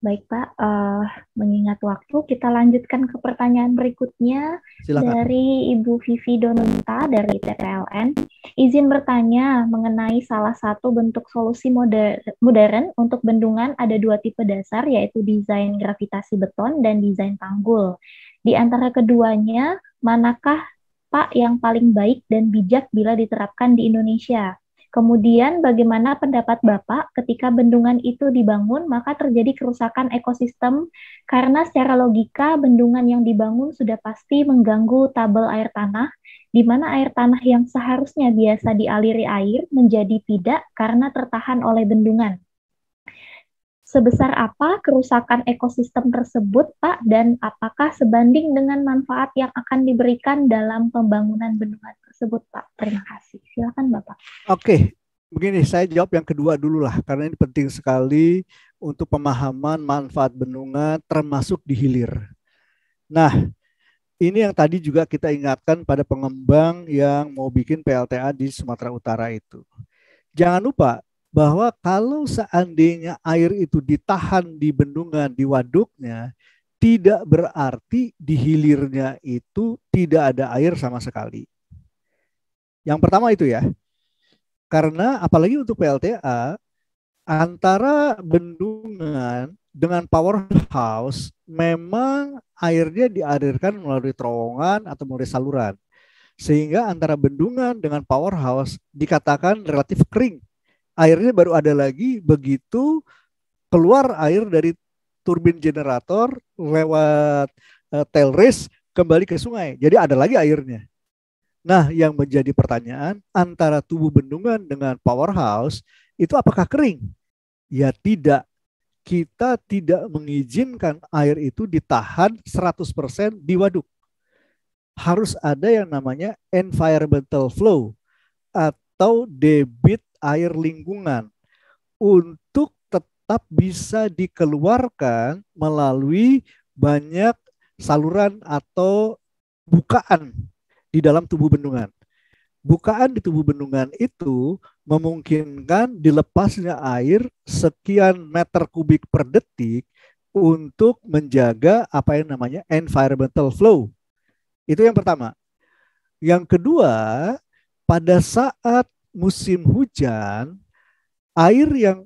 Baik Pak, uh, mengingat waktu, kita lanjutkan ke pertanyaan berikutnya Silakan. dari Ibu Vivi Donunta dari TPLN. Izin bertanya mengenai salah satu bentuk solusi moder modern untuk bendungan ada dua tipe dasar yaitu desain gravitasi beton dan desain tanggul. Di antara keduanya, manakah Pak yang paling baik dan bijak bila diterapkan di Indonesia? Kemudian bagaimana pendapat Bapak ketika bendungan itu dibangun maka terjadi kerusakan ekosistem karena secara logika bendungan yang dibangun sudah pasti mengganggu tabel air tanah di mana air tanah yang seharusnya biasa dialiri air menjadi tidak karena tertahan oleh bendungan. Sebesar apa kerusakan ekosistem tersebut, Pak, dan apakah sebanding dengan manfaat yang akan diberikan dalam pembangunan bendungan? tersebut, Pak. Terima kasih. Silakan, Bapak. Oke, begini saya jawab yang kedua dulu lah karena ini penting sekali untuk pemahaman manfaat bendungan termasuk di hilir. Nah, ini yang tadi juga kita ingatkan pada pengembang yang mau bikin PLTA di Sumatera Utara itu. Jangan lupa bahwa kalau seandainya air itu ditahan di bendungan, di waduknya, tidak berarti di hilirnya itu tidak ada air sama sekali. Yang pertama itu ya. Karena apalagi untuk PLTA antara bendungan dengan powerhouse memang airnya dialirkan melalui terowongan atau melalui saluran. Sehingga antara bendungan dengan powerhouse dikatakan relatif kering. Airnya baru ada lagi begitu keluar air dari turbin generator lewat uh, eh, tail race kembali ke sungai. Jadi ada lagi airnya. Nah, yang menjadi pertanyaan antara tubuh bendungan dengan powerhouse itu apakah kering? Ya tidak. Kita tidak mengizinkan air itu ditahan 100% di waduk. Harus ada yang namanya environmental flow atau debit air lingkungan untuk tetap bisa dikeluarkan melalui banyak saluran atau bukaan di dalam tubuh bendungan. Bukaan di tubuh bendungan itu memungkinkan dilepasnya air sekian meter kubik per detik untuk menjaga apa yang namanya environmental flow. Itu yang pertama. Yang kedua, pada saat musim hujan, air yang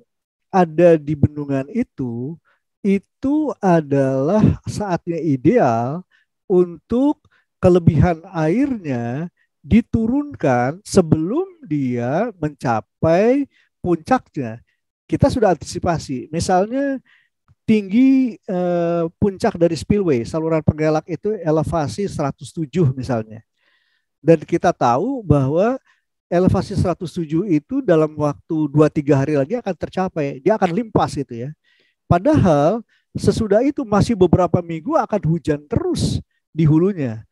ada di bendungan itu itu adalah saatnya ideal untuk kelebihan airnya diturunkan sebelum dia mencapai puncaknya. Kita sudah antisipasi. Misalnya tinggi eh, puncak dari spillway, saluran penggelak itu elevasi 107 misalnya. Dan kita tahu bahwa elevasi 107 itu dalam waktu 2-3 hari lagi akan tercapai. Dia akan limpas itu ya. Padahal sesudah itu masih beberapa minggu akan hujan terus di hulunya.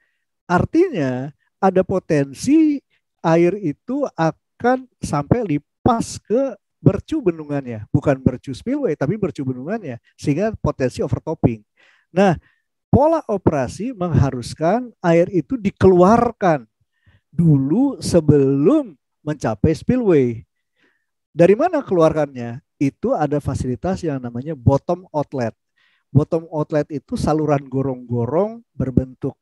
Artinya ada potensi air itu akan sampai lipas ke bercu bendungannya, bukan bercu spillway tapi bercu bendungannya sehingga potensi overtopping. Nah, pola operasi mengharuskan air itu dikeluarkan dulu sebelum mencapai spillway. Dari mana keluarkannya? Itu ada fasilitas yang namanya bottom outlet. Bottom outlet itu saluran gorong-gorong berbentuk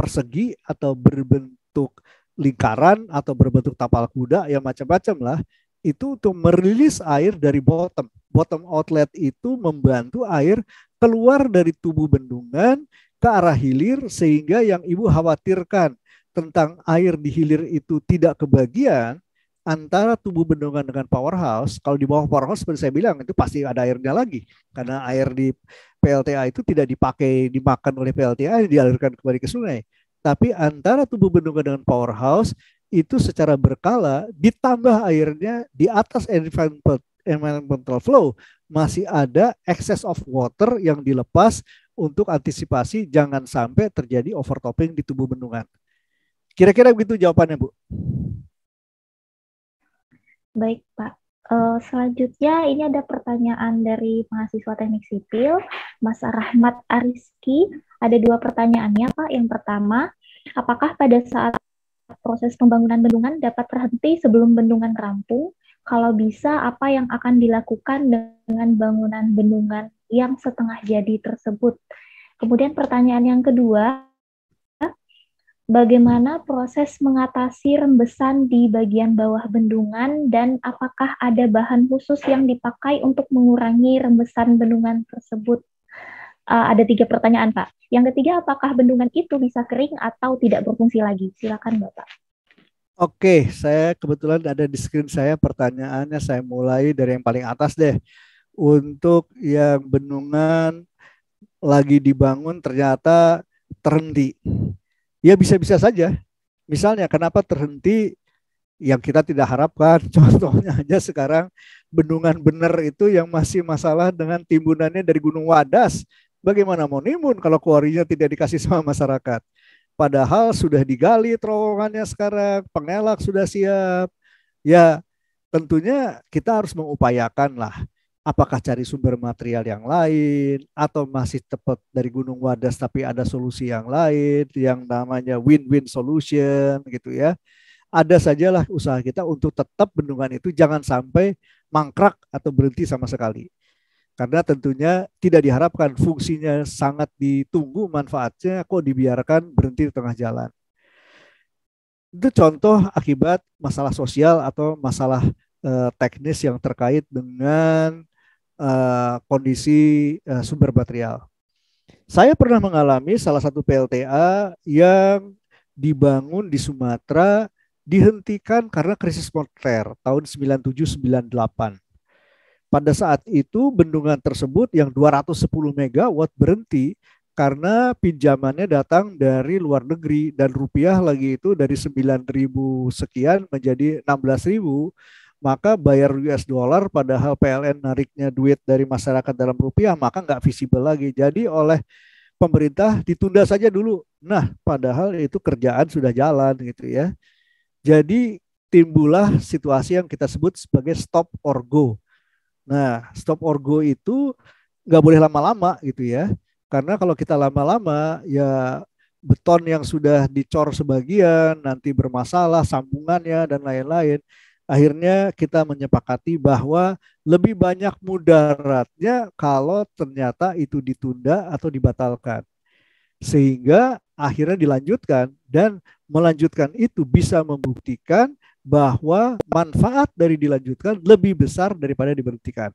persegi atau berbentuk lingkaran atau berbentuk tapal kuda yang macam-macam lah itu untuk merilis air dari bottom. Bottom outlet itu membantu air keluar dari tubuh bendungan ke arah hilir sehingga yang ibu khawatirkan tentang air di hilir itu tidak kebagian antara tubuh bendungan dengan powerhouse, kalau di bawah powerhouse seperti saya bilang itu pasti ada airnya lagi karena air di PLTA itu tidak dipakai dimakan oleh PLTA dialirkan kembali ke sungai. Tapi antara tubuh bendungan dengan powerhouse itu secara berkala ditambah airnya di atas environmental flow masih ada excess of water yang dilepas untuk antisipasi jangan sampai terjadi overtopping di tubuh bendungan. Kira-kira begitu jawabannya, Bu. Baik, Pak. Uh, selanjutnya ini ada pertanyaan dari mahasiswa teknik sipil, Mas Rahmat Ariski. Ada dua pertanyaannya, Pak. Yang pertama, apakah pada saat proses pembangunan bendungan dapat terhenti sebelum bendungan rampung? Kalau bisa, apa yang akan dilakukan dengan bangunan bendungan yang setengah jadi tersebut? Kemudian pertanyaan yang kedua, bagaimana proses mengatasi rembesan di bagian bawah bendungan dan apakah ada bahan khusus yang dipakai untuk mengurangi rembesan bendungan tersebut? Uh, ada tiga pertanyaan, Pak. Yang ketiga, apakah bendungan itu bisa kering atau tidak berfungsi lagi? Silakan, Bapak. Oke, saya kebetulan ada di screen saya pertanyaannya. Saya mulai dari yang paling atas deh. Untuk yang bendungan lagi dibangun ternyata terhenti ya bisa-bisa saja. Misalnya kenapa terhenti yang kita tidak harapkan. Contohnya aja sekarang bendungan bener itu yang masih masalah dengan timbunannya dari Gunung Wadas. Bagaimana mau nimbun kalau kuarinya tidak dikasih sama masyarakat? Padahal sudah digali terowongannya sekarang, pengelak sudah siap. Ya tentunya kita harus mengupayakan lah apakah cari sumber material yang lain atau masih tepat dari Gunung Wadas tapi ada solusi yang lain yang namanya win-win solution gitu ya. Ada sajalah usaha kita untuk tetap bendungan itu jangan sampai mangkrak atau berhenti sama sekali. Karena tentunya tidak diharapkan fungsinya sangat ditunggu manfaatnya kok dibiarkan berhenti di tengah jalan. Itu contoh akibat masalah sosial atau masalah eh, teknis yang terkait dengan uh, kondisi uh, sumber material. Saya pernah mengalami salah satu PLTA yang dibangun di Sumatera dihentikan karena krisis moneter tahun 97-98. Pada saat itu bendungan tersebut yang 210 megawatt berhenti karena pinjamannya datang dari luar negeri dan rupiah lagi itu dari 9.000 sekian menjadi 16.000 maka bayar US dollar padahal PLN nariknya duit dari masyarakat dalam rupiah maka nggak visible lagi. Jadi oleh pemerintah ditunda saja dulu. Nah, padahal itu kerjaan sudah jalan gitu ya. Jadi timbullah situasi yang kita sebut sebagai stop or go. Nah, stop or go itu nggak boleh lama-lama gitu ya. Karena kalau kita lama-lama ya beton yang sudah dicor sebagian nanti bermasalah sambungannya dan lain-lain akhirnya kita menyepakati bahwa lebih banyak mudaratnya kalau ternyata itu ditunda atau dibatalkan. Sehingga akhirnya dilanjutkan dan melanjutkan itu bisa membuktikan bahwa manfaat dari dilanjutkan lebih besar daripada diberhentikan.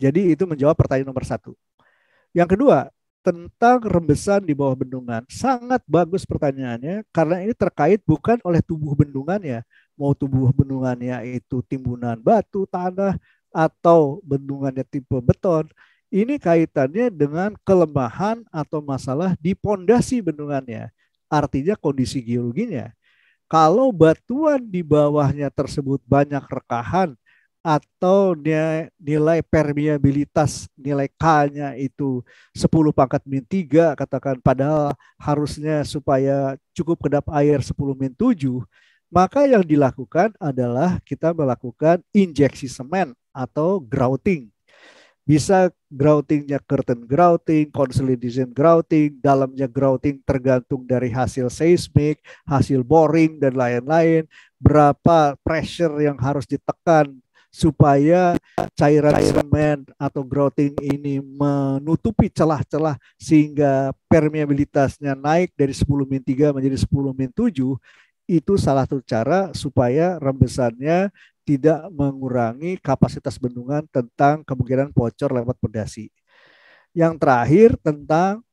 Jadi itu menjawab pertanyaan nomor satu. Yang kedua, tentang rembesan di bawah bendungan. Sangat bagus pertanyaannya karena ini terkait bukan oleh tubuh bendungan ya mau tubuh bendungannya itu timbunan batu, tanah atau bendungannya tipe beton. Ini kaitannya dengan kelemahan atau masalah di pondasi bendungannya. Artinya kondisi geologinya. Kalau batuan di bawahnya tersebut banyak rekahan atau dia nilai permeabilitas nilai K-nya itu 10 pangkat min 3 katakan padahal harusnya supaya cukup kedap air 10 min 7 maka yang dilakukan adalah kita melakukan injeksi semen atau grouting bisa groutingnya curtain grouting, consolidation grouting, dalamnya grouting tergantung dari hasil seismik, hasil boring dan lain-lain, berapa pressure yang harus ditekan supaya cairan semen atau grouting ini menutupi celah-celah sehingga permeabilitasnya naik dari 10 min 3 menjadi 10 min 7 itu salah satu cara supaya rembesannya tidak mengurangi kapasitas bendungan tentang kemungkinan bocor lewat pondasi. Yang terakhir tentang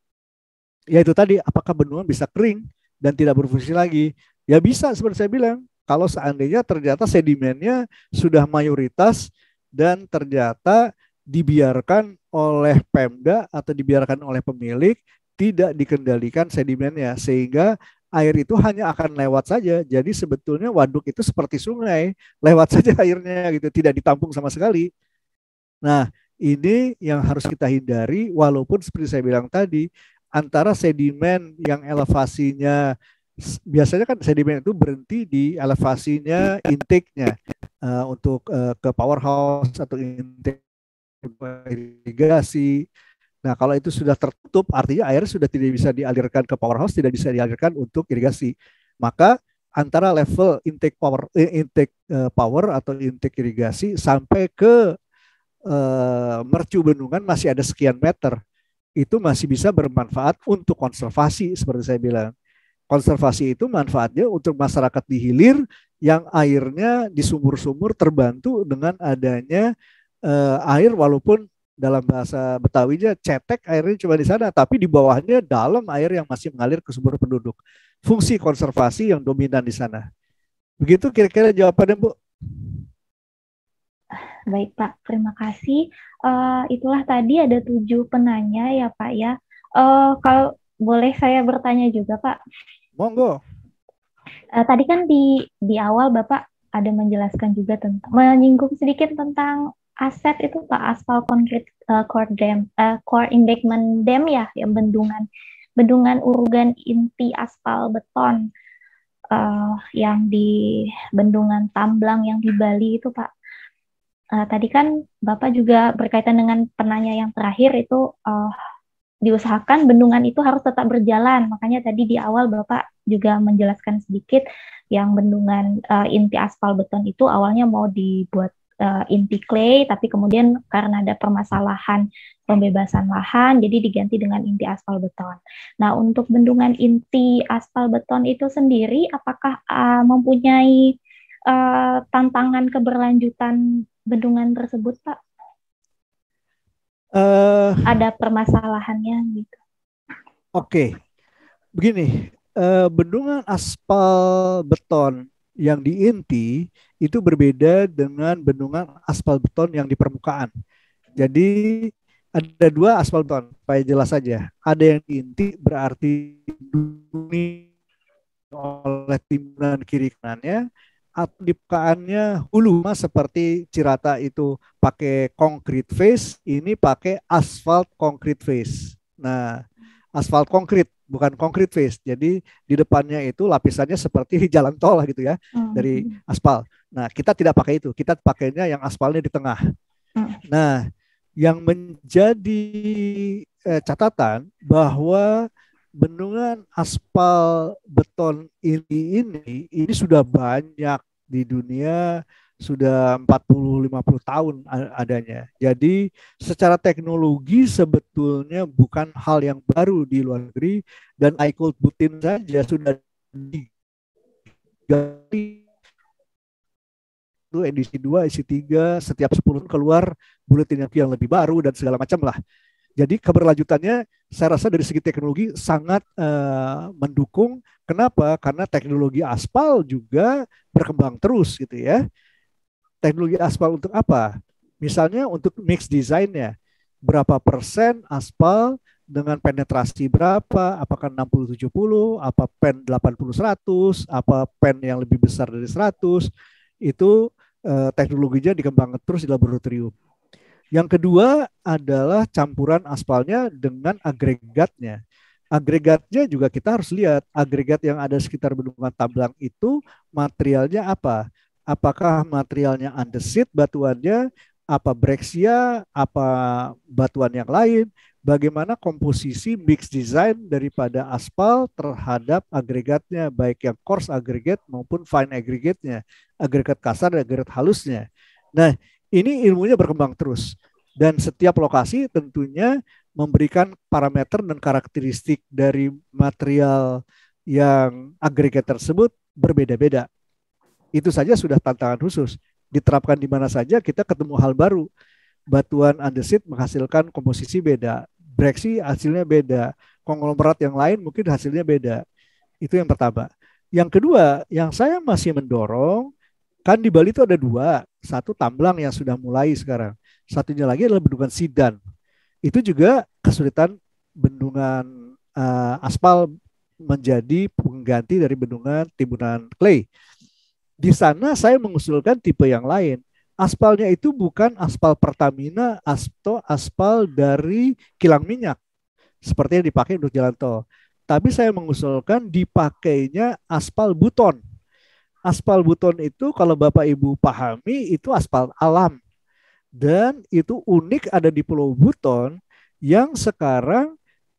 yaitu tadi apakah bendungan bisa kering dan tidak berfungsi lagi? Ya bisa seperti saya bilang, kalau seandainya ternyata sedimennya sudah mayoritas dan ternyata dibiarkan oleh Pemda atau dibiarkan oleh pemilik tidak dikendalikan sedimennya sehingga air itu hanya akan lewat saja. Jadi sebetulnya waduk itu seperti sungai, lewat saja airnya gitu, tidak ditampung sama sekali. Nah, ini yang harus kita hindari walaupun seperti saya bilang tadi antara sedimen yang elevasinya biasanya kan sedimen itu berhenti di elevasinya intake-nya uh, untuk uh, ke powerhouse atau intake irigasi. Nah, kalau itu sudah tertutup artinya air sudah tidak bisa dialirkan ke powerhouse, tidak bisa dialirkan untuk irigasi. Maka antara level intake power eh, intake uh, power atau intake irigasi sampai ke uh, mercu bendungan masih ada sekian meter. Itu masih bisa bermanfaat untuk konservasi seperti saya bilang konservasi itu manfaatnya untuk masyarakat di hilir yang airnya di sumur-sumur terbantu dengan adanya uh, air walaupun dalam bahasa Betawinya cetek airnya cuma di sana tapi di bawahnya dalam air yang masih mengalir ke sumur penduduk. Fungsi konservasi yang dominan di sana. Begitu kira-kira jawabannya, Bu. Baik, Pak. Terima kasih. Uh, itulah tadi ada tujuh penanya ya, Pak ya. Uh, kalau boleh saya bertanya juga Pak? Monggo. Uh, tadi kan di di awal Bapak ada menjelaskan juga tentang menyinggung sedikit tentang aset itu Pak aspal konkrit uh, eh, core dam uh, core embankment dam ya yang bendungan bendungan urugan inti aspal beton uh, yang di bendungan Tamblang yang di Bali itu Pak. Uh, tadi kan Bapak juga berkaitan dengan penanya yang terakhir itu uh, diusahakan bendungan itu harus tetap berjalan. Makanya tadi di awal Bapak juga menjelaskan sedikit yang bendungan uh, inti aspal beton itu awalnya mau dibuat uh, inti clay, tapi kemudian karena ada permasalahan pembebasan lahan, jadi diganti dengan inti aspal beton. Nah, untuk bendungan inti aspal beton itu sendiri, apakah uh, mempunyai uh, tantangan keberlanjutan bendungan tersebut, Pak? uh, ada permasalahannya gitu. Oke, okay. begini, uh, bendungan aspal beton yang di inti itu berbeda dengan bendungan aspal beton yang di permukaan. Jadi ada dua aspal beton, supaya jelas saja. Ada yang di inti berarti duni oleh timbunan kiri kanannya, lipkaannya hulu mas seperti Cirata itu pakai concrete face ini pakai asfalt concrete face nah asfalt concrete bukan concrete face jadi di depannya itu lapisannya seperti jalan tol gitu ya hmm. dari aspal nah kita tidak pakai itu kita pakainya yang aspalnya di tengah hmm. nah yang menjadi eh, catatan bahwa bendungan aspal beton ini ini ini sudah banyak di dunia sudah 40-50 tahun adanya. Jadi secara teknologi sebetulnya bukan hal yang baru di luar negeri dan Aikul Putin saja sudah diganti itu edisi 2, edisi 3, setiap 10 keluar buletin yang lebih baru dan segala macam lah. Jadi keberlanjutannya saya rasa dari segi teknologi sangat uh, mendukung. Kenapa? Karena teknologi aspal juga berkembang terus gitu ya. Teknologi aspal untuk apa? Misalnya untuk mix desainnya. Berapa persen aspal dengan penetrasi berapa? Apakah 60-70? Apa pen 80-100? Apa pen yang lebih besar dari 100? Itu eh, teknologinya dikembangkan terus di laboratorium. Yang kedua adalah campuran aspalnya dengan agregatnya. Agregatnya juga kita harus lihat agregat yang ada sekitar bendungan Tamblang itu materialnya apa? Apakah materialnya andesit batuannya, apa breksia, apa batuan yang lain? Bagaimana komposisi mix design daripada aspal terhadap agregatnya, baik yang coarse aggregate maupun fine aggregate-nya, agregat kasar dan agregat halusnya. Nah, ini ilmunya berkembang terus dan setiap lokasi tentunya memberikan parameter dan karakteristik dari material yang agregat tersebut berbeda-beda. Itu saja sudah tantangan khusus. Diterapkan di mana saja kita ketemu hal baru. Batuan andesit menghasilkan komposisi beda, breksi hasilnya beda, konglomerat yang lain mungkin hasilnya beda. Itu yang pertama. Yang kedua, yang saya masih mendorong, kan di Bali itu ada dua, satu Tamblang yang sudah mulai sekarang. Satunya lagi adalah bendungan Sidan. Itu juga kesulitan bendungan uh, aspal menjadi pengganti dari bendungan timbunan clay. Di sana saya mengusulkan tipe yang lain. Aspalnya itu bukan aspal Pertamina atau aspal dari kilang minyak seperti yang dipakai untuk jalan tol. Tapi saya mengusulkan dipakainya aspal buton. Aspal buton itu kalau Bapak Ibu pahami itu aspal alam. Dan itu unik ada di Pulau Buton yang sekarang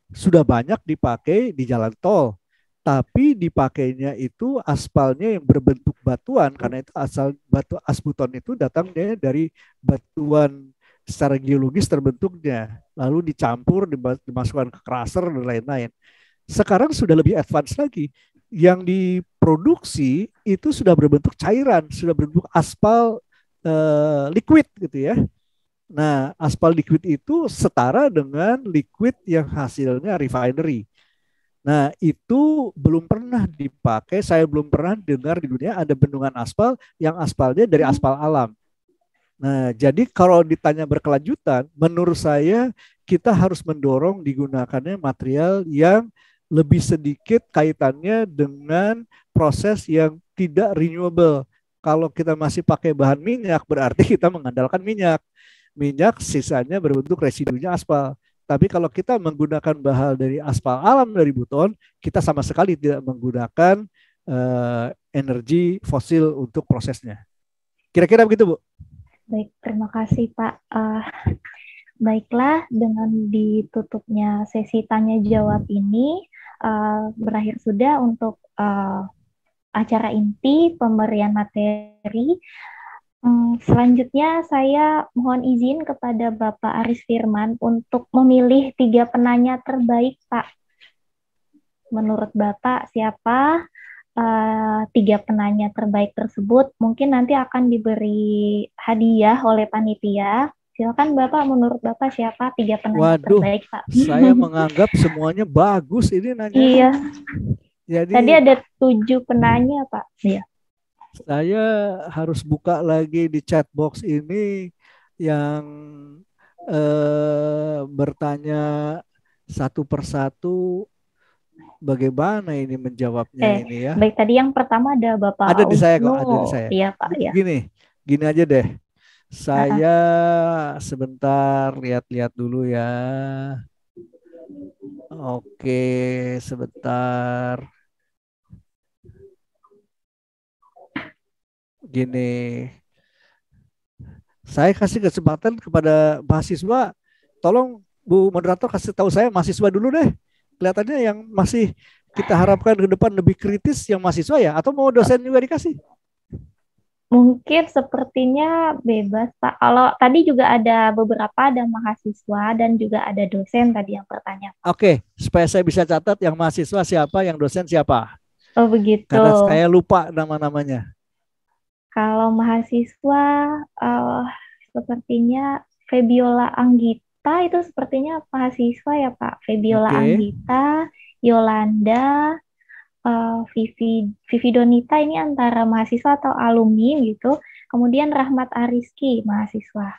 sudah banyak dipakai di jalan tol. Tapi dipakainya itu aspalnya yang berbentuk batuan karena itu asal batu asbuton itu datangnya dari batuan secara geologis terbentuknya lalu dicampur dimasukkan ke kraser dan lain-lain. Sekarang sudah lebih advance lagi yang diproduksi itu sudah berbentuk cairan, sudah berbentuk aspal eh, liquid gitu ya. Nah, aspal liquid itu setara dengan liquid yang hasilnya refinery. Nah, itu belum pernah dipakai, saya belum pernah dengar di dunia ada bendungan aspal yang aspalnya dari aspal alam. Nah, jadi kalau ditanya berkelanjutan, menurut saya kita harus mendorong digunakannya material yang lebih sedikit kaitannya dengan proses yang tidak renewable. Kalau kita masih pakai bahan minyak, berarti kita mengandalkan minyak. Minyak sisanya berbentuk residunya aspal. Tapi kalau kita menggunakan bahan dari aspal alam dari buton, kita sama sekali tidak menggunakan uh, energi fosil untuk prosesnya. Kira-kira begitu, Bu. Baik, terima kasih, Pak. Uh, baiklah, dengan ditutupnya sesi tanya jawab ini, Eh, berakhir sudah untuk uh, acara inti pemberian materi. Hmm, selanjutnya saya mohon izin kepada Bapak Aris Firman untuk memilih tiga penanya terbaik, Pak. Menurut Bapak siapa uh, tiga penanya terbaik tersebut? Mungkin nanti akan diberi hadiah oleh panitia. Silakan Bapak, menurut Bapak siapa tiga penanya Waduh, terbaik Pak? Saya menganggap semuanya bagus ini nanya. Iya. Jadi, Tadi ada tujuh penanya Pak. Iya. Saya harus buka lagi di chat box ini yang eh, bertanya satu persatu bagaimana ini menjawabnya eh, ini ya. Baik tadi yang pertama ada Bapak. Ada di saya kok, ada di saya. Iya Pak. Iya. Gini, gini aja deh. Saya sebentar lihat-lihat dulu ya. Oke, sebentar. Gini. Saya kasih kesempatan kepada mahasiswa. Tolong Bu moderator kasih tahu saya mahasiswa dulu deh. Kelihatannya yang masih kita harapkan ke depan lebih kritis yang mahasiswa ya atau mau dosen juga dikasih? Mungkin sepertinya bebas Pak. Kalau tadi juga ada beberapa ada mahasiswa dan juga ada dosen tadi yang bertanya. Oke, supaya saya bisa catat yang mahasiswa siapa, yang dosen siapa. Oh begitu. Karena saya lupa nama-namanya. Kalau mahasiswa uh, sepertinya Febiola Anggita itu sepertinya mahasiswa ya Pak. Febiola okay. Anggita, Yolanda, uh, Vivi Vivi Donita ini antara mahasiswa atau alumni gitu. Kemudian Rahmat Ariski mahasiswa.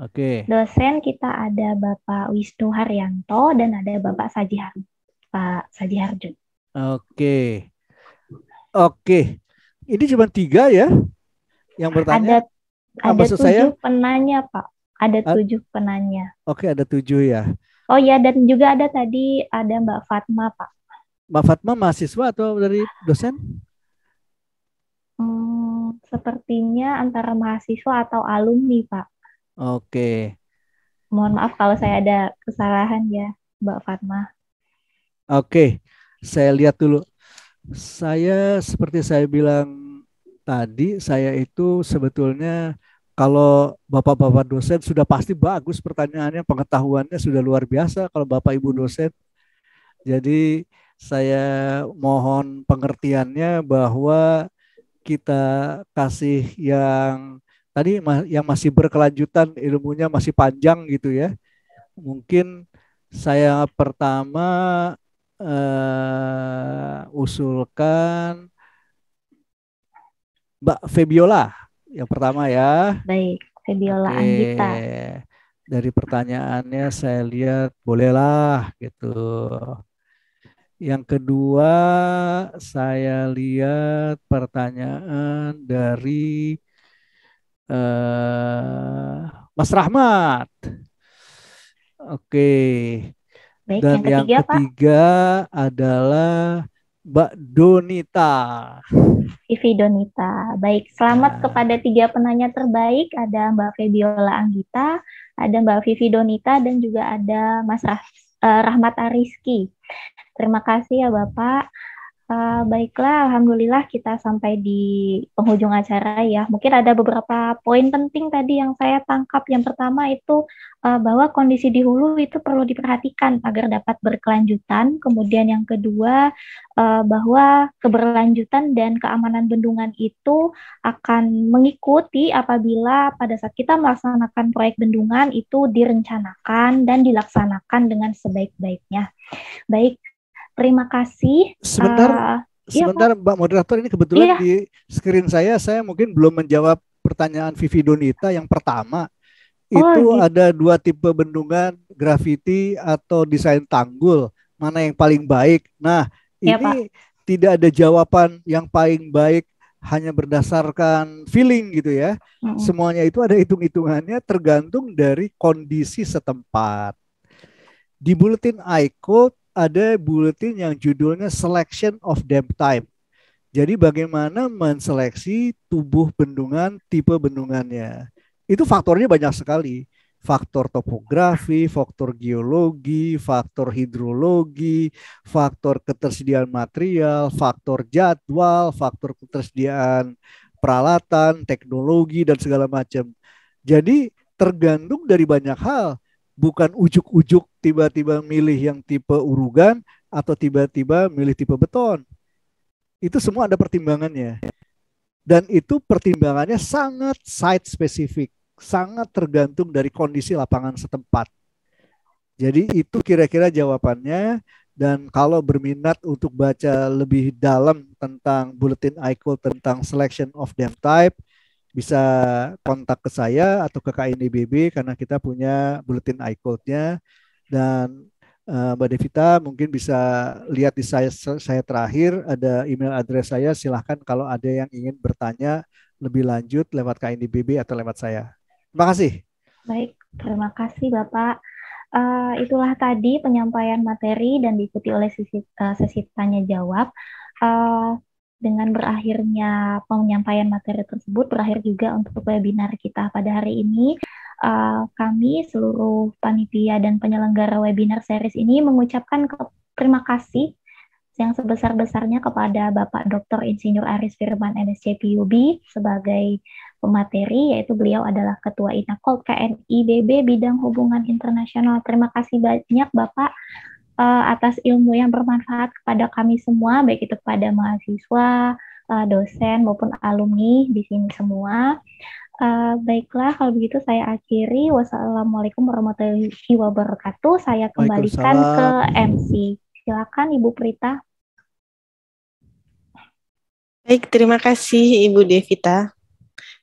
Oke. Okay. Dosen kita ada Bapak Wisnu Haryanto dan ada Bapak Saji Har Pak Saji Harjo. Oke. Okay. Oke. Okay. Ini cuma tiga ya yang bertanya. Ada, ada tujuh saya? penanya Pak. Ada A tujuh penanya. Oke, okay, ada tujuh ya. Oh ya, dan juga ada tadi ada Mbak Fatma Pak. Mbak Fatma mahasiswa atau dari dosen? Hmm, sepertinya antara mahasiswa atau alumni, Pak. Oke. Mohon maaf kalau saya ada kesalahan ya, Mbak Fatma. Oke, saya lihat dulu. Saya seperti saya bilang tadi, saya itu sebetulnya kalau bapak-bapak dosen sudah pasti bagus pertanyaannya, pengetahuannya sudah luar biasa kalau bapak ibu dosen. Jadi saya mohon pengertiannya bahwa kita kasih yang tadi yang masih berkelanjutan ilmunya masih panjang gitu ya. Mungkin saya pertama uh, usulkan Mbak Febiola yang pertama ya. Baik, Febiola okay. Anggita. Dari pertanyaannya saya lihat bolehlah gitu. Yang kedua, saya lihat pertanyaan dari uh, Mas Rahmat. Oke. Okay. Dan yang ketiga, yang ketiga Pak. adalah Mbak Donita. Vivi Donita. Baik, selamat ya. kepada tiga penanya terbaik. Ada Mbak Febiola Anggita, ada Mbak Vivi Donita, dan juga ada Mas Rah eh, Rahmat Ariski. Terima kasih ya Bapak. Uh, baiklah, alhamdulillah kita sampai di penghujung acara ya. Mungkin ada beberapa poin penting tadi yang saya tangkap. Yang pertama itu uh, bahwa kondisi di hulu itu perlu diperhatikan agar dapat berkelanjutan. Kemudian yang kedua uh, bahwa keberlanjutan dan keamanan bendungan itu akan mengikuti apabila pada saat kita melaksanakan proyek bendungan itu direncanakan dan dilaksanakan dengan sebaik-baiknya. Baik, Terima kasih. Sebentar, uh, sebentar iya, Mbak Moderator ini kebetulan iya. di screen saya saya mungkin belum menjawab pertanyaan Vivi Donita yang pertama. Oh, itu gitu. ada dua tipe bendungan, grafiti atau desain tanggul. Mana yang paling baik? Nah, ya, ini Pak. tidak ada jawaban yang paling baik hanya berdasarkan feeling gitu ya. Hmm. Semuanya itu ada hitung-hitungannya tergantung dari kondisi setempat. Di bulletin ICO ada bulletin yang judulnya Selection of Dam Type. Jadi bagaimana menseleksi tubuh bendungan, tipe bendungannya. Itu faktornya banyak sekali. Faktor topografi, faktor geologi, faktor hidrologi, faktor ketersediaan material, faktor jadwal, faktor ketersediaan peralatan, teknologi, dan segala macam. Jadi tergantung dari banyak hal bukan ujuk-ujuk tiba-tiba milih yang tipe urugan atau tiba-tiba milih tipe beton. Itu semua ada pertimbangannya. Dan itu pertimbangannya sangat site spesifik, sangat tergantung dari kondisi lapangan setempat. Jadi itu kira-kira jawabannya dan kalau berminat untuk baca lebih dalam tentang bulletin ICO tentang selection of dam type bisa kontak ke saya atau ke KNIBB karena kita punya bulletin iCode-nya dan uh, Mbak Devita mungkin bisa lihat di saya saya terakhir ada email address saya silahkan kalau ada yang ingin bertanya lebih lanjut lewat KNIBB atau lewat saya. Terima kasih. Baik, terima kasih Bapak. Uh, itulah tadi penyampaian materi dan diikuti oleh sesi, uh, sesi tanya jawab. Uh, dengan berakhirnya penyampaian materi tersebut berakhir juga untuk webinar kita pada hari ini. Uh, kami seluruh panitia dan penyelenggara webinar series ini mengucapkan terima kasih yang sebesar-besarnya kepada Bapak Dr. Insinyur Aris Firman PUB sebagai pemateri, yaitu beliau adalah Ketua Inakol KNIBB Bidang Hubungan Internasional. Terima kasih banyak Bapak uh, atas ilmu yang bermanfaat kepada kami semua, baik itu kepada mahasiswa, uh, dosen maupun alumni di sini semua. Uh, baiklah, kalau begitu saya akhiri. Wassalamualaikum warahmatullahi wabarakatuh. Saya kembalikan ke MC. Silakan Ibu Prita. Baik, terima kasih Ibu Devita.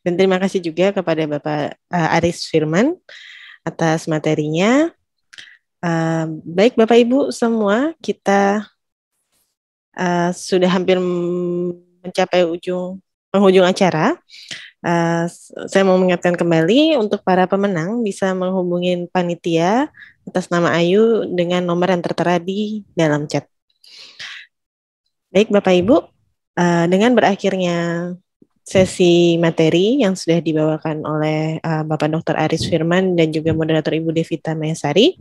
Dan terima kasih juga kepada Bapak uh, Aris Firman atas materinya. Uh, baik Bapak Ibu semua, kita uh, sudah hampir mencapai ujung penghujung acara. Uh, saya mau mengingatkan kembali untuk para pemenang bisa menghubungi panitia atas nama Ayu dengan nomor yang tertera di dalam chat. Baik Bapak Ibu, uh, dengan berakhirnya sesi materi yang sudah dibawakan oleh uh, Bapak Dr. Aris Firman dan juga moderator Ibu Devita Mayasari.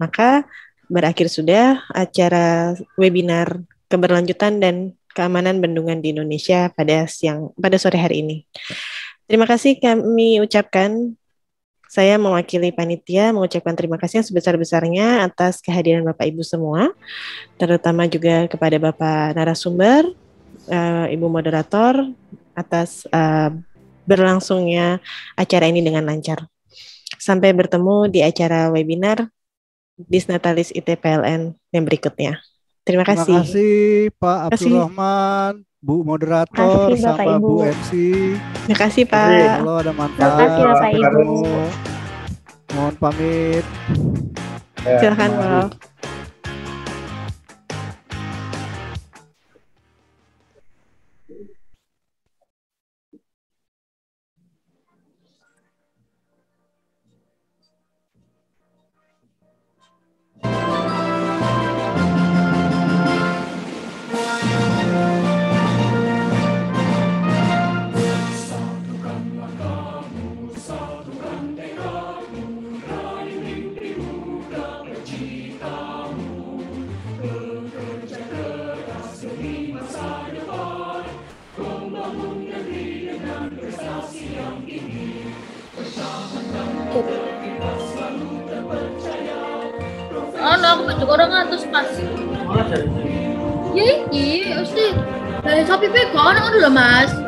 Maka berakhir sudah acara webinar keberlanjutan dan keamanan bendungan di Indonesia pada siang pada sore hari ini. Terima kasih kami ucapkan saya mewakili panitia mengucapkan terima kasih yang sebesar-besarnya atas kehadiran Bapak Ibu semua, terutama juga kepada Bapak narasumber, eh, Ibu moderator, atas uh, berlangsungnya acara ini dengan lancar. Sampai bertemu di acara webinar Disnatalis ITPLN yang berikutnya. Terima kasih. Terima kasih Pak Abdul Rahman, Bu moderator kasih, Bapak, sama Ibu. Bu MC. Terima kasih Pak. Halo, ada mantap. Terima kasih Bapak Ibu. Mohon pamit. Ya, Silakan, Pak. iya sih dari sapi vegan udah mas